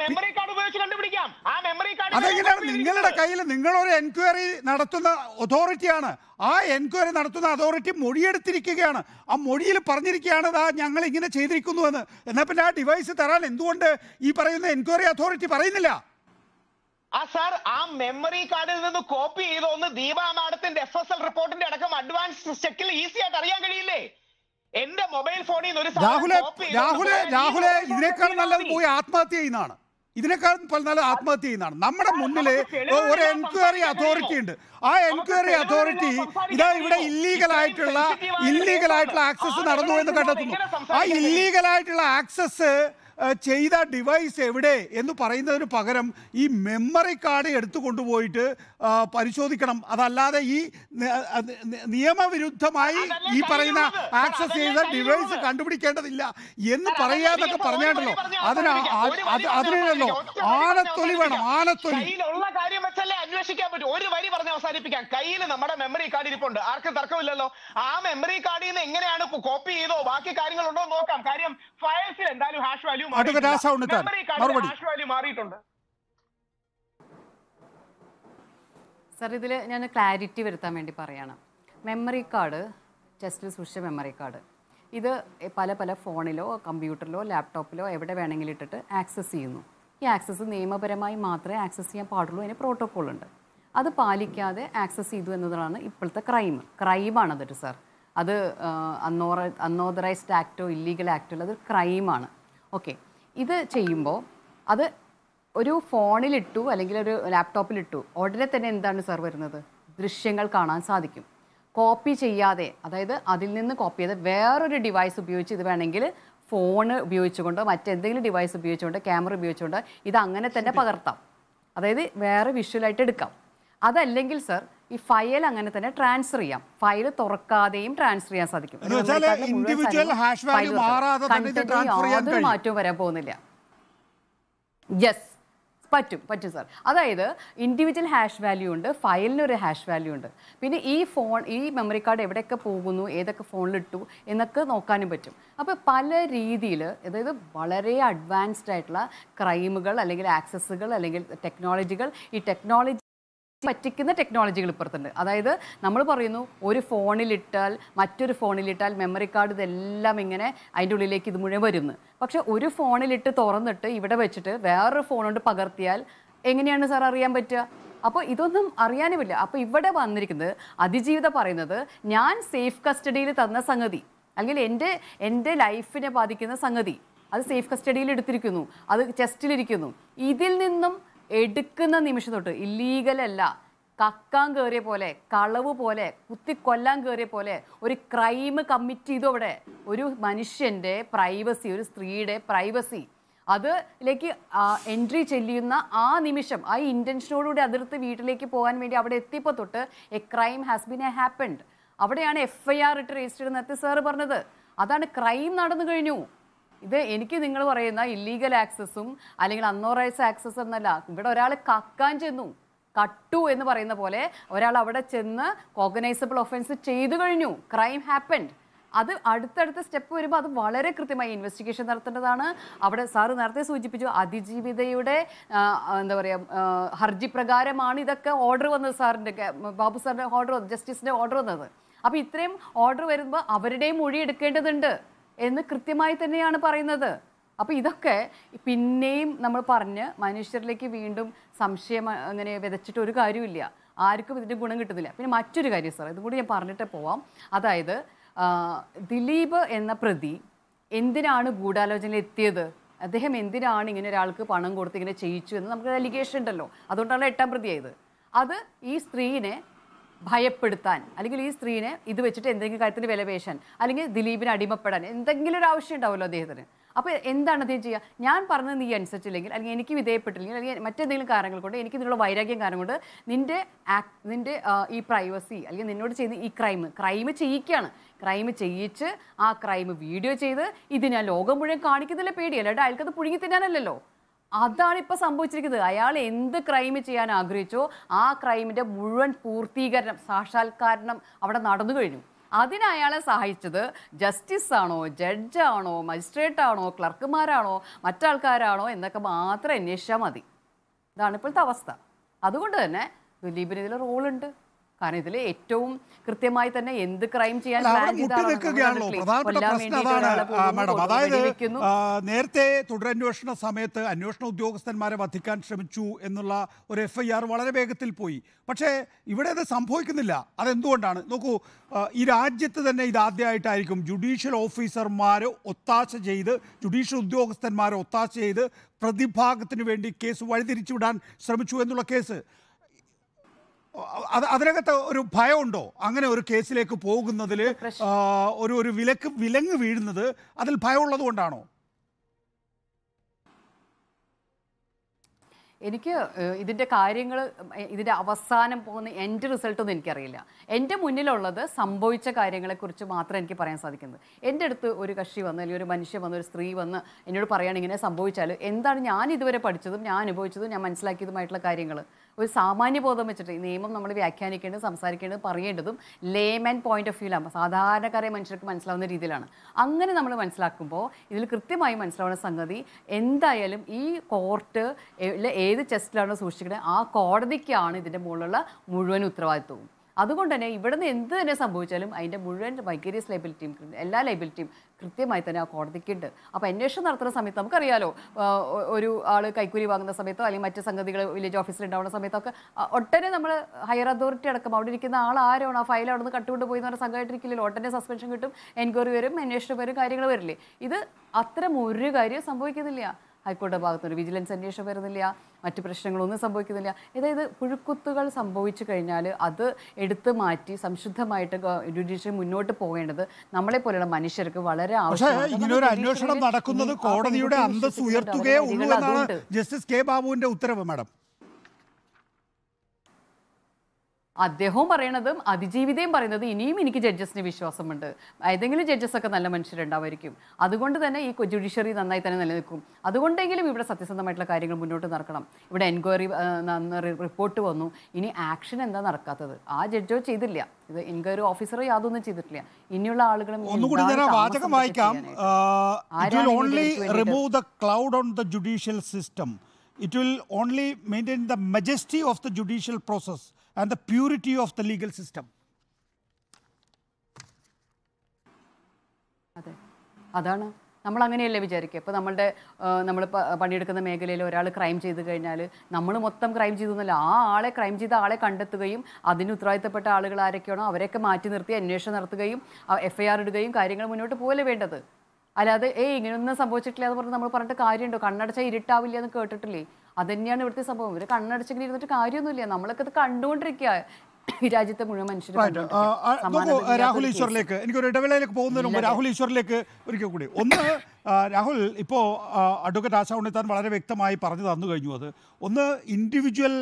മെമ്മറി കാർഡ് ഉപയോഗിച്ച് കണ്ടുപിടിക്കാം ആ മെമ്മറി കാർഡ് അതെങ്ങനെയാണ് നിങ്ങളുടെ കയ്യിൽ നിങ്ങളൊരു എൻക്വയറി നടത്തുന്ന അതോറിറ്റിയാണ് ആ എൻക്വയറി നടത്തുന്ന അതോറിറ്റി മൊഴിയെടുത്തിരിക്കുകയാണ് ആ മൊഴിയിൽ പറഞ്ഞിരിക്കുകയാണ് ആ ഞങ്ങൾ ഇങ്ങനെ ചെയ്തിരിക്കുന്നു എന്ന് എന്നാൽ പിന്നെ ആ ഡിവൈസ് തരാൻ എന്തുകൊണ്ട് ഈ പറയുന്ന എൻക്വയറി അതോറിറ്റി പറയുന്നില്ല ആ സാർ ആ മെമ്മറി കാർഡിൽ നിന്ന് കോപ്പി ചെയ്ത ഒന്ന് ദീപ മാഡത്തിന്റെ എഫ് എസ് എൽ റിപ്പോർട്ടിന്റെ അടക്കം അഡ്വാൻസ് ചെക്കിൽ ഈസി ആയിട്ട് അറിയാൻ കഴിയില്ലേ എന്റെ മൊബൈൽ ഫോണിൽ നിന്ന് ഒരു രാഹുലെ രാഹുലെ രാഹുലെ ഇതിനേക്കാൾ നല്ലത് പോയി ആത്മഹത്യ ചെയ്യുന്നതാണ് ഇതിനേക്കാൾ പല നല്ല ആത്മഹത്യ ചെയ്യുന്നതാണ് നമ്മുടെ മുന്നിൽ ഒരു എൻക്വയറി അതോറിറ്റി ഉണ്ട് ആ എൻക്വയറി അതോറിറ്റി ഇതാ ഇവിടെ ഇല്ലീഗൽ ആയിട്ടുള്ള ഇല്ലീഗൽ ആയിട്ടുള്ള ആക്സസ് നടന്നു എന്ന് കണ്ടെത്തുന്നു ആ ഇല്ലീഗൽ ആയിട്ടുള്ള ആക്സസ് ചെയ്ത ഡിവൈസ് എവിടെ എന്ന് പറയുന്നതിന് പകരം ഈ മെമ്മറി കാർഡ് എടുത്തു കൊണ്ടുപോയിട്ട് പരിശോധിക്കണം അതല്ലാതെ ഈ നിയമവിരുദ്ധമായി ഈ പറയുന്ന ആക്സസ് ചെയ്ത ഡിവൈസ് കണ്ടുപിടിക്കേണ്ടതില്ല എന്ന് പറയാതൊക്കെ പറഞ്ഞാണ്ടല്ലോ അതിന് അതിനാണല്ലോ ആനത്തൊലി വേണം ആനത്തൊലി കാര്യം വെച്ചല്ലേ അന്വേഷിക്കാൻ പറ്റും ഒരു വരി പറഞ്ഞ് അവസാനിപ്പിക്കാം കയ്യിൽ നമ്മുടെ മെമ്മറി കാർഡ് ഇരിപ്പുണ്ട് ആർക്കും തർക്കമില്ലല്ലോ ആ മെമ്മറി കാർഡിൽ നിന്ന് എങ്ങനെയാണ് കോപ്പി ചെയ്തോ ബാക്കി കാര്യങ്ങളുണ്ടോ നോക്കാം കാര്യം ഫയൽസിൽ എന്തായാലും ഹാഷ് വാല്യൂ മറുപടി സർ ഇതിൽ ഞാൻ ക്ലാരിറ്റി വരുത്താൻ വേണ്ടി പറയാണ് മെമ്മറി കാർഡ് ജസ്റ്റിസ് സൂക്ഷിച്ച മെമ്മറി കാർഡ് ഇത് പല പല ഫോണിലോ കമ്പ്യൂട്ടറിലോ ലാപ്ടോപ്പിലോ എവിടെ വേണമെങ്കിലും ഇട്ടിട്ട് ആക്സസ് ചെയ്യുന്നു ഈ ആക്സസ് നിയമപരമായി മാത്രമേ ആക്സസ് ചെയ്യാൻ പാടുള്ളൂ അതിന് പ്രോട്ടോക്കോൾ ഉണ്ട് അത് പാലിക്കാതെ ആക്സസ് ചെയ്തു എന്നതാണ് ഇപ്പോഴത്തെ ക്രൈം അതൊരു സർ അത് അൺഓറ അൺഓതറൈസ്ഡ് ആക്റ്റോ ഇല്ലീഗൽ ആക്റ്റോ അതൊരു ക്രൈമാണ് ഓക്കെ ഇത് ചെയ്യുമ്പോൾ അത് ഒരു ഫോണിലിട്ടു അല്ലെങ്കിൽ ഒരു ലാപ്ടോപ്പിലിട്ടു ഉടനെ തന്നെ എന്താണ് സാർ വരുന്നത് ദൃശ്യങ്ങൾ കാണാൻ സാധിക്കും കോപ്പി ചെയ്യാതെ അതായത് അതിൽ നിന്ന് കോപ്പി ചെയ്ത് വേറൊരു ഡിവൈസ് ഉപയോഗിച്ച് ഇത് വേണമെങ്കിൽ ഫോൺ ഉപയോഗിച്ചുകൊണ്ട് മറ്റെന്തെങ്കിലും ഡിവൈസ് ഉപയോഗിച്ചുകൊണ്ട് ക്യാമറ ഉപയോഗിച്ചുകൊണ്ട് ഇത് അങ്ങനെ തന്നെ പകർത്താം അതായത് വേറെ വിഷ്വലായിട്ട് എടുക്കാം അതല്ലെങ്കിൽ സർ ഈ ഫയൽ അങ്ങനെ തന്നെ ട്രാൻസ്ഫർ ചെയ്യാം ഫയൽ തുറക്കാതെയും ട്രാൻസ്ഫർ ചെയ്യാൻ സാധിക്കും യാതൊരു മാറ്റവും വരാൻ പോകുന്നില്ല യെസ് പറ്റും പറ്റും സാർ അതായത് ഇൻഡിവിജ്വൽ ഹാഷ് വാല്യൂ ഉണ്ട് ഫയലിനൊരു ഹാഷ് വാല്യൂ ഉണ്ട് പിന്നെ ഈ ഫോൺ ഈ മെമ്മറി കാർഡ് എവിടെയൊക്കെ പോകുന്നു ഏതൊക്കെ ഫോണിലിട്ടു എന്നൊക്കെ നോക്കാനും പറ്റും അപ്പോൾ പല രീതിയിൽ അതായത് വളരെ അഡ്വാൻസ്ഡ് ആയിട്ടുള്ള ക്രൈമുകൾ അല്ലെങ്കിൽ ആക്സസ്സുകൾ അല്ലെങ്കിൽ ടെക്നോളജികൾ ഈ ടെക്നോളജി പറ്റിക്കുന്ന ടെക്നോളജികൾ ഇപ്പുറത്തുണ്ട് അതായത് നമ്മൾ പറയുന്നു ഒരു ഫോണിലിട്ടാൽ മറ്റൊരു ഫോണിലിട്ടാൽ മെമ്മറി കാർഡ് ഇതെല്ലാം ഇങ്ങനെ അതിൻ്റെ ഉള്ളിലേക്ക് ഇത് മുഴുവൻ വരുന്നു പക്ഷെ ഒരു ഫോണിലിട്ട് തുറന്നിട്ട് ഇവിടെ വെച്ചിട്ട് വേറൊരു ഫോണുകൊണ്ട് പകർത്തിയാൽ എങ്ങനെയാണ് സാർ അറിയാൻ പറ്റുക അപ്പോൾ ഇതൊന്നും അറിയാനുമില്ല അപ്പോൾ ഇവിടെ വന്നിരിക്കുന്നത് അതിജീവിത പറയുന്നത് ഞാൻ സേഫ് കസ്റ്റഡിയിൽ തന്ന സംഗതി അല്ലെങ്കിൽ എൻ്റെ എൻ്റെ ലൈഫിനെ ബാധിക്കുന്ന സംഗതി അത് സേഫ് കസ്റ്റഡിയിൽ എടുത്തിരിക്കുന്നു അത് ചെസ്റ്റിലിരിക്കുന്നു ഇതിൽ നിന്നും എടുക്കുന്ന നിമിഷം തൊട്ട് ഇല്ലീഗലല്ല കക്കാൻ കയറിയ പോലെ കളവ് പോലെ കുത്തിക്കൊല്ലാൻ കയറിയ പോലെ ഒരു ക്രൈം കമ്മിറ്റ് ചെയ്തു അവിടെ ഒരു മനുഷ്യൻ്റെ പ്രൈവസി ഒരു സ്ത്രീയുടെ പ്രൈവസി അതിലേക്ക് എൻട്രി ചെല്ലിയുന്ന ആ നിമിഷം ആ ഇൻറ്റൻഷനോടുകൂടി അതിർത്ത് വീട്ടിലേക്ക് പോകാൻ വേണ്ടി അവിടെ എത്തിയപ്പോൾ തൊട്ട് a crime has been a happened അവിടെയാണ് എഫ് ഐ ആർ ഇട്ട് രജിസ്റ്റർ നേരത്തെ സാറ് പറഞ്ഞത് അതാണ് ക്രൈം നടന്നു കഴിഞ്ഞു ഇത് എനിക്ക് നിങ്ങൾ പറയുന്ന ഇല്ലീഗൽ ആക്സസും അല്ലെങ്കിൽ അന്നോറൈസ് ആക്സസ് എന്നല്ല ഇവിടെ ഒരാൾ കക്കാൻ ചെന്നു കട്ടു എന്ന് പറയുന്ന പോലെ ഒരാൾ അവിടെ ചെന്ന് കോഗനൈസബിൾ ഒഫൻസ് ചെയ്തു കഴിഞ്ഞു ക്രൈം ഹാപ്പൻഡ് അത് അടുത്തടുത്ത സ്റ്റെപ്പ് വരുമ്പോൾ അത് വളരെ കൃത്യമായി ഇൻവെസ്റ്റിഗേഷൻ നടത്തേണ്ടതാണ് അവിടെ സാറ് നേരത്തെ സൂചിപ്പിച്ചു അതിജീവിതയുടെ എന്താ പറയുക ഹർജി പ്രകാരമാണ് ഇതൊക്കെ ഓർഡർ വന്നത് സാറിൻ്റെ ബാബു സാറിൻ്റെ ഓർഡർ വന്നത് ജസ്റ്റിസിൻ്റെ ഓർഡർ വന്നത് അപ്പോൾ ഇത്രയും ഓർഡർ വരുമ്പോൾ അവരുടെയും മൊഴി എടുക്കേണ്ടതുണ്ട് എന്ന് കൃത്യമായി തന്നെയാണ് പറയുന്നത് അപ്പോൾ ഇതൊക്കെ പിന്നെയും നമ്മൾ പറഞ്ഞ് മനുഷ്യരിലേക്ക് വീണ്ടും സംശയം അങ്ങനെ വിതച്ചിട്ട് ഒരു കാര്യമില്ല ആർക്കും ഇതിൻ്റെ ഗുണം കിട്ടുന്നില്ല പിന്നെ മറ്റൊരു കാര്യം സാർ ഇതും കൂടി ഞാൻ പറഞ്ഞിട്ട് പോവാം അതായത് ദിലീപ് എന്ന പ്രതി എന്തിനാണ് ഗൂഢാലോചനയിൽ എത്തിയത് അദ്ദേഹം എന്തിനാണ് ഇങ്ങനെ ഒരാൾക്ക് പണം കൊടുത്ത് ഇങ്ങനെ ചെയ്യിച്ചു എന്ന് നമുക്ക് അലിഗേഷൻ ഉണ്ടല്ലോ അതുകൊണ്ടാണ് എട്ടാം പ്രതിയായത് അത് ഈ സ്ത്രീനെ ഭയപ്പെടുത്താൻ അല്ലെങ്കിൽ ഈ സ്ത്രീനെ ഇത് വെച്ചിട്ട് എന്തെങ്കിലും കാര്യത്തിന് വിലപേശാൻ അല്ലെങ്കിൽ ദിലീപിനെ അടിമപ്പെടാൻ എന്തെങ്കിലും ഒരു ആവശ്യം ഉണ്ടാവുമല്ലോ അദ്ദേഹത്തിന് അപ്പോൾ എന്താണ് അദ്ദേഹം ചെയ്യുക ഞാൻ പറഞ്ഞത് നീ അനുസരിച്ചില്ലെങ്കിൽ അല്ലെങ്കിൽ എനിക്ക് വിധേയപ്പെട്ടില്ലെങ്കിൽ അല്ലെങ്കിൽ മറ്റെന്തെങ്കിലും കാരണങ്ങൾ കൊണ്ട് എനിക്ക് ഇതിനുള്ള വൈരാഗ്യം കാരണം കൊണ്ട് നിൻ്റെ ആക്ട് നിൻ്റെ ഈ പ്രൈവസി അല്ലെങ്കിൽ നിന്നോട് ചെയ്യുന്ന ഈ ക്രൈം ക്രൈം ചെയ്യിക്കുകയാണ് ക്രൈം ചെയ്യിച്ച് ആ ക്രൈം വീഡിയോ ചെയ്ത് ഇതിനെ ലോകം മുഴുവൻ കാണിക്കുന്നതിലെ പേടിയല്ല അയാൾക്കത് പുഴുങ്ങി തിന്നാനല്ലല്ലോ അതാണ് ഇപ്പൊ സംഭവിച്ചിരിക്കുന്നത് അയാൾ എന്ത് ക്രൈം ചെയ്യാൻ ആഗ്രഹിച്ചോ ആ ക്രൈമിന്റെ മുഴുവൻ പൂർത്തീകരണം സാക്ഷാത്കാരണം അവിടെ നടന്നു കഴിഞ്ഞു അതിന് അയാളെ സഹായിച്ചത് ജസ്റ്റിസ് ആണോ ജഡ്ജാണോ മജിസ്ട്രേറ്റ് ആണോ ക്ലർക്കുമാരാണോ മറ്റാൾക്കാരാണോ എന്നൊക്കെ മാത്രം അന്വേഷിച്ചാൽ മതി ഇതാണ് ഇപ്പോഴത്തെ അവസ്ഥ അതുകൊണ്ട് തന്നെ ദുലീപിന് ഇതിൽ റോളുണ്ട് കാരണം ഇതിൽ ഏറ്റവും കൃത്യമായി തന്നെ എന്ത് ക്രൈം ചെയ്യാൻ നേരത്തെ തുടരന്വേഷണ സമയത്ത് അന്വേഷണ ഉദ്യോഗസ്ഥന്മാരെ വധിക്കാൻ ശ്രമിച്ചു എന്നുള്ള ഒരു എഫ് ഐ ആർ വളരെ വേഗത്തിൽ പോയി പക്ഷേ ഇവിടെ അത് സംഭവിക്കുന്നില്ല അതെന്തുകൊണ്ടാണ് നോക്കൂ ഈ രാജ്യത്ത് തന്നെ ഇതാദ്യമായിട്ടായിരിക്കും ജുഡീഷ്യൽ ഓഫീസർമാർ ഒത്താശ ചെയ്ത് ജുഡീഷ്യൽ ഉദ്യോഗസ്ഥന്മാർ ഒത്താശ ചെയ്ത് പ്രതിഭാഗത്തിന് വേണ്ടി കേസ് വഴിതിരിച്ചുവിടാൻ ശ്രമിച്ചു എന്നുള്ള കേസ് അതിനകത്ത് ഒരു ഭയമുണ്ടോ അങ്ങനെ ഒരു കേസിലേക്ക് പോകുന്നതിൽ ഒരു ഒരു വിലക്ക് വിലങ്ങ് വീഴുന്നത് അതിൽ ഭയമുള്ളത് കൊണ്ടാണോ എനിക്ക് ഇതിൻ്റെ കാര്യങ്ങൾ ഇതിൻ്റെ അവസാനം പോകുന്ന എൻ്റെ റിസൾട്ടൊന്നും എനിക്കറിയില്ല എൻ്റെ മുന്നിലുള്ളത് സംഭവിച്ച കാര്യങ്ങളെക്കുറിച്ച് മാത്രമേ എനിക്ക് പറയാൻ സാധിക്കുന്നത് എൻ്റെ അടുത്ത് ഒരു കക്ഷി വന്ന് അല്ലെങ്കിൽ ഒരു മനുഷ്യൻ വന്ന് ഒരു സ്ത്രീ വന്ന് എന്നോട് പറയുകയാണ് ഇങ്ങനെ സംഭവിച്ചാൽ എന്താണ് ഞാൻ ഇതുവരെ പഠിച്ചതും ഞാൻ അനുഭവിച്ചതും ഞാൻ മനസ്സിലാക്കിയതുമായിട്ടുള്ള കാര്യങ്ങൾ ഒരു സാമാന്യ ബോധം വെച്ചിട്ട് ഈ നിയമം നമ്മൾ വ്യാഖ്യാനിക്കേണ്ടത് സംസാരിക്കേണ്ടത് പറയേണ്ടതും ലേമൻ പോയിന്റ് ഓഫ് വ്യൂലാണ് സാധാരണക്കാരെ മനുഷ്യർക്ക് മനസ്സിലാവുന്ന രീതിയിലാണ് അങ്ങനെ നമ്മൾ മനസ്സിലാക്കുമ്പോൾ ഇതിൽ കൃത്യമായി മനസ്സിലാവുന്ന സംഗതി എന്തായാലും ഈ കോർട്ട് ഏത് ചെസ്റ്റിലാണോ സൂക്ഷിക്കുന്നത് ആ കോടതിക്കാണ് ഇതിൻ്റെ മുകളിലുള്ള മുഴുവൻ ഉത്തരവാദിത്വവും അതുകൊണ്ട് തന്നെ ഇവിടുന്ന് എന്ത് തന്നെ സംഭവിച്ചാലും അതിൻ്റെ മുഴുവൻ വൈഗേരിയസ് ലൈബിലിറ്റിയും എല്ലാ ലൈബിലിറ്റിയും കൃത്യമായി തന്നെ ആ കോടതിക്കുണ്ട് അപ്പോൾ അന്വേഷണം നടത്തുന്ന സമയത്ത് നമുക്കറിയാലോ ഒരു ആൾ കൈക്കൂലി വാങ്ങുന്ന സമയത്തോ അല്ലെങ്കിൽ മറ്റ് സംഗതികൾ വില്ലേജ് ഓഫീസിൽ ഉണ്ടാവുന്ന സമയത്തൊക്കെ ഒട്ടനെ നമ്മൾ ഹയർ അതോറിറ്റി അടക്കം അവിടെ ഇരിക്കുന്ന ആൾ ആരാണ് ആ ഫയൽ അവിടെ നിന്ന് കട്ടുകൊണ്ട് പോയി എന്ന് പറഞ്ഞ സംഘമായിട്ടിരിക്കില്ലല്ലോ ഒട്ടനെ സസ്പെൻഷൻ കിട്ടും എൻക്വയറി വരും അന്വേഷണം വരും കാര്യങ്ങൾ വരില്ലേ ഇത് അത്തരം ഒരു കാര്യം സംഭവിക്കുന്നില്ല ഹൈക്കോടതി ഭാഗത്തുനിന്ന് വിജിലൻസ് അന്വേഷണം വരുന്നില്ല മറ്റു പ്രശ്നങ്ങളൊന്നും സംഭവിക്കുന്നില്ല അതായത് പുഴുക്കുത്തുകൾ സംഭവിച്ചു കഴിഞ്ഞാൽ അത് എടുത്തു മാറ്റി സംശുദ്ധമായിട്ട് ജുഡീഷ്യറി മുന്നോട്ട് പോകേണ്ടത് നമ്മളെ പോലെയുള്ള മനുഷ്യർക്ക് വളരെ ആവശ്യമാണ് അന്വേഷണം നടക്കുന്നത് കോടതിയുടെ അന്തസ് ഉയർത്തുകയേ ഉള്ളൂ എന്നാണ് ജസ്റ്റിസ് കെ ബാബുവിന്റെ ഉത്തരവ് മാഡം അദ്ദേഹവും പറയണതും അതിജീവിതയും പറയുന്നത് ഇനിയും എനിക്ക് ജഡ്ജസിന് വിശ്വാസമുണ്ട് ഏതെങ്കിലും ജഡ്ജസൊക്കെ നല്ല മനുഷ്യരുണ്ടാവായിരിക്കും അതുകൊണ്ട് തന്നെ ഈ ജുഡീഷ്യറി നന്നായി തന്നെ നിലനിൽക്കും അതുകൊണ്ടെങ്കിലും ഇവിടെ സത്യസന്ധമായിട്ടുള്ള കാര്യങ്ങൾ മുന്നോട്ട് നടക്കണം ഇവിടെ എൻക്വയറി റിപ്പോർട്ട് വന്നു ഇനി ആക്ഷൻ എന്താ നടക്കാത്തത് ആ ജഡ്ജോ ചെയ്തില്ല ഇത് എൻക്വയറി ഓഫീസറോ യാതൊന്നും ചെയ്തിട്ടില്ല ഇനിയുള്ള ആളുകളും ഒന്നുകൂടി only remove the cloud on the judicial system it will only maintain the majesty of the judicial process and the purity of the legal system. അതാണ് നമ്മൾ അങ്ങനെയല്ലേ വിചാരിക്കുക ഇപ്പോൾ നമ്മളുടെ നമ്മൾ പണിയെടുക്കുന്ന മേഖലയിൽ ഒരാൾ ക്രൈം ചെയ്ത് കഴിഞ്ഞാൽ നമ്മൾ മൊത്തം ക്രൈം ചെയ്തു എന്നല്ല ആ ആളെ ക്രൈം ചെയ്ത ആളെ കണ്ടെത്തുകയും അതിന് ഉത്തരവാദിത്തപ്പെട്ട ആളുകൾ ആരൊക്കെയാണോ അവരെയൊക്കെ മാറ്റി നിർത്തി അന്വേഷണം നടത്തുകയും എഫ് ഐ ആർ ഇടുകയും കാര്യങ്ങൾ മുന്നോട്ട് പോലെ വേണ്ടത് അല്ലാതെ ഏയ് ഇങ്ങനെയൊന്നും സംഭവിച്ചിട്ടില്ല എന്ന് പറഞ്ഞ് നമ്മൾ പറഞ്ഞിട്ട് കാര്യമുണ്ടോ കണ്ണടച്ചാൽ ഇരുട്ടാവില്ല എന്ന് കേട്ടിട്ടില്ലേ അത് തന്നെയാണ് ഇവിടുത്തെ സംഭവം ഇവർ കണ്ണടച്ചിങ്ങനെ ഇരുന്നിട്ട് കാര്യമൊന്നുമില്ല നമ്മളൊക്കെ അത് കണ്ടുകൊണ്ടിരിക്കുക രാജ്യത്തെ രാഹുൽ ഈശ്വറിലേക്ക് ഒരു ഇടവേളയിലേക്ക് പോകുന്നതിന് മുമ്പ് രാഹുൽ ഈശ്വറിലേക്ക് ഒരിക്കൽ കൂടി ഒന്ന് രാഹുൽ ഇപ്പോൾ അഡ്വക്കേറ്റ് ഉണ്ണിത്താൻ വളരെ വ്യക്തമായി പറഞ്ഞു തന്നു കഴിഞ്ഞു അത് ഒന്ന് ഇൻഡിവിജ്വൽ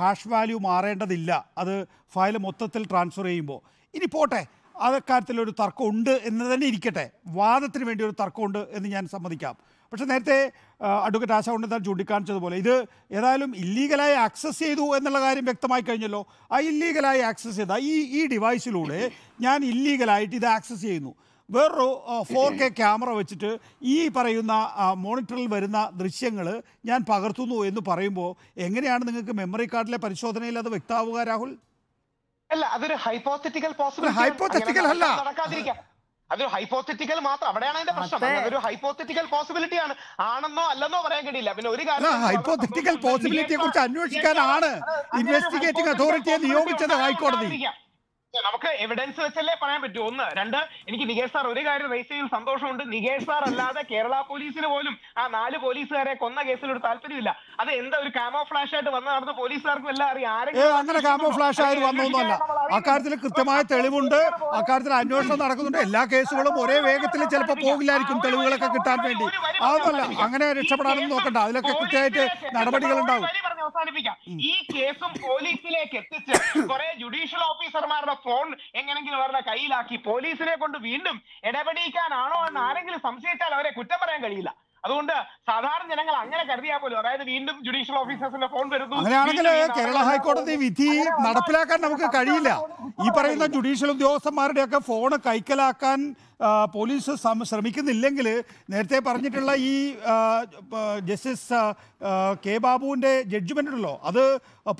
ഹാഷ് വാല്യൂ മാറേണ്ടതില്ല അത് ഫയൽ മൊത്തത്തിൽ ട്രാൻസ്ഫർ ചെയ്യുമ്പോൾ ഇനി പോട്ടെ അക്കാര്യത്തിൽ ഒരു തർക്കമുണ്ട് എന്ന് തന്നെ ഇരിക്കട്ടെ വാദത്തിന് വേണ്ടി ഒരു തർക്കമുണ്ട് എന്ന് ഞാൻ സമ്മതിക്കാം പക്ഷേ നേരത്തെ അഡ്വക്കേറ്റ് ആശ ഉണ്ടെന്നാൽ ചൂണ്ടിക്കാണിച്ചതുപോലെ ഇത് ഏതായാലും ഇല്ലീഗലായി ആക്സസ് ചെയ്തു എന്നുള്ള കാര്യം വ്യക്തമായി കഴിഞ്ഞല്ലോ ആ ഇല്ലീഗലായി ആക്സസ് ചെയ്ത ഈ ഈ ഡിവൈസിലൂടെ ഞാൻ ഇല്ലീഗലായിട്ട് ഇത് ആക്സസ് ചെയ്യുന്നു വേറൊരു ഫോർ കെ ക്യാമറ വെച്ചിട്ട് ഈ പറയുന്ന മോണിറ്ററിൽ വരുന്ന ദൃശ്യങ്ങൾ ഞാൻ പകർത്തുന്നു എന്ന് പറയുമ്പോൾ എങ്ങനെയാണ് നിങ്ങൾക്ക് മെമ്മറി കാർഡിലെ പരിശോധനയിൽ അത് വ്യക്തമാവുക രാഹുൽ അല്ല അതൊരു ഹൈപ്പോത്തറ്റിക്കൽ പോസിബിൾ ഹൈപ്പോത്തറ്റിക്കൽ അല്ല അതൊരു ഹൈപ്പോത്തറ്റിക്കൽ മാത്രം അവിടെയാണ് അതിന്റെ പ്രശ്നം അതൊരു ഹൈപ്പോത്തറ്റിക്കൽ പോസിബിലിറ്റി ആണ് ആണെന്നോ അല്ലെന്നോ പറയാൻ കഴിയില്ല പിന്നെ ഒരു കാര്യം ഹൈപ്പോത്തറ്റിക്കൽ പോസിബിലിറ്റിയെ കുറിച്ച് അന്വേഷിക്കാനാണ് ഇൻവെസ്റ്റിഗേറ്റിംഗ് അതോറിറ്റിയെ നിയോഗിച്ചത് ഹൈക്കോടതി നമുക്ക് എവിഡൻസ് വെച്ചല്ലേ പറയാൻ പറ്റൂ ഒന്ന് രണ്ട് എനിക്ക് നികേഷ് സാർ ഒരു കാര്യം റേസ് ചെയ്യുന്ന സന്തോഷമുണ്ട് നികേഷ് സാർ അല്ലാതെ കേരള പോലീസിന് പോലും ആ നാല് പോലീസുകാരെ കൊന്ന കേസിൽ ഒരു താല്പര്യമില്ല അത് എന്താ ഒരു കാമോ ഫ്ലാഷ് ആയിട്ട് വന്ന നടന്ന പോലീസുകാർക്കും എല്ലാം അറിയാം ആരെങ്കിലും ആയിട്ട് വന്നൊന്നുമല്ല അക്കാര്യത്തിൽ കൃത്യമായ തെളിവുണ്ട് അക്കാര്യത്തിൽ അന്വേഷണം നടക്കുന്നുണ്ട് എല്ലാ കേസുകളും ഒരേ വേഗത്തിൽ ചിലപ്പോൾ പോകില്ലായിരിക്കും തെളിവുകളൊക്കെ കിട്ടാൻ വേണ്ടി അതൊന്നല്ല അങ്ങനെ രക്ഷപ്പെടാനൊന്നും നോക്കണ്ട അതിലൊക്കെ കൃത്യമായിട്ട് നടപടികൾ ഉണ്ടാവും ഈ കേസും പോലീസിലേക്ക് എത്തിച്ച് കുറെ ജുഡീഷ്യൽ ഓഫീസർമാരുടെ ഫോൺ എങ്ങനെങ്കിലും അവരുടെ കയ്യിലാക്കി പോലീസിനെ കൊണ്ട് വീണ്ടും ഇടപെടിക്കാനാണോ എന്ന് ആരെങ്കിലും സംശയിച്ചാൽ അവരെ കുറ്റം പറയാൻ കഴിയില്ല അതുകൊണ്ട് സാധാരണ ജനങ്ങൾ അങ്ങനെ കരുതിയാൽ പോലും അതായത് വീണ്ടും ജുഡീഷ്യൽ ഓഫീസേഴ്സിന്റെ ഫോൺ വരുന്നു അങ്ങനെയാണെങ്കിൽ കേരള ഹൈക്കോടതി വിധി നടപ്പിലാക്കാൻ നമുക്ക് കഴിയില്ല ഈ പറയുന്ന ജുഡീഷ്യൽ ഉദ്യോഗസ്ഥന്മാരുടെയൊക്കെ ഫോൺ കൈക്കലാക്കാൻ പോലീസ് ശ്രമിക്കുന്നില്ലെങ്കിൽ നേരത്തെ പറഞ്ഞിട്ടുള്ള ഈ ജസ്റ്റിസ് കെ ബാബുവിൻ്റെ ജഡ്ജ്മെൻ്റ് ഉണ്ടല്ലോ അത്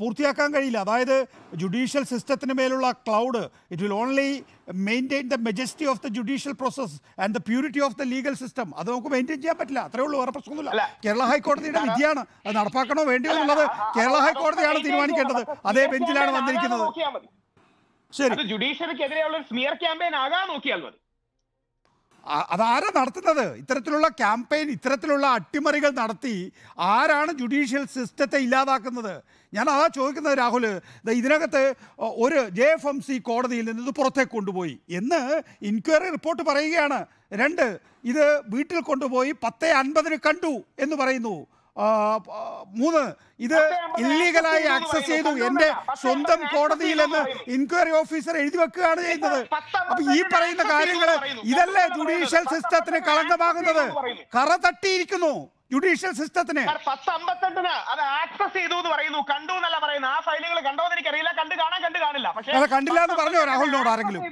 പൂർത്തിയാക്കാൻ കഴിയില്ല അതായത് ജുഡീഷ്യൽ സിസ്റ്റത്തിന് മേലുള്ള cloud it will only maintain the majesty of the judicial process and the purity of the legal system അത് നമുക്ക് മെയിൻറ്റെയിൻ ചെയ്യാൻ പറ്റില്ല അത്രേ ഉള്ളൂ വേറെ പ്രശ്നമൊന്നുമില്ല കേരള ഹൈക്കോടതിയുടെ വിധിയാണ് അത് നടപ്പാക്കണോ വേണ്ടിയോ എന്നുള്ളത് കേരള ഹൈക്കോടതിയാണ് തീരുമാനിക്കേണ്ടത് അതേ ബെഞ്ചിലാണ് വന്നിരിക്കുന്നത് ശരി ജുഡീഷ്യറിക്കെതിരെയുള്ള സ്മിയർ ക്യാമ്പയിൻ ആകാൻ നോക്കിയാൽ മതി അതാരാ നടത്തുന്നത് ഇത്തരത്തിലുള്ള ക്യാമ്പയിൻ ഇത്തരത്തിലുള്ള അട്ടിമറികൾ നടത്തി ആരാണ് ജുഡീഷ്യൽ സിസ്റ്റത്തെ ഇല്ലാതാക്കുന്നത് ഞാൻ അതാ ചോദിക്കുന്നത് രാഹുൽ ഇതിനകത്ത് ഒരു ജെ എഫ് എം സി കോടതിയിൽ നിന്ന് ഇത് പുറത്തേക്ക് കൊണ്ടുപോയി എന്ന് ഇൻക്വയറി റിപ്പോർട്ട് പറയുകയാണ് രണ്ട് ഇത് വീട്ടിൽ കൊണ്ടുപോയി പത്തേ അൻപതിന് കണ്ടു എന്ന് പറയുന്നു മൂന്ന് ഇത് ഇല്ലീഗലായി ആക്സസ് ചെയ്തു എന്റെ സ്വന്തം കോടതിയിൽ എന്ന് ഇൻക്വയറി ഓഫീസർ എഴുതി വെക്കുകയാണ് ചെയ്യുന്നത് അപ്പൊ ഈ പറയുന്ന കാര്യങ്ങൾ ഇതല്ലേ ജുഡീഷ്യൽ സിസ്റ്റത്തിന് കളങ്കമാകുന്നത് കറ തട്ടിയിരിക്കുന്നു ജുഡീഷ്യൽ സിസ്റ്റത്തിന് പത്ത് അമ്പത്തെട്ടിന് അത് ആക്സസ് ചെയ്തു എന്ന് പറയുന്നു കണ്ടു എന്നല്ല പറയുന്നു ആ ഫയലുകൾ കണ്ടോ എന്ന് എനിക്കറിയില്ല കണ്ടു കാണാൻ കണ്ടു കാണില്ല പക്ഷേ കണ്ടില്ല എന്ന് പറഞ്ഞോ രാഹുലിനോട് ആരെങ്കിലും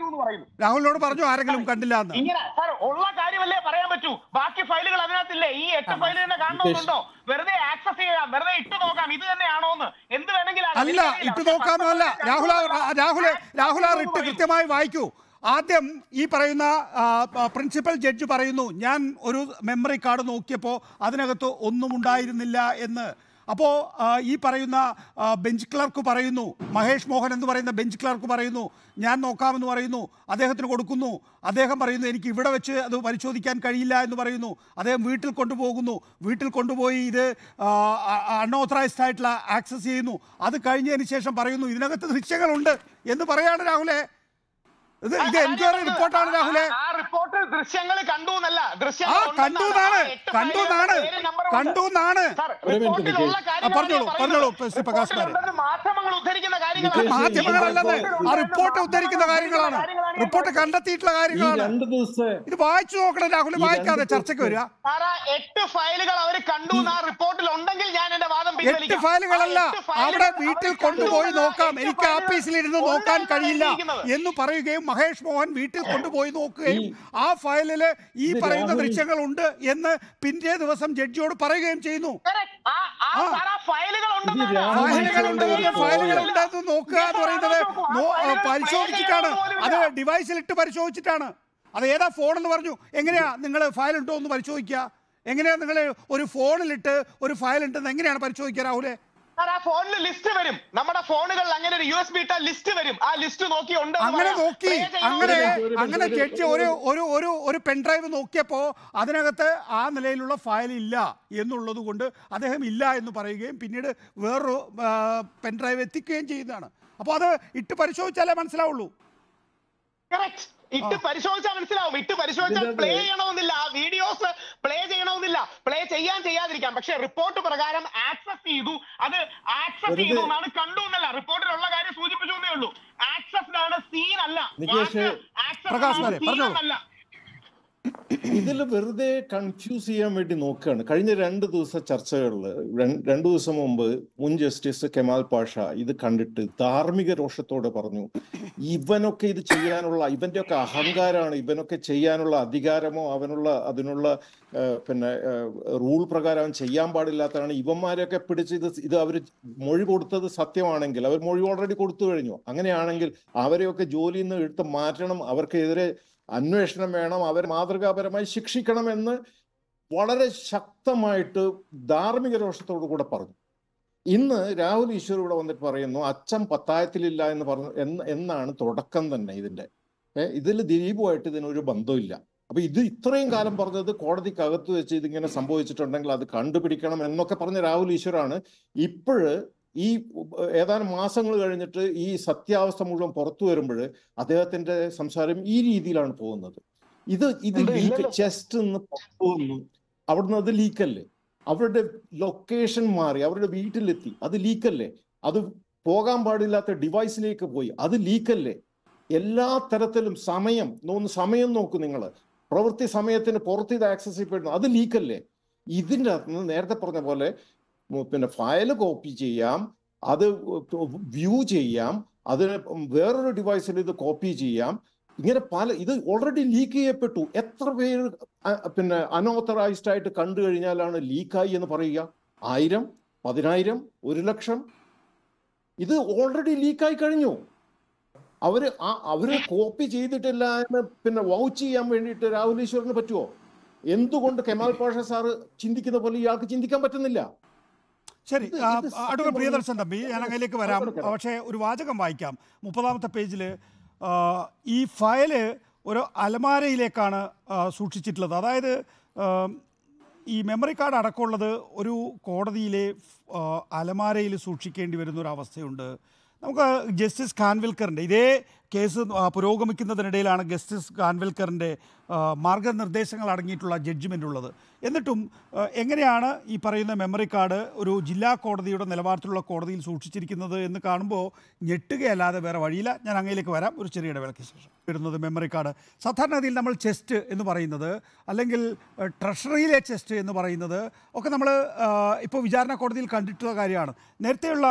രാഹുലിനോട് പറഞ്ഞു ആരെങ്കിലും കണ്ടില്ല എന്ന് ഇങ്ങനെ ഉള്ള കാര്യമല്ലേ പറയാൻ പറ്റൂ ബാക്കി ഫയലുകൾ അതിനകത്തില്ലേ ഈ എട്ട് ഫയൽ തന്നെ കാണണമെന്നുണ്ടോ വെറുതെ ആക്സസ് ചെയ്യാം വെറുതെ ഇട്ട് നോക്കാം ഇത് തന്നെയാണോ എന്ന് എന്ത് വേണമെങ്കിലും അല്ല ഇട്ട് നോക്കാമെന്നല്ല രാഹുൽ രാഹുൽ രാഹുൽ ഇട്ട് കൃത്യമായി വായിക്കൂ ആദ്യം ഈ പറയുന്ന പ്രിൻസിപ്പൽ ജഡ്ജ് പറയുന്നു ഞാൻ ഒരു മെമ്മറി കാർഡ് നോക്കിയപ്പോൾ അതിനകത്ത് ഒന്നും ഉണ്ടായിരുന്നില്ല എന്ന് അപ്പോൾ ഈ പറയുന്ന ബെഞ്ച് ക്ലർക്ക് പറയുന്നു മഹേഷ് മോഹൻ എന്ന് പറയുന്ന ബെഞ്ച് ക്ലർക്ക് പറയുന്നു ഞാൻ നോക്കാമെന്ന് പറയുന്നു അദ്ദേഹത്തിന് കൊടുക്കുന്നു അദ്ദേഹം പറയുന്നു എനിക്ക് ഇവിടെ വെച്ച് അത് പരിശോധിക്കാൻ കഴിയില്ല എന്ന് പറയുന്നു അദ്ദേഹം വീട്ടിൽ കൊണ്ടുപോകുന്നു വീട്ടിൽ കൊണ്ടുപോയി ഇത് അൺഓത്തറൈസ്ഡ് ആയിട്ടുള്ള ആക്സസ് ചെയ്യുന്നു അത് കഴിഞ്ഞതിന് ശേഷം പറയുന്നു ഇതിനകത്ത് ദൃശ്യങ്ങളുണ്ട് എന്ന് പറയാണ് രാഹുലേ ഇത് എൻക്വയറി റിപ്പോർട്ടാണ് രാഹുലെ റിപ്പോർട്ട് ദൃശ്യങ്ങൾ കണ്ടു എന്നല്ല ദൃശ്യം കണ്ടു എന്നാണ് കണ്ടു എന്നാണ് കണ്ടു എന്നാണ് പറഞ്ഞോളൂ പറഞ്ഞോളൂ പ്രകാശ് മാധ്യമങ്ങൾ ഉദ്ധരിക്കുന്ന കാര്യങ്ങൾ മാധ്യമങ്ങളല്ലെന്ന് ആ റിപ്പോർട്ട് ഉദ്ധരിക്കുന്ന കാര്യങ്ങളാണ് റിപ്പോർട്ട് കണ്ടെത്തിയിട്ടുള്ള കാര്യങ്ങളാണ് ഇത് വായിച്ചു നോക്കണം രാഹുൽ വായിക്കാതെ ചർച്ചയ്ക്ക് വരിക എട്ട് ഫയലുകൾ അവർ കണ്ടു ആ റിപ്പോർട്ടിൽ ഉണ്ടെങ്കിൽ ഞാൻ എന്റെ വാദം എട്ട് ഫയലുകളല്ല അവിടെ വീട്ടിൽ കൊണ്ടുപോയി നോക്കാം എനിക്ക് ഇരുന്ന് നോക്കാൻ കഴിയില്ല എന്ന് പറയുകയും മഹേഷ് മോഹൻ വീട്ടിൽ കൊണ്ടുപോയി നോക്കുകയും ആ ഫയലിൽ ഈ പറയുന്ന ദൃശ്യങ്ങൾ ഉണ്ട് എന്ന് പിന്നെ ദിവസം ജഡ്ജിയോട് പറയുകയും ചെയ്യുന്നു ഫയലുകൾ നോക്കുക എന്ന് പറയുന്നത് പരിശോധിച്ചിട്ടാണ് അത് ഡിവൈസിൽ ഇട്ട് പരിശോധിച്ചിട്ടാണ് അത് ഏതാ ഫോൺ എന്ന് പറഞ്ഞു എങ്ങനെയാ നിങ്ങൾ ഫയൽ ഉണ്ടോ എന്ന് പരിശോധിക്കുക എങ്ങനെയാ നിങ്ങൾ ഒരു ഫോണിലിട്ട് ഒരു ഫയൽ ഉണ്ടെന്ന് എങ്ങനെയാണ് പരിശോധിക്കുക രാഹുലേ സാർ ആ ഫോണിൽ ലിസ്റ്റ് വരും നമ്മുടെ ഫോണുകളിൽ അങ്ങനെ ഒരു യു എസ് ബി ഇട്ടാൽ ലിസ്റ്റ് വരും ആ ലിസ്റ്റ് നോക്കി ഉണ്ട് അങ്ങനെ നോക്കി അങ്ങനെ അങ്ങനെ ചേച്ചി ഒരു ഒരു ഒരു ഒരു പെൻഡ്രൈവ് നോക്കിയപ്പോൾ അതിനകത്ത് ആ നിലയിലുള്ള ഫയൽ ഇല്ല എന്നുള്ളത് കൊണ്ട് അദ്ദേഹം ഇല്ല എന്ന് പറയുകയും പിന്നീട് വേറൊരു പെൻഡ്രൈവ് എത്തിക്കുകയും ചെയ്യുന്നതാണ് അപ്പോൾ അത് ഇട്ട് പരിശോധിച്ചാലേ മനസ്സിലാവുള്ളൂ ഇട്ട് പരിശോധിച്ചാൽ മനസ്സിലാവും ഇട്ട് പരിശോധിച്ചാൽ പ്ലേ ചെയ്യണമെന്നില്ല ആ വീഡിയോസ് പ്ലേ ചെയ്യണമെന്നില്ല പ്ലേ ചെയ്യാൻ ചെയ്യാതിരിക്കാം പക്ഷെ റിപ്പോർട്ട് പ്രകാരം ആക്സസ് ചെയ്തു അത് ആക്സസ് ചെയ്തു എന്നാണ് കണ്ടു എന്നല്ല റിപ്പോർട്ടിലുള്ള കാര്യം സൂചിപ്പിച്ചു എന്നേ ഉള്ളൂ ആക്സസ് ആണ് സീൻ അല്ല ആക്സസ് സീൻ അല്ല ഇതിൽ വെറുതെ കൺഫ്യൂസ് ചെയ്യാൻ വേണ്ടി നോക്കുകയാണ് കഴിഞ്ഞ രണ്ട് ദിവസ ചർച്ചകളിൽ രണ്ടു ദിവസം മുമ്പ് മുൻ ജസ്റ്റിസ് കെമാൽ പാഷ ഇത് കണ്ടിട്ട് ധാർമ്മിക രോഷത്തോടെ പറഞ്ഞു ഇവനൊക്കെ ഇത് ചെയ്യാനുള്ള ഇവന്റെ ഒക്കെ അഹങ്കാരമാണ് ഇവനൊക്കെ ചെയ്യാനുള്ള അധികാരമോ അവനുള്ള അതിനുള്ള പിന്നെ റൂൾ പ്രകാരം ചെയ്യാൻ പാടില്ലാത്തതാണ് ഇവന്മാരെയൊക്കെ പിടിച്ച് ഇത് ഇത് അവർ മൊഴി കൊടുത്തത് സത്യമാണെങ്കിൽ അവർ മൊഴി ഓൾറെഡി കൊടുത്തു കഴിഞ്ഞു അങ്ങനെയാണെങ്കിൽ അവരെയൊക്കെ ജോലിയിൽ നിന്ന് എടുത്ത് മാറ്റണം അവർക്കെതിരെ അന്വേഷണം വേണം അവർ മാതൃകാപരമായി ശിക്ഷിക്കണമെന്ന് വളരെ ശക്തമായിട്ട് ധാർമ്മിക രോഷത്തോടു കൂടെ പറഞ്ഞു ഇന്ന് രാഹുൽ ഈശ്വർ ഇവിടെ വന്നിട്ട് പറയുന്നു അച്ഛൻ പത്തായത്തിലില്ല എന്ന് പറഞ്ഞു എന്ന് എന്നാണ് തുടക്കം തന്നെ ഇതിൻ്റെ ഇതിൽ ദിലീപുമായിട്ട് ഇതിനൊരു ബന്ധമില്ല അപ്പൊ ഇത് ഇത്രയും കാലം പറഞ്ഞത് കോടതിക്കകത്ത് വെച്ച് ഇതിങ്ങനെ സംഭവിച്ചിട്ടുണ്ടെങ്കിൽ അത് കണ്ടുപിടിക്കണം എന്നൊക്കെ പറഞ്ഞ രാഹുൽ ഈശ്വരാണ് ഇപ്പോഴ് ഈ ഏതാനും മാസങ്ങൾ കഴിഞ്ഞിട്ട് ഈ സത്യാവസ്ഥ മുഴുവൻ പുറത്തു വരുമ്പോൾ അദ്ദേഹത്തിന്റെ സംസാരം ഈ രീതിയിലാണ് പോകുന്നത് ഇത് ഇത് ലീക്ക് ചെസ്റ്റ് നിന്ന് പുറത്തു അവിടുന്ന് അത് ലീക്കല്ലേ അവരുടെ ലൊക്കേഷൻ മാറി അവരുടെ വീട്ടിലെത്തി അത് ലീക്കല്ലേ അത് പോകാൻ പാടില്ലാത്ത ഡിവൈസിലേക്ക് പോയി അത് ലീക്കല്ലേ എല്ലാ തരത്തിലും സമയം ഒന്ന് സമയം നോക്കൂ നിങ്ങൾ പ്രവൃത്തി സമയത്തിന് പുറത്ത് ഇത് ആക്സസ് ചെയ്യപ്പെടുന്നു അത് ലീക്കല്ലേ ഇതിൻ്റെ നേരത്തെ പറഞ്ഞ പോലെ പിന്നെ ഫയൽ കോപ്പി ചെയ്യാം അത് വ്യൂ ചെയ്യാം അതിന് വേറൊരു ഡിവൈസിൽ ഇത് കോപ്പി ചെയ്യാം ഇങ്ങനെ പല ഇത് ഓൾറെഡി ലീക്ക് ചെയ്യപ്പെട്ടു എത്ര പേര് പിന്നെ അൺഓത്തറൈസ്ഡ് ആയിട്ട് കണ്ടു കഴിഞ്ഞാലാണ് ലീക്കായി എന്ന് പറയുക ആയിരം പതിനായിരം ഒരു ലക്ഷം ഇത് ഓൾറെഡി ലീക്കായി കഴിഞ്ഞു അവര് ആ അവര് കോപ്പി ചെയ്തിട്ടില്ല എന്ന് പിന്നെ വൗച്ച് ചെയ്യാൻ വേണ്ടിയിട്ട് രാഹുൽ പറ്റുമോ എന്തുകൊണ്ട് കെമാൽ പാഷ സാറ് ചിന്തിക്കുന്ന പോലെ ഇയാൾക്ക് ചിന്തിക്കാൻ പറ്റുന്നില്ല ശരി അടുത്ത പ്രിയദർശൻ തമ്പി ഞാൻ അങ്ങയിലേക്ക് വരാം പക്ഷേ ഒരു വാചകം വായിക്കാം മുപ്പതാമത്തെ പേജിൽ ഈ ഫയല് ഒരു അലമാരയിലേക്കാണ് സൂക്ഷിച്ചിട്ടുള്ളത് അതായത് ഈ മെമ്മറി കാർഡ് അടക്കമുള്ളത് ഒരു കോടതിയിലെ അലമാരയിൽ സൂക്ഷിക്കേണ്ടി വരുന്ന ഒരു അവസ്ഥയുണ്ട് നമുക്ക് ജസ്റ്റിസ് ഖാൻവിൽക്കറിൻ്റെ ഇതേ കേസ് പുരോഗമിക്കുന്നതിനിടയിലാണ് ജസ്റ്റിസ് കാൻവൽക്കറിൻ്റെ മാർഗനിർദ്ദേശങ്ങൾ അടങ്ങിയിട്ടുള്ള ജഡ്ജ്മെൻ്റ് ഉള്ളത് എന്നിട്ടും എങ്ങനെയാണ് ഈ പറയുന്ന മെമ്മറി കാർഡ് ഒരു ജില്ലാ കോടതിയുടെ നിലവാരത്തിലുള്ള കോടതിയിൽ സൂക്ഷിച്ചിരിക്കുന്നത് എന്ന് കാണുമ്പോൾ ഞെട്ടുകയല്ലാതെ വേറെ വഴിയില്ല ഞാൻ അങ്ങയിലേക്ക് വരാം ഒരു ചെറിയ ഇടവേളയ്ക്ക് ശേഷം വരുന്നത് മെമ്മറി കാർഡ് സാധാരണഗതിയിൽ നമ്മൾ ചെസ്റ്റ് എന്ന് പറയുന്നത് അല്ലെങ്കിൽ ട്രഷറിയിലെ ചെസ്റ്റ് എന്ന് പറയുന്നത് ഒക്കെ നമ്മൾ ഇപ്പോൾ വിചാരണ കോടതിയിൽ കണ്ടിട്ടുള്ള കാര്യമാണ് നേരത്തെയുള്ള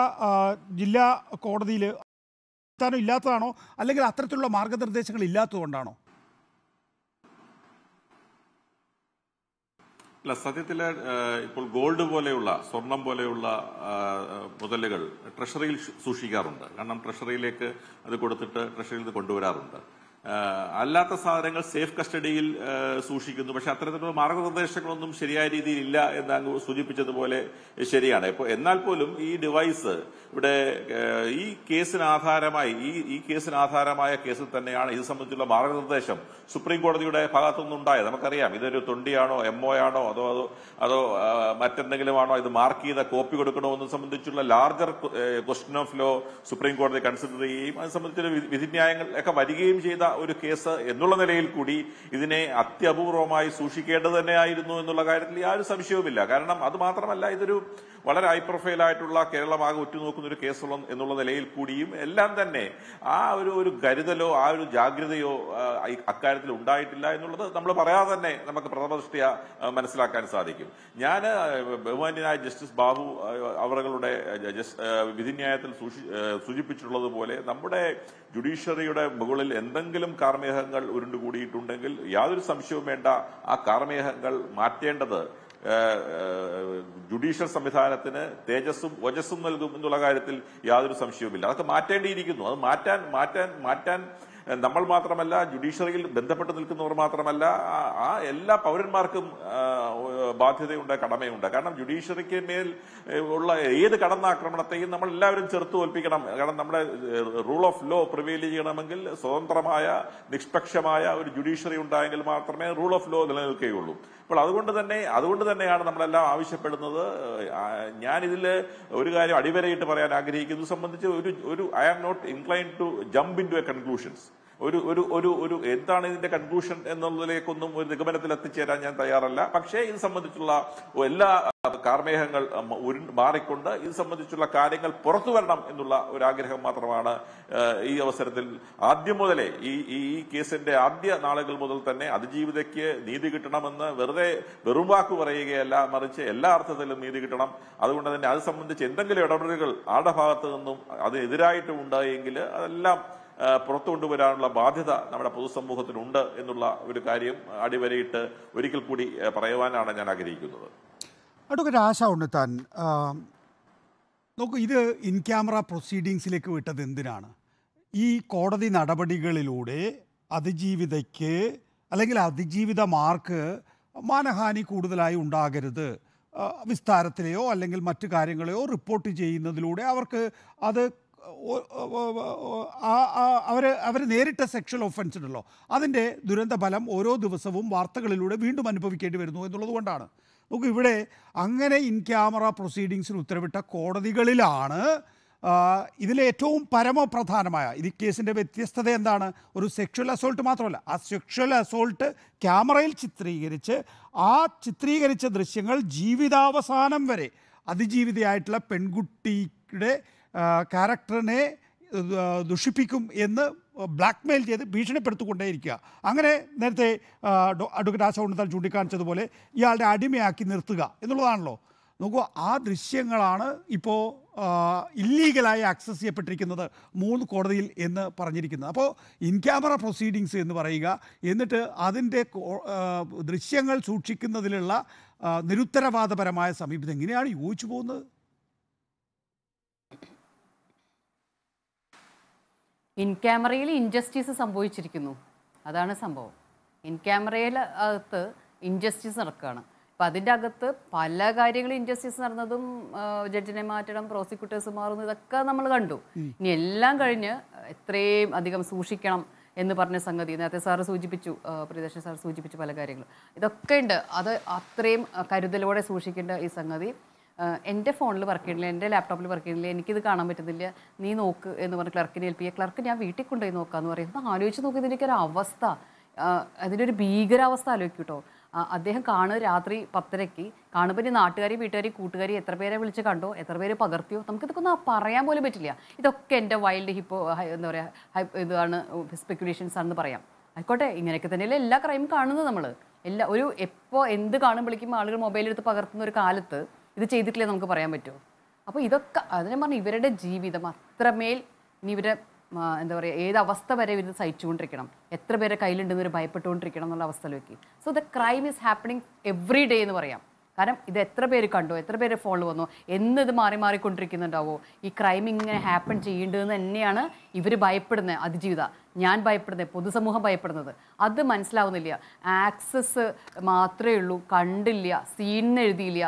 ജില്ലാ കോടതിയിൽ അടിസ്ഥാനം ഇല്ലാത്തതാണോ അല്ലെങ്കിൽ അത്തരത്തിലുള്ള മാർഗനിർദ്ദേശങ്ങൾ ഇല്ലാത്തതുകൊണ്ടാണോ അല്ല സത്യത്തിൽ ഇപ്പോൾ ഗോൾഡ് പോലെയുള്ള സ്വർണം പോലെയുള്ള മുതലുകൾ ട്രഷറിയിൽ സൂക്ഷിക്കാറുണ്ട് കാരണം ട്രഷറിയിലേക്ക് അത് കൊടുത്തിട്ട് ട്രഷറിയിൽ നിന്ന് കൊണ്ടുവരാറുണ്ട് അല്ലാത്ത സാധനങ്ങൾ സേഫ് കസ്റ്റഡിയിൽ സൂക്ഷിക്കുന്നു പക്ഷെ അത്തരത്തിലുള്ള മാർഗനിർദ്ദേശങ്ങളൊന്നും ശരിയായ രീതിയിൽ ഇല്ല എന്ന് അങ്ങ് സൂചിപ്പിച്ചതുപോലെ ശരിയാണ് ഇപ്പോൾ എന്നാൽ പോലും ഈ ഡിവൈസ് ഇവിടെ ഈ കേസിന് ആധാരമായി ഈ ഈ കേസിന് ആധാരമായ കേസിൽ തന്നെയാണ് ഇത് സംബന്ധിച്ചുള്ള മാർഗനിർദ്ദേശം സുപ്രീം കോടതിയുടെ ഭാഗത്തുനിന്നുണ്ടായത് നമുക്കറിയാം ഇതൊരു തൊണ്ടിയാണോ ഒ ആണോ അതോ അതോ അതോ മറ്റെന്തെങ്കിലും ആണോ ഇത് മാർക്ക് ചെയ്ത കോപ്പി കൊടുക്കണോ എന്ന് സംബന്ധിച്ചുള്ള larger question of law supreme കോടതി കൺസിഡർ ചെയ്യുകയും അത് സംബന്ധിച്ചുള്ള വിധിന്യായങ്ങൾ ഒക്കെ വരികയും ചെയ്ത ഒരു കേസ് എന്നുള്ള നിലയിൽ കൂടി ഇതിനെ അത്യപൂർവമായി സൂക്ഷിക്കേണ്ടത് തന്നെയായിരുന്നു എന്നുള്ള കാര്യത്തിൽ യാതൊരു സംശയവുമില്ല കാരണം അത് മാത്രമല്ല ഇതൊരു വളരെ ഹൈ പ്രൊഫൈൽ ആയിട്ടുള്ള കേരളമാകെ ഉറ്റുനോക്കുന്ന ഒരു കേസ് എന്നുള്ള നിലയിൽ കൂടിയും എല്ലാം തന്നെ ആ ഒരു ഒരു കരുതലോ ആ ഒരു ജാഗ്രതയോ അക്കാര്യത്തിൽ ഉണ്ടായിട്ടില്ല എന്നുള്ളത് നമ്മൾ പറയാതെ തന്നെ നമുക്ക് പ്രഥമദൃഷ്ടിയ മനസ്സിലാക്കാൻ സാധിക്കും ഞാൻ ബഹുമാന്യനായ ജസ്റ്റിസ് ബാബു അവരുടെ വിധിന്യായത്തിൽ സൂചിപ്പിച്ചിട്ടുള്ളതുപോലെ നമ്മുടെ ജുഡീഷ്യറിയുടെ മുകളിൽ എന്തെങ്കിലും എന്തെങ്കിലും കാർമേഹങ്ങൾ ഉരുണ്ടുകൂടിയിട്ടുണ്ടെങ്കിൽ യാതൊരു സംശയവും വേണ്ട ആ കാർമേഹങ്ങൾ മാറ്റേണ്ടത് ജുഡീഷ്യൽ സംവിധാനത്തിന് തേജസ്സും വജസ്സും നൽകും എന്നുള്ള കാര്യത്തിൽ യാതൊരു സംശയവുമില്ല അതൊക്കെ മാറ്റേണ്ടിയിരിക്കുന്നു അത് മാറ്റാൻ മാറ്റാൻ മാറ്റാൻ നമ്മൾ മാത്രമല്ല ജുഡീഷ്യറിയിൽ ബന്ധപ്പെട്ട് നിൽക്കുന്നവർ മാത്രമല്ല ആ എല്ലാ പൗരന്മാർക്കും ബാധ്യതയുണ്ട് കടമയുണ്ട് കാരണം ജുഡീഷ്യറിക്ക് മേൽ ഉള്ള ഏത് കടന്നാക്രമണത്തെയും നമ്മൾ എല്ലാവരും ചെറുത്ത് തോൽപ്പിക്കണം കാരണം നമ്മുടെ റൂൾ ഓഫ് ലോ പ്രിവെയിൽ ചെയ്യണമെങ്കിൽ സ്വതന്ത്രമായ നിഷ്പക്ഷമായ ഒരു ജുഡീഷ്യറി ഉണ്ടായെങ്കിൽ മാത്രമേ റൂൾ ഓഫ് ലോ നിലനിൽക്കുകയുള്ളൂ അപ്പോൾ അതുകൊണ്ട് തന്നെ അതുകൊണ്ട് തന്നെയാണ് നമ്മളെല്ലാം ആവശ്യപ്പെടുന്നത് ഞാനിതിൽ ഒരു കാര്യം അടിവരയിട്ട് പറയാൻ ആഗ്രഹിക്കുന്നത് സംബന്ധിച്ച് ഒരു ഒരു I am not incline to jump into a conclusions ഒരു ഒരു ഒരു ഒരു എന്താണ് ഇതിന്റെ കൺക്ലൂഷൻ എന്നുള്ളതിലേക്കൊന്നും ഒരു നിഗമനത്തിൽ എത്തിച്ചേരാൻ ഞാൻ തയ്യാറല്ല പക്ഷേ ഇത് സംബന്ധിച്ചുള്ള എല്ലാ കാർമേഹങ്ങൾ മാറിക്കൊണ്ട് ഇത് സംബന്ധിച്ചുള്ള കാര്യങ്ങൾ പുറത്തു വരണം എന്നുള്ള ഒരു ആഗ്രഹം മാത്രമാണ് ഈ അവസരത്തിൽ ആദ്യം മുതലേ ഈ ഈ കേസിന്റെ ആദ്യ നാളുകൾ മുതൽ തന്നെ അതിജീവിതയ്ക്ക് നീതി കിട്ടണമെന്ന് വെറുതെ വെറും വാക്ക് പറയുകയല്ല മറിച്ച് എല്ലാ അർത്ഥത്തിലും നീതി കിട്ടണം അതുകൊണ്ട് തന്നെ അത് സംബന്ധിച്ച് എന്തെങ്കിലും ഇടപെടലുകൾ ആടെ ഭാഗത്തു നിന്നും അതിനെതിരായിട്ടും ഉണ്ടായെങ്കിൽ അതെല്ലാം പുറത്തു കൊണ്ടുവരാനുള്ള ബാധ്യത നമ്മുടെ പൊതുസമൂഹത്തിനുണ്ട് എന്നുള്ള ഒരു കാര്യം അടിവരയിട്ട് ഒരിക്കൽ കൂടി പറയുവാനാണ് ഞാൻ ആഗ്രഹിക്കുന്നത് അതൊക്കെ ആശ ഉണ്ണിത്താൻ നോക്കൂ ഇത് ഇൻ ക്യാമറ പ്രൊസീഡിങ്സിലേക്ക് വിട്ടത് എന്തിനാണ് ഈ കോടതി നടപടികളിലൂടെ അതിജീവിതയ്ക്ക് അല്ലെങ്കിൽ അതിജീവിത മാർക്ക് മാനഹാനി കൂടുതലായി ഉണ്ടാകരുത് വിസ്താരത്തിലെയോ അല്ലെങ്കിൽ മറ്റു കാര്യങ്ങളെയോ റിപ്പോർട്ട് ചെയ്യുന്നതിലൂടെ അവർക്ക് അത് അവർ അവർ നേരിട്ട സെക്ഷൽ ഒഫൻസ് ഉണ്ടല്ലോ അതിൻ്റെ ദുരന്തഫലം ഓരോ ദിവസവും വാർത്തകളിലൂടെ വീണ്ടും അനുഭവിക്കേണ്ടി വരുന്നു എന്നുള്ളത് കൊണ്ടാണ് നമുക്ക് ഇവിടെ അങ്ങനെ ഇൻ ക്യാമറ പ്രൊസീഡിങ്സിന് ഉത്തരവിട്ട കോടതികളിലാണ് ഇതിലെ ഏറ്റവും പരമപ്രധാനമായ ഇത് കേസിൻ്റെ വ്യത്യസ്തത എന്താണ് ഒരു സെക്ഷൽ അസോൾട്ട് മാത്രമല്ല ആ സെക്ഷൽ അസോൾട്ട് ക്യാമറയിൽ ചിത്രീകരിച്ച് ആ ചിത്രീകരിച്ച ദൃശ്യങ്ങൾ ജീവിതാവസാനം വരെ അതിജീവിതയായിട്ടുള്ള പെൺകുട്ടിയുടെ ക്യാരക്ടറിനെ ദുഷിപ്പിക്കും എന്ന് ബ്ലാക്ക് മെയിൽ ചെയ്ത് ഭീഷണിപ്പെടുത്തിക്കൊണ്ടേയിരിക്കുക അങ്ങനെ നേരത്തെ അഡ്വക്കേറ്റ് ആശ ഉണ്ണിത്താൻ ചൂണ്ടിക്കാണിച്ചതുപോലെ ഇയാളുടെ അടിമയാക്കി നിർത്തുക എന്നുള്ളതാണല്ലോ നോക്കൂ ആ ദൃശ്യങ്ങളാണ് ഇപ്പോൾ ഇല്ലീഗലായി ആക്സസ് ചെയ്യപ്പെട്ടിരിക്കുന്നത് മൂന്ന് കോടതിയിൽ എന്ന് പറഞ്ഞിരിക്കുന്നത് അപ്പോൾ ഇൻ ക്യാമറ പ്രൊസീഡിങ്സ് എന്ന് പറയുക എന്നിട്ട് അതിൻ്റെ ദൃശ്യങ്ങൾ സൂക്ഷിക്കുന്നതിലുള്ള നിരുത്തരവാദപരമായ സമീപനം എങ്ങനെയാണ് യോജിച്ചു പോകുന്നത് ഇൻ ക്യാമറയിൽ ഇൻജസ്റ്റിസ് സംഭവിച്ചിരിക്കുന്നു അതാണ് സംഭവം ഇൻ ക്യാമറയിൽ അകത്ത് ഇൻജസ്റ്റിസ് നടക്കുകയാണ് അപ്പം അതിൻ്റെ അകത്ത് പല കാര്യങ്ങളും ഇൻജസ്റ്റിസ് നടന്നതും ജഡ്ജിനെ മാറ്റണം പ്രോസിക്യൂട്ടേഴ്സ് മാറുന്നു ഇതൊക്കെ നമ്മൾ കണ്ടു ഇനി എല്ലാം കഴിഞ്ഞ് എത്രയും അധികം സൂക്ഷിക്കണം എന്ന് പറഞ്ഞ സംഗതി നേരത്തെ സാറ് സൂചിപ്പിച്ചു പ്രിയദർശൻ സാർ സൂചിപ്പിച്ചു പല കാര്യങ്ങളും ഇതൊക്കെ ഉണ്ട് അത് അത്രയും കരുതലോടെ സൂക്ഷിക്കേണ്ട ഈ സംഗതി എൻ്റെ ഫോണിൽ വർക്ക് ചെയ്യുന്നില്ല എൻ്റെ ലാപ്ടോപ്പിൽ വർക്ക് ചെയ്യുന്നില്ല എനിക്കിത് കാണാൻ പറ്റുന്നില്ല നീ നോക്ക് എന്ന് പറഞ്ഞ് ക്ലർക്കിനെ ഏൽപ്പിക്കുക ക്ലർക്ക് ഞാൻ വീട്ടിൽ കൊണ്ടുപോയി നോക്കാമെന്ന് പറയുന്നത് ആലോചിച്ച് നോക്കി ഇതിൻ്റെയൊക്കെ ഒരു അവസ്ഥ അതിൻ്റെ ഒരു ഭീകരാവസ്ഥ ആലോചിക്കും കേട്ടോ അദ്ദേഹം കാണുക രാത്രി പത്തരയ്ക്ക് കാണുമ്പോൾ ഇനി നാട്ടുകാരി വീട്ടുകാരി കൂട്ടുകാരി എത്ര പേരെ വിളിച്ച് കണ്ടോ എത്ര പേര് പകർത്തിയോ നമുക്കിതൊക്കെ ഒന്നും പറയാൻ പോലും പറ്റില്ല ഇതൊക്കെ എൻ്റെ വൈൽഡ് ഹിപ്പോ എന്താ പറയുക ഇതാണ് സ്പെക്കുലേഷൻസ് ആണെന്ന് പറയാം ആയിക്കോട്ടെ ഇങ്ങനെയൊക്കെ തന്നെയല്ലേ എല്ലാ ക്രൈം കാണുന്നത് നമ്മൾ എല്ലാ ഒരു എപ്പോൾ എന്ത് കാണുമ്പോഴേക്കും ആളുകൾ മൊബൈലെടുത്ത് പകർത്തുന്ന ഒരു കാലത്ത് ഇത് ചെയ്തിട്ടില്ലേ നമുക്ക് പറയാൻ പറ്റുമോ അപ്പോൾ ഇതൊക്കെ അതിനെ പറഞ്ഞാൽ ഇവരുടെ ജീവിതം അത്രമേൽ ഇനി ഇവരെ എന്താ പറയുക ഏത് അവസ്ഥ വരെ ഇവർ സഹിച്ചുകൊണ്ടിരിക്കണം എത്ര പേരെ കയ്യിലുണ്ടെന്ന് ഒരു ഭയപ്പെട്ടുകൊണ്ടിരിക്കണം എന്നുള്ള അവസ്ഥയിലേക്ക് so the crime is happening every day എന്ന് പറയാം കാരണം ഇത് എത്ര പേര് കണ്ടു എത്ര പേര് ഫോണിൽ വന്നു എന്ന് മാറി മാറിക്കൊണ്ടിരിക്കുന്നുണ്ടാവോ ഈ ക്രൈം ഇങ്ങനെ ഹാപ്പൺ ചെയ്യേണ്ടതെന്ന് തന്നെയാണ് ഇവർ ഭയപ്പെടുന്നത് അതിജീവിത ഞാൻ ഭയപ്പെടുന്നത് പൊതുസമൂഹം ഭയപ്പെടുന്നത് അത് മനസ്സിലാവുന്നില്ല ആക്സസ് മാത്രമേ ഉള്ളൂ കണ്ടില്ല സീനിന് എഴുതിയില്ല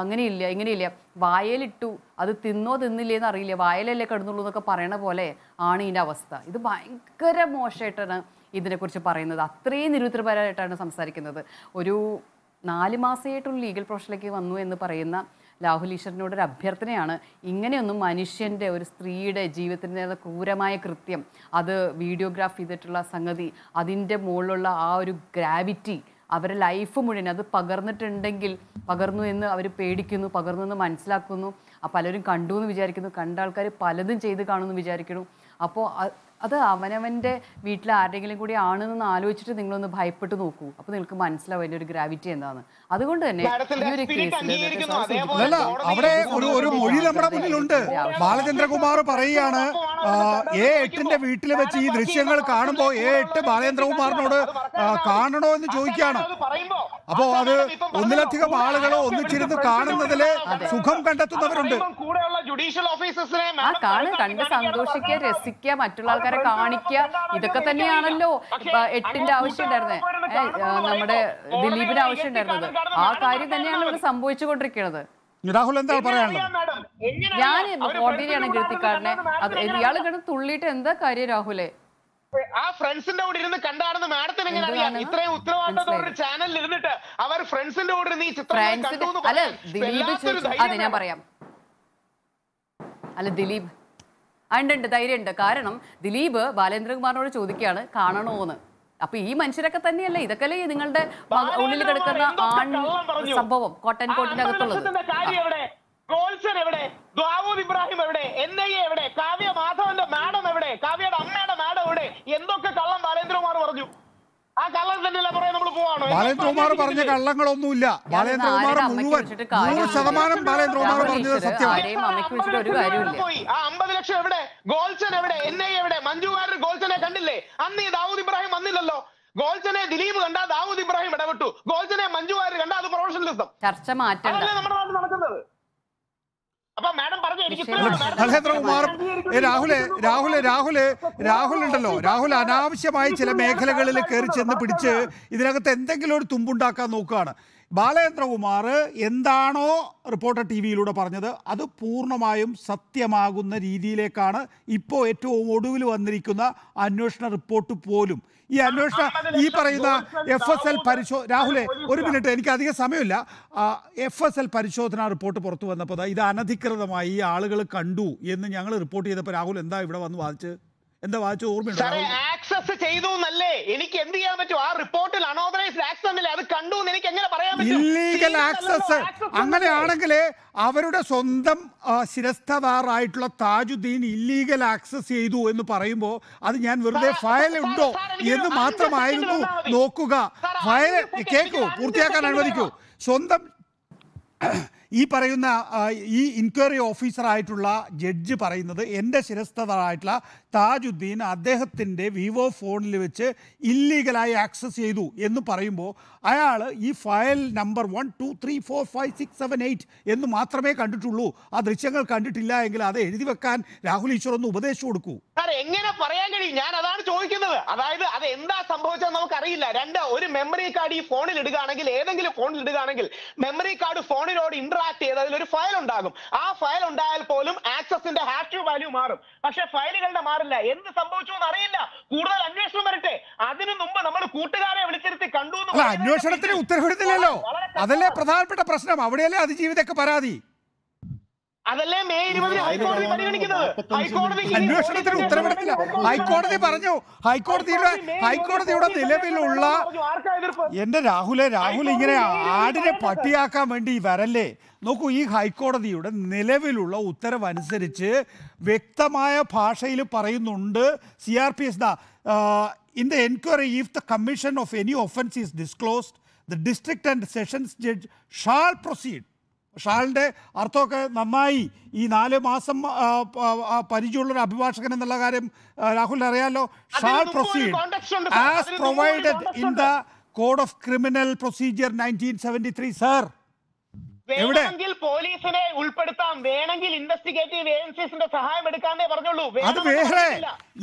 അങ്ങനെയില്ല ഇങ്ങനെയില്ല വായലിട്ടു അത് തിന്നോ തിന്നില്ലേ എന്ന് അറിയില്ല വായലല്ലേ കിടന്നുള്ളൂ എന്നൊക്കെ പറയണ പോലെ ആണ് ഇതിൻ്റെ അവസ്ഥ ഇത് ഭയങ്കര മോശമായിട്ടാണ് ഇതിനെക്കുറിച്ച് പറയുന്നത് അത്രയും നിരുത്തരപരമായിട്ടാണ് സംസാരിക്കുന്നത് ഒരു നാല് മാസമായിട്ടൊരു ലീഗൽ പ്രൊഫഷനിലേക്ക് വന്നു എന്ന് പറയുന്ന രാഹുൽ ഈശ്വരനോട് ഒരു അഭ്യർത്ഥനയാണ് ഇങ്ങനെയൊന്നും മനുഷ്യൻ്റെ ഒരു സ്ത്രീയുടെ ജീവിതത്തിൻ്റെ ക്രൂരമായ കൃത്യം അത് വീഡിയോഗ്രാഫ് ചെയ്തിട്ടുള്ള സംഗതി അതിൻ്റെ മുകളിലുള്ള ആ ഒരു ഗ്രാവിറ്റി അവരുടെ ലൈഫ് മുഴുവൻ അത് പകർന്നിട്ടുണ്ടെങ്കിൽ പകർന്നു എന്ന് അവർ പേടിക്കുന്നു പകർന്നു എന്ന് മനസ്സിലാക്കുന്നു ആ പലരും കണ്ടു എന്ന് വിചാരിക്കുന്നു കണ്ട ആൾക്കാർ പലതും ചെയ്ത് കാണുമെന്ന് വിചാരിക്കുന്നു അപ്പോൾ അത് അവനവൻ്റെ വീട്ടിൽ ആരുടെങ്കിലും കൂടി ആണെന്ന് ആലോചിച്ചിട്ട് നിങ്ങളൊന്ന് ഭയപ്പെട്ട് നോക്കൂ അപ്പോൾ നിങ്ങൾക്ക് മനസ്സിലാവും അതിൻ്റെ ഒരു ഗ്രാവിറ്റി എന്താണ് അതുകൊണ്ട് തന്നെ ഈ ഒരു അവിടെ ഒരു ഒരു മൊഴി നമ്മുടെ മുന്നിലുണ്ട് ബാലചന്ദ്രകുമാർ പറയുകയാണ് എ എട്ടിന്റെ വീട്ടിൽ വെച്ച് ഈ ദൃശ്യങ്ങൾ കാണുമ്പോൾ എ എട്ട് ബാലചന്ദ്രകുമാറിനോട് കാണണോ എന്ന് ചോദിക്കുകയാണ് അപ്പോ അത് ഒന്നിലധികം ആളുകൾ ഒന്നിച്ചിരുന്ന് കാണുന്നതില് സുഖം കണ്ടെത്തുന്നവരുണ്ട് ആ കാണുക കണ്ട് സന്തോഷിക്കുക രസിക്കുക മറ്റുള്ള ആൾക്കാരെ ആൾക്കാരെ കാണിക്കുക ഇതൊക്കെ തന്നെയാണല്ലോ എട്ടിന്റെ ആവശ്യം ഉണ്ടായിരുന്നത് നമ്മുടെ ദിലീപിന് ആവശ്യം ഉണ്ടായിരുന്നത് ആ കാര്യം തന്നെയാണ് ഇവിടെ സംഭവിച്ചുകൊണ്ടിരിക്കുന്നത് രാഹുൽ എന്താ പറയാനുള്ളത് ഞാൻ കോടതിയിലാണ് കീർത്തിക്കാരനെ ഇയാൾ കിടന്ന് തുള്ളിയിട്ട് എന്താ കാര്യം രാഹുലേ ആ ഫ്രണ്ട്സിന്റെ കൂടെ ഇരുന്ന് കണ്ടാണെന്ന് മാഡത്തിന് എങ്ങനെ അറിയാം ഇത്രയും ഉത്തരവാദിത്തത്തോടെ ചാനലിൽ ഇരുന്നിട്ട് അവർ ഫ്രണ്ട്സിന്റെ കൂടെ നീ ചിത്രം അല്ല ദിലീപ് അതെ ഞാൻ പറയാം അല്ല ദിലീപ് ഉണ്ട് ഉണ്ട് ധൈര്യമുണ്ട് കാരണം ദിലീപ് ബാലേന്ദ്രകുമാറിനോട് ചോദിക്കുകയാണ് കാണണോന്ന് അപ്പൊ ഈ മനുഷ്യരൊക്കെ തന്നെയല്ലേ ഇതൊക്കെ നിങ്ങളുടെ ഉള്ളിൽ കിടക്കുന്ന ആൺ സംഭവം കോട്ടൻ കോട്ടിന്റെ അകത്തുള്ളത് എവിടെ ഇബ്രാഹിം എവിടെ എൻ ഐ എവിടെ കാവ്യ മാധവന്റെ മാഡം എവിടെ കാവ്യയുടെ അമ്മയുടെ മാഡം എവിടെ എന്തൊക്കെ കള്ളം ബാലേന്ദ്രകുമാർ പറഞ്ഞു ബാലേന്ദ്രകുമാർ പറഞ്ഞ ഇല്ല ബാലേന്ദ്രകുമാർ മുഴുവൻ നൂറ് ശതമാനം ബാലേന്ദ്രകുമാർ പറഞ്ഞത് സത്യമാണ് പോയി ആ അമ്പത് ലക്ഷം എവിടെ ഗോൾസൻ എവിടെ എൻ എവിടെ മഞ്ജുകാരൻ ഗോൾസനെ കണ്ടില്ലേ അന്ന് ദാവൂദ് ഇബ്രാഹിം വന്നില്ലല്ലോ ഗോൾസനെ ദിലീപ് കണ്ട ദാവൂദ് ഇബ്രാഹിം ഇടപെട്ടു ഗോൾസനെ മഞ്ജുകാരൻ കണ്ട അത് പ്രൊഫഷണലിസം ചർച്ച മാറ്റം നമ്മുടെ നാട്ടിൽ നടക്കുന്നത് നക്ഷത്രകുമാർ രാഹുലെ രാഹുലെ രാഹുല് രാഹുൽ ഉണ്ടല്ലോ രാഹുൽ അനാവശ്യമായി ചില മേഖലകളിൽ കയറി ചെന്ന് പിടിച്ച് ഇതിനകത്ത് എന്തെങ്കിലും ഒരു തുമ്പുണ്ടാക്കാൻ നോക്കുകയാണ് ബാലചന്ദ്രകുമാർ എന്താണോ റിപ്പോർട്ടർ ടി വിയിലൂടെ പറഞ്ഞത് അത് പൂർണ്ണമായും സത്യമാകുന്ന രീതിയിലേക്കാണ് ഇപ്പോൾ ഏറ്റവും ഒടുവിൽ വന്നിരിക്കുന്ന അന്വേഷണ റിപ്പോർട്ട് പോലും ഈ അന്വേഷണ ഈ പറയുന്ന എഫ് എസ് എൽ പരിശോ രാഹുലെ ഒരു മിനിറ്റ് എനിക്ക് അധികം സമയമില്ല എഫ് എസ് എൽ പരിശോധന റിപ്പോർട്ട് പുറത്തു വന്നപ്പോൾ ഇത് അനധികൃതമായി ഈ ആളുകൾ കണ്ടു എന്ന് ഞങ്ങൾ റിപ്പോർട്ട് ചെയ്തപ്പോൾ രാഹുൽ എന്താ ഇവിടെ വന്ന് വാദിച്ചത് എന്താ വായിച്ചു ഓർമ്മയുണ്ടോ ആക്സസ് ചെയ്തു എന്നല്ലേ എനിക്ക് എന്ത് ചെയ്യാൻ പറ്റും ആ റിപ്പോർട്ടിൽ അൺഓതറൈസ്ഡ് ആക്സസ് അത് കണ്ടു എന്ന് എനിക്ക് എങ്ങനെ പറയാൻ പറ്റും ഇല്ലീഗൽ ആക്സസ് അങ്ങനെയാണെങ്കിൽ അവരുടെ സ്വന്തം ശിരസ്ഥവാറായിട്ടുള്ള താജുദ്ദീൻ ഇല്ലീഗൽ ആക്സസ് ചെയ്തു എന്ന് പറയുമ്പോൾ അത് ഞാൻ വെറുതെ ഫയൽ ഉണ്ടോ എന്ന് മാത്രമായിരുന്നു നോക്കുക ഫയൽ കേൾക്കൂ പൂർത്തിയാക്കാൻ അനുവദിക്കൂ സ്വന്തം ഈ പറയുന്ന ഈ ഇൻക്വയറി ഓഫീസറായിട്ടുള്ള ജഡ്ജ് പറയുന്നത് എൻ്റെ ശിരസ്ഥതരായിട്ടുള്ള താജുദ്ദീൻ അദ്ദേഹത്തിൻ്റെ വിവോ ഫോണിൽ വെച്ച് ഇല്ലീഗലായി ആക്സസ് ചെയ്തു എന്ന് പറയുമ്പോൾ അയാൾ ഈ file number one two three four five six seven eight എന്ന് മാത്രമേ കണ്ടിട്ടുള്ളൂ ആ ദൃശ്യങ്ങൾ കണ്ടിട്ടില്ല എങ്കിൽ അത് എഴുതി വെക്കാൻ രാഹുൽ ഈശ്വർ ഒന്ന് ഉപദേശം കൊടുക്കൂ എങ്ങനെ പറയാൻ കഴിയും ഞാൻ അതാണ് ചോദിക്കുന്നത് അതായത് അത് എന്താ സംഭവിച്ചത് നമുക്കറിയില്ല രണ്ട് ഒരു മെമ്മറി കാർഡ് ഈ ഫോണിൽ ഇടുകയാണെങ്കിൽ ഏതെങ്കിലും ഫോണിൽ ഇടുകയാണെങ്കിൽ മെമ്മറി കാർഡ് ഫോണിനോട് ഇന്ററാക്ട് ചെയ്ത് ഒരു ഫയൽ ഉണ്ടാകും ആ ഫയൽ ഉണ്ടായാൽ പോലും ആക്സസിന്റെ ഹാഷ് വാല്യൂ മാറും പക്ഷേ ഫയലുകളുടെ മാറി തയ്യാറല്ല എന്ത് സംഭവിച്ചു അറിയില്ല കൂടുതൽ അന്വേഷണം വരട്ടെ അതിനു മുമ്പ് നമ്മൾ കൂട്ടുകാരെ വിളിച്ചിരുത്തി കണ്ടു അന്വേഷണത്തിന് ഉത്തരവിടുന്നില്ലല്ലോ അതല്ലേ പ്രധാനപ്പെട്ട പ്രശ്നം അവിടെയല്ലേ അതിജീവിതൊക്കെ പരാതി അതല്ലേ മെയ് ഇരുപതിന് ഹൈക്കോടതി പരിഗണിക്കുന്നത് ഹൈക്കോടതി അന്വേഷണത്തിന് ഉത്തരവിടത്തില്ല ഹൈക്കോടതി പറഞ്ഞു ഹൈക്കോടതിയുടെ ഹൈക്കോടതിയുടെ നിലവിലുള്ള എന്റെ രാഹുലെ രാഹുൽ ഇങ്ങനെ ആടിനെ പട്ടിയാക്കാൻ വേണ്ടി വരല്ലേ നോക്കൂ ഈ ഹൈക്കോടതിയുടെ നിലവിലുള്ള ഉത്തരവനുസരിച്ച് വ്യക്തമായ ഭാഷയിൽ പറയുന്നുണ്ട് C R P S the in the enquiry if the commission of any offence is disclosed the district and sessions judge shall proceed ഷാളിൻ്റെ അർത്ഥമൊക്കെ നന്നായി ഈ നാല് മാസം പരിചയമുള്ള ഒരു അഭിഭാഷകൻ എന്നുള്ള കാര്യം രാഹുൽ അറിയാലോ shall proceed as provided in the code of criminal procedure nineteen seventy three sir വേണമെങ്കിൽ പോലീസിനെ ഉൾപ്പെടുത്താം വേണമെങ്കിൽ ഇൻവെസ്റ്റിഗേറ്റീവ് ഏജൻസീസിന്റെ സഹായം എടുക്കാന്നേ പറഞ്ഞുള്ളൂ അത് വേറെ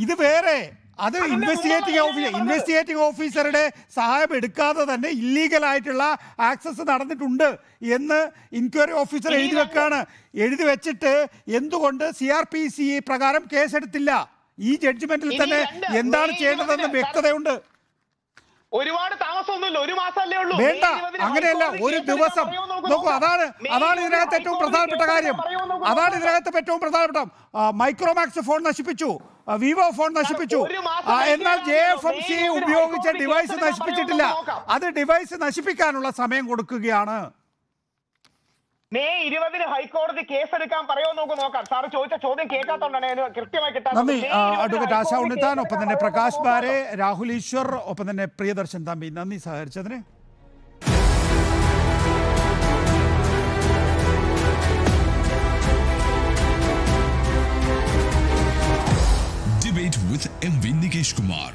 ഇത് വേറെ അത് ഇൻവെസ്റ്റിഗേറ്റിംഗ് ഓഫീസർ ഇൻവെസ്റ്റിഗേറ്റിംഗ് ഓഫീസറുടെ സഹായം എടുക്കാതെ തന്നെ ഇല്ലീഗൽ ആയിട്ടുള്ള ആക്സസ് നടന്നിട്ടുണ്ട് എന്ന് ഇൻക്വയറി ഓഫീസർ എഴുതി വെക്കാണ് എഴുതി വെച്ചിട്ട് എന്തുകൊണ്ട് സി ആർ പി സി പ്രകാരം കേസെടുത്തില്ല ഈ ജഡ്ജ്മെന്റിൽ തന്നെ എന്താണ് ചെയ്യേണ്ടതെന്ന് വ്യക്തതയുണ്ട് ഒരുപാട് താമസമൊന്നുമില്ല ഒരു മാസമല്ലേ ഉള്ളൂ വേണ്ട അങ്ങനെയല്ല ഒരു ദിവസം നോക്കൂ അതാണ് അതാണ് ഇതിനകത്ത് ഏറ്റവും പ്രധാനപ്പെട്ട കാര്യം അതാണ് ഇതിനകത്ത് ഏറ്റവും പ്രധാനപ്പെട്ട മൈക്രോമാക്സ് ഫോൺ നശിപ്പിച്ചു വിവോ ഫോൺ നശിപ്പിച്ചു എന്നാൽ ജെ എഫ് എം സി ഉപയോഗിച്ച ഡിവൈസ് നശിപ്പിച്ചിട്ടില്ല അത് ഡിവൈസ് നശിപ്പിക്കാനുള്ള സമയം കൊടുക്കുകയാണ് മെയ് ഇരുപതിന് ഹൈക്കോടതി കേസെടുക്കാൻ പറയുമോ നോക്കു നോക്കാം സാർ ചോദിച്ച ചോദ്യം കേൾക്കാത്തോണ്ടാണ് കൃത്യമായി ഒപ്പം തന്നെ പ്രകാശ് ബാരെ രാഹുൽ ഈശ്വർ ഒപ്പം തന്നെ പ്രിയദർശൻ തമ്പി നന്ദി സഹകരിച്ചതിന് Debate with MV Nikesh Kumar.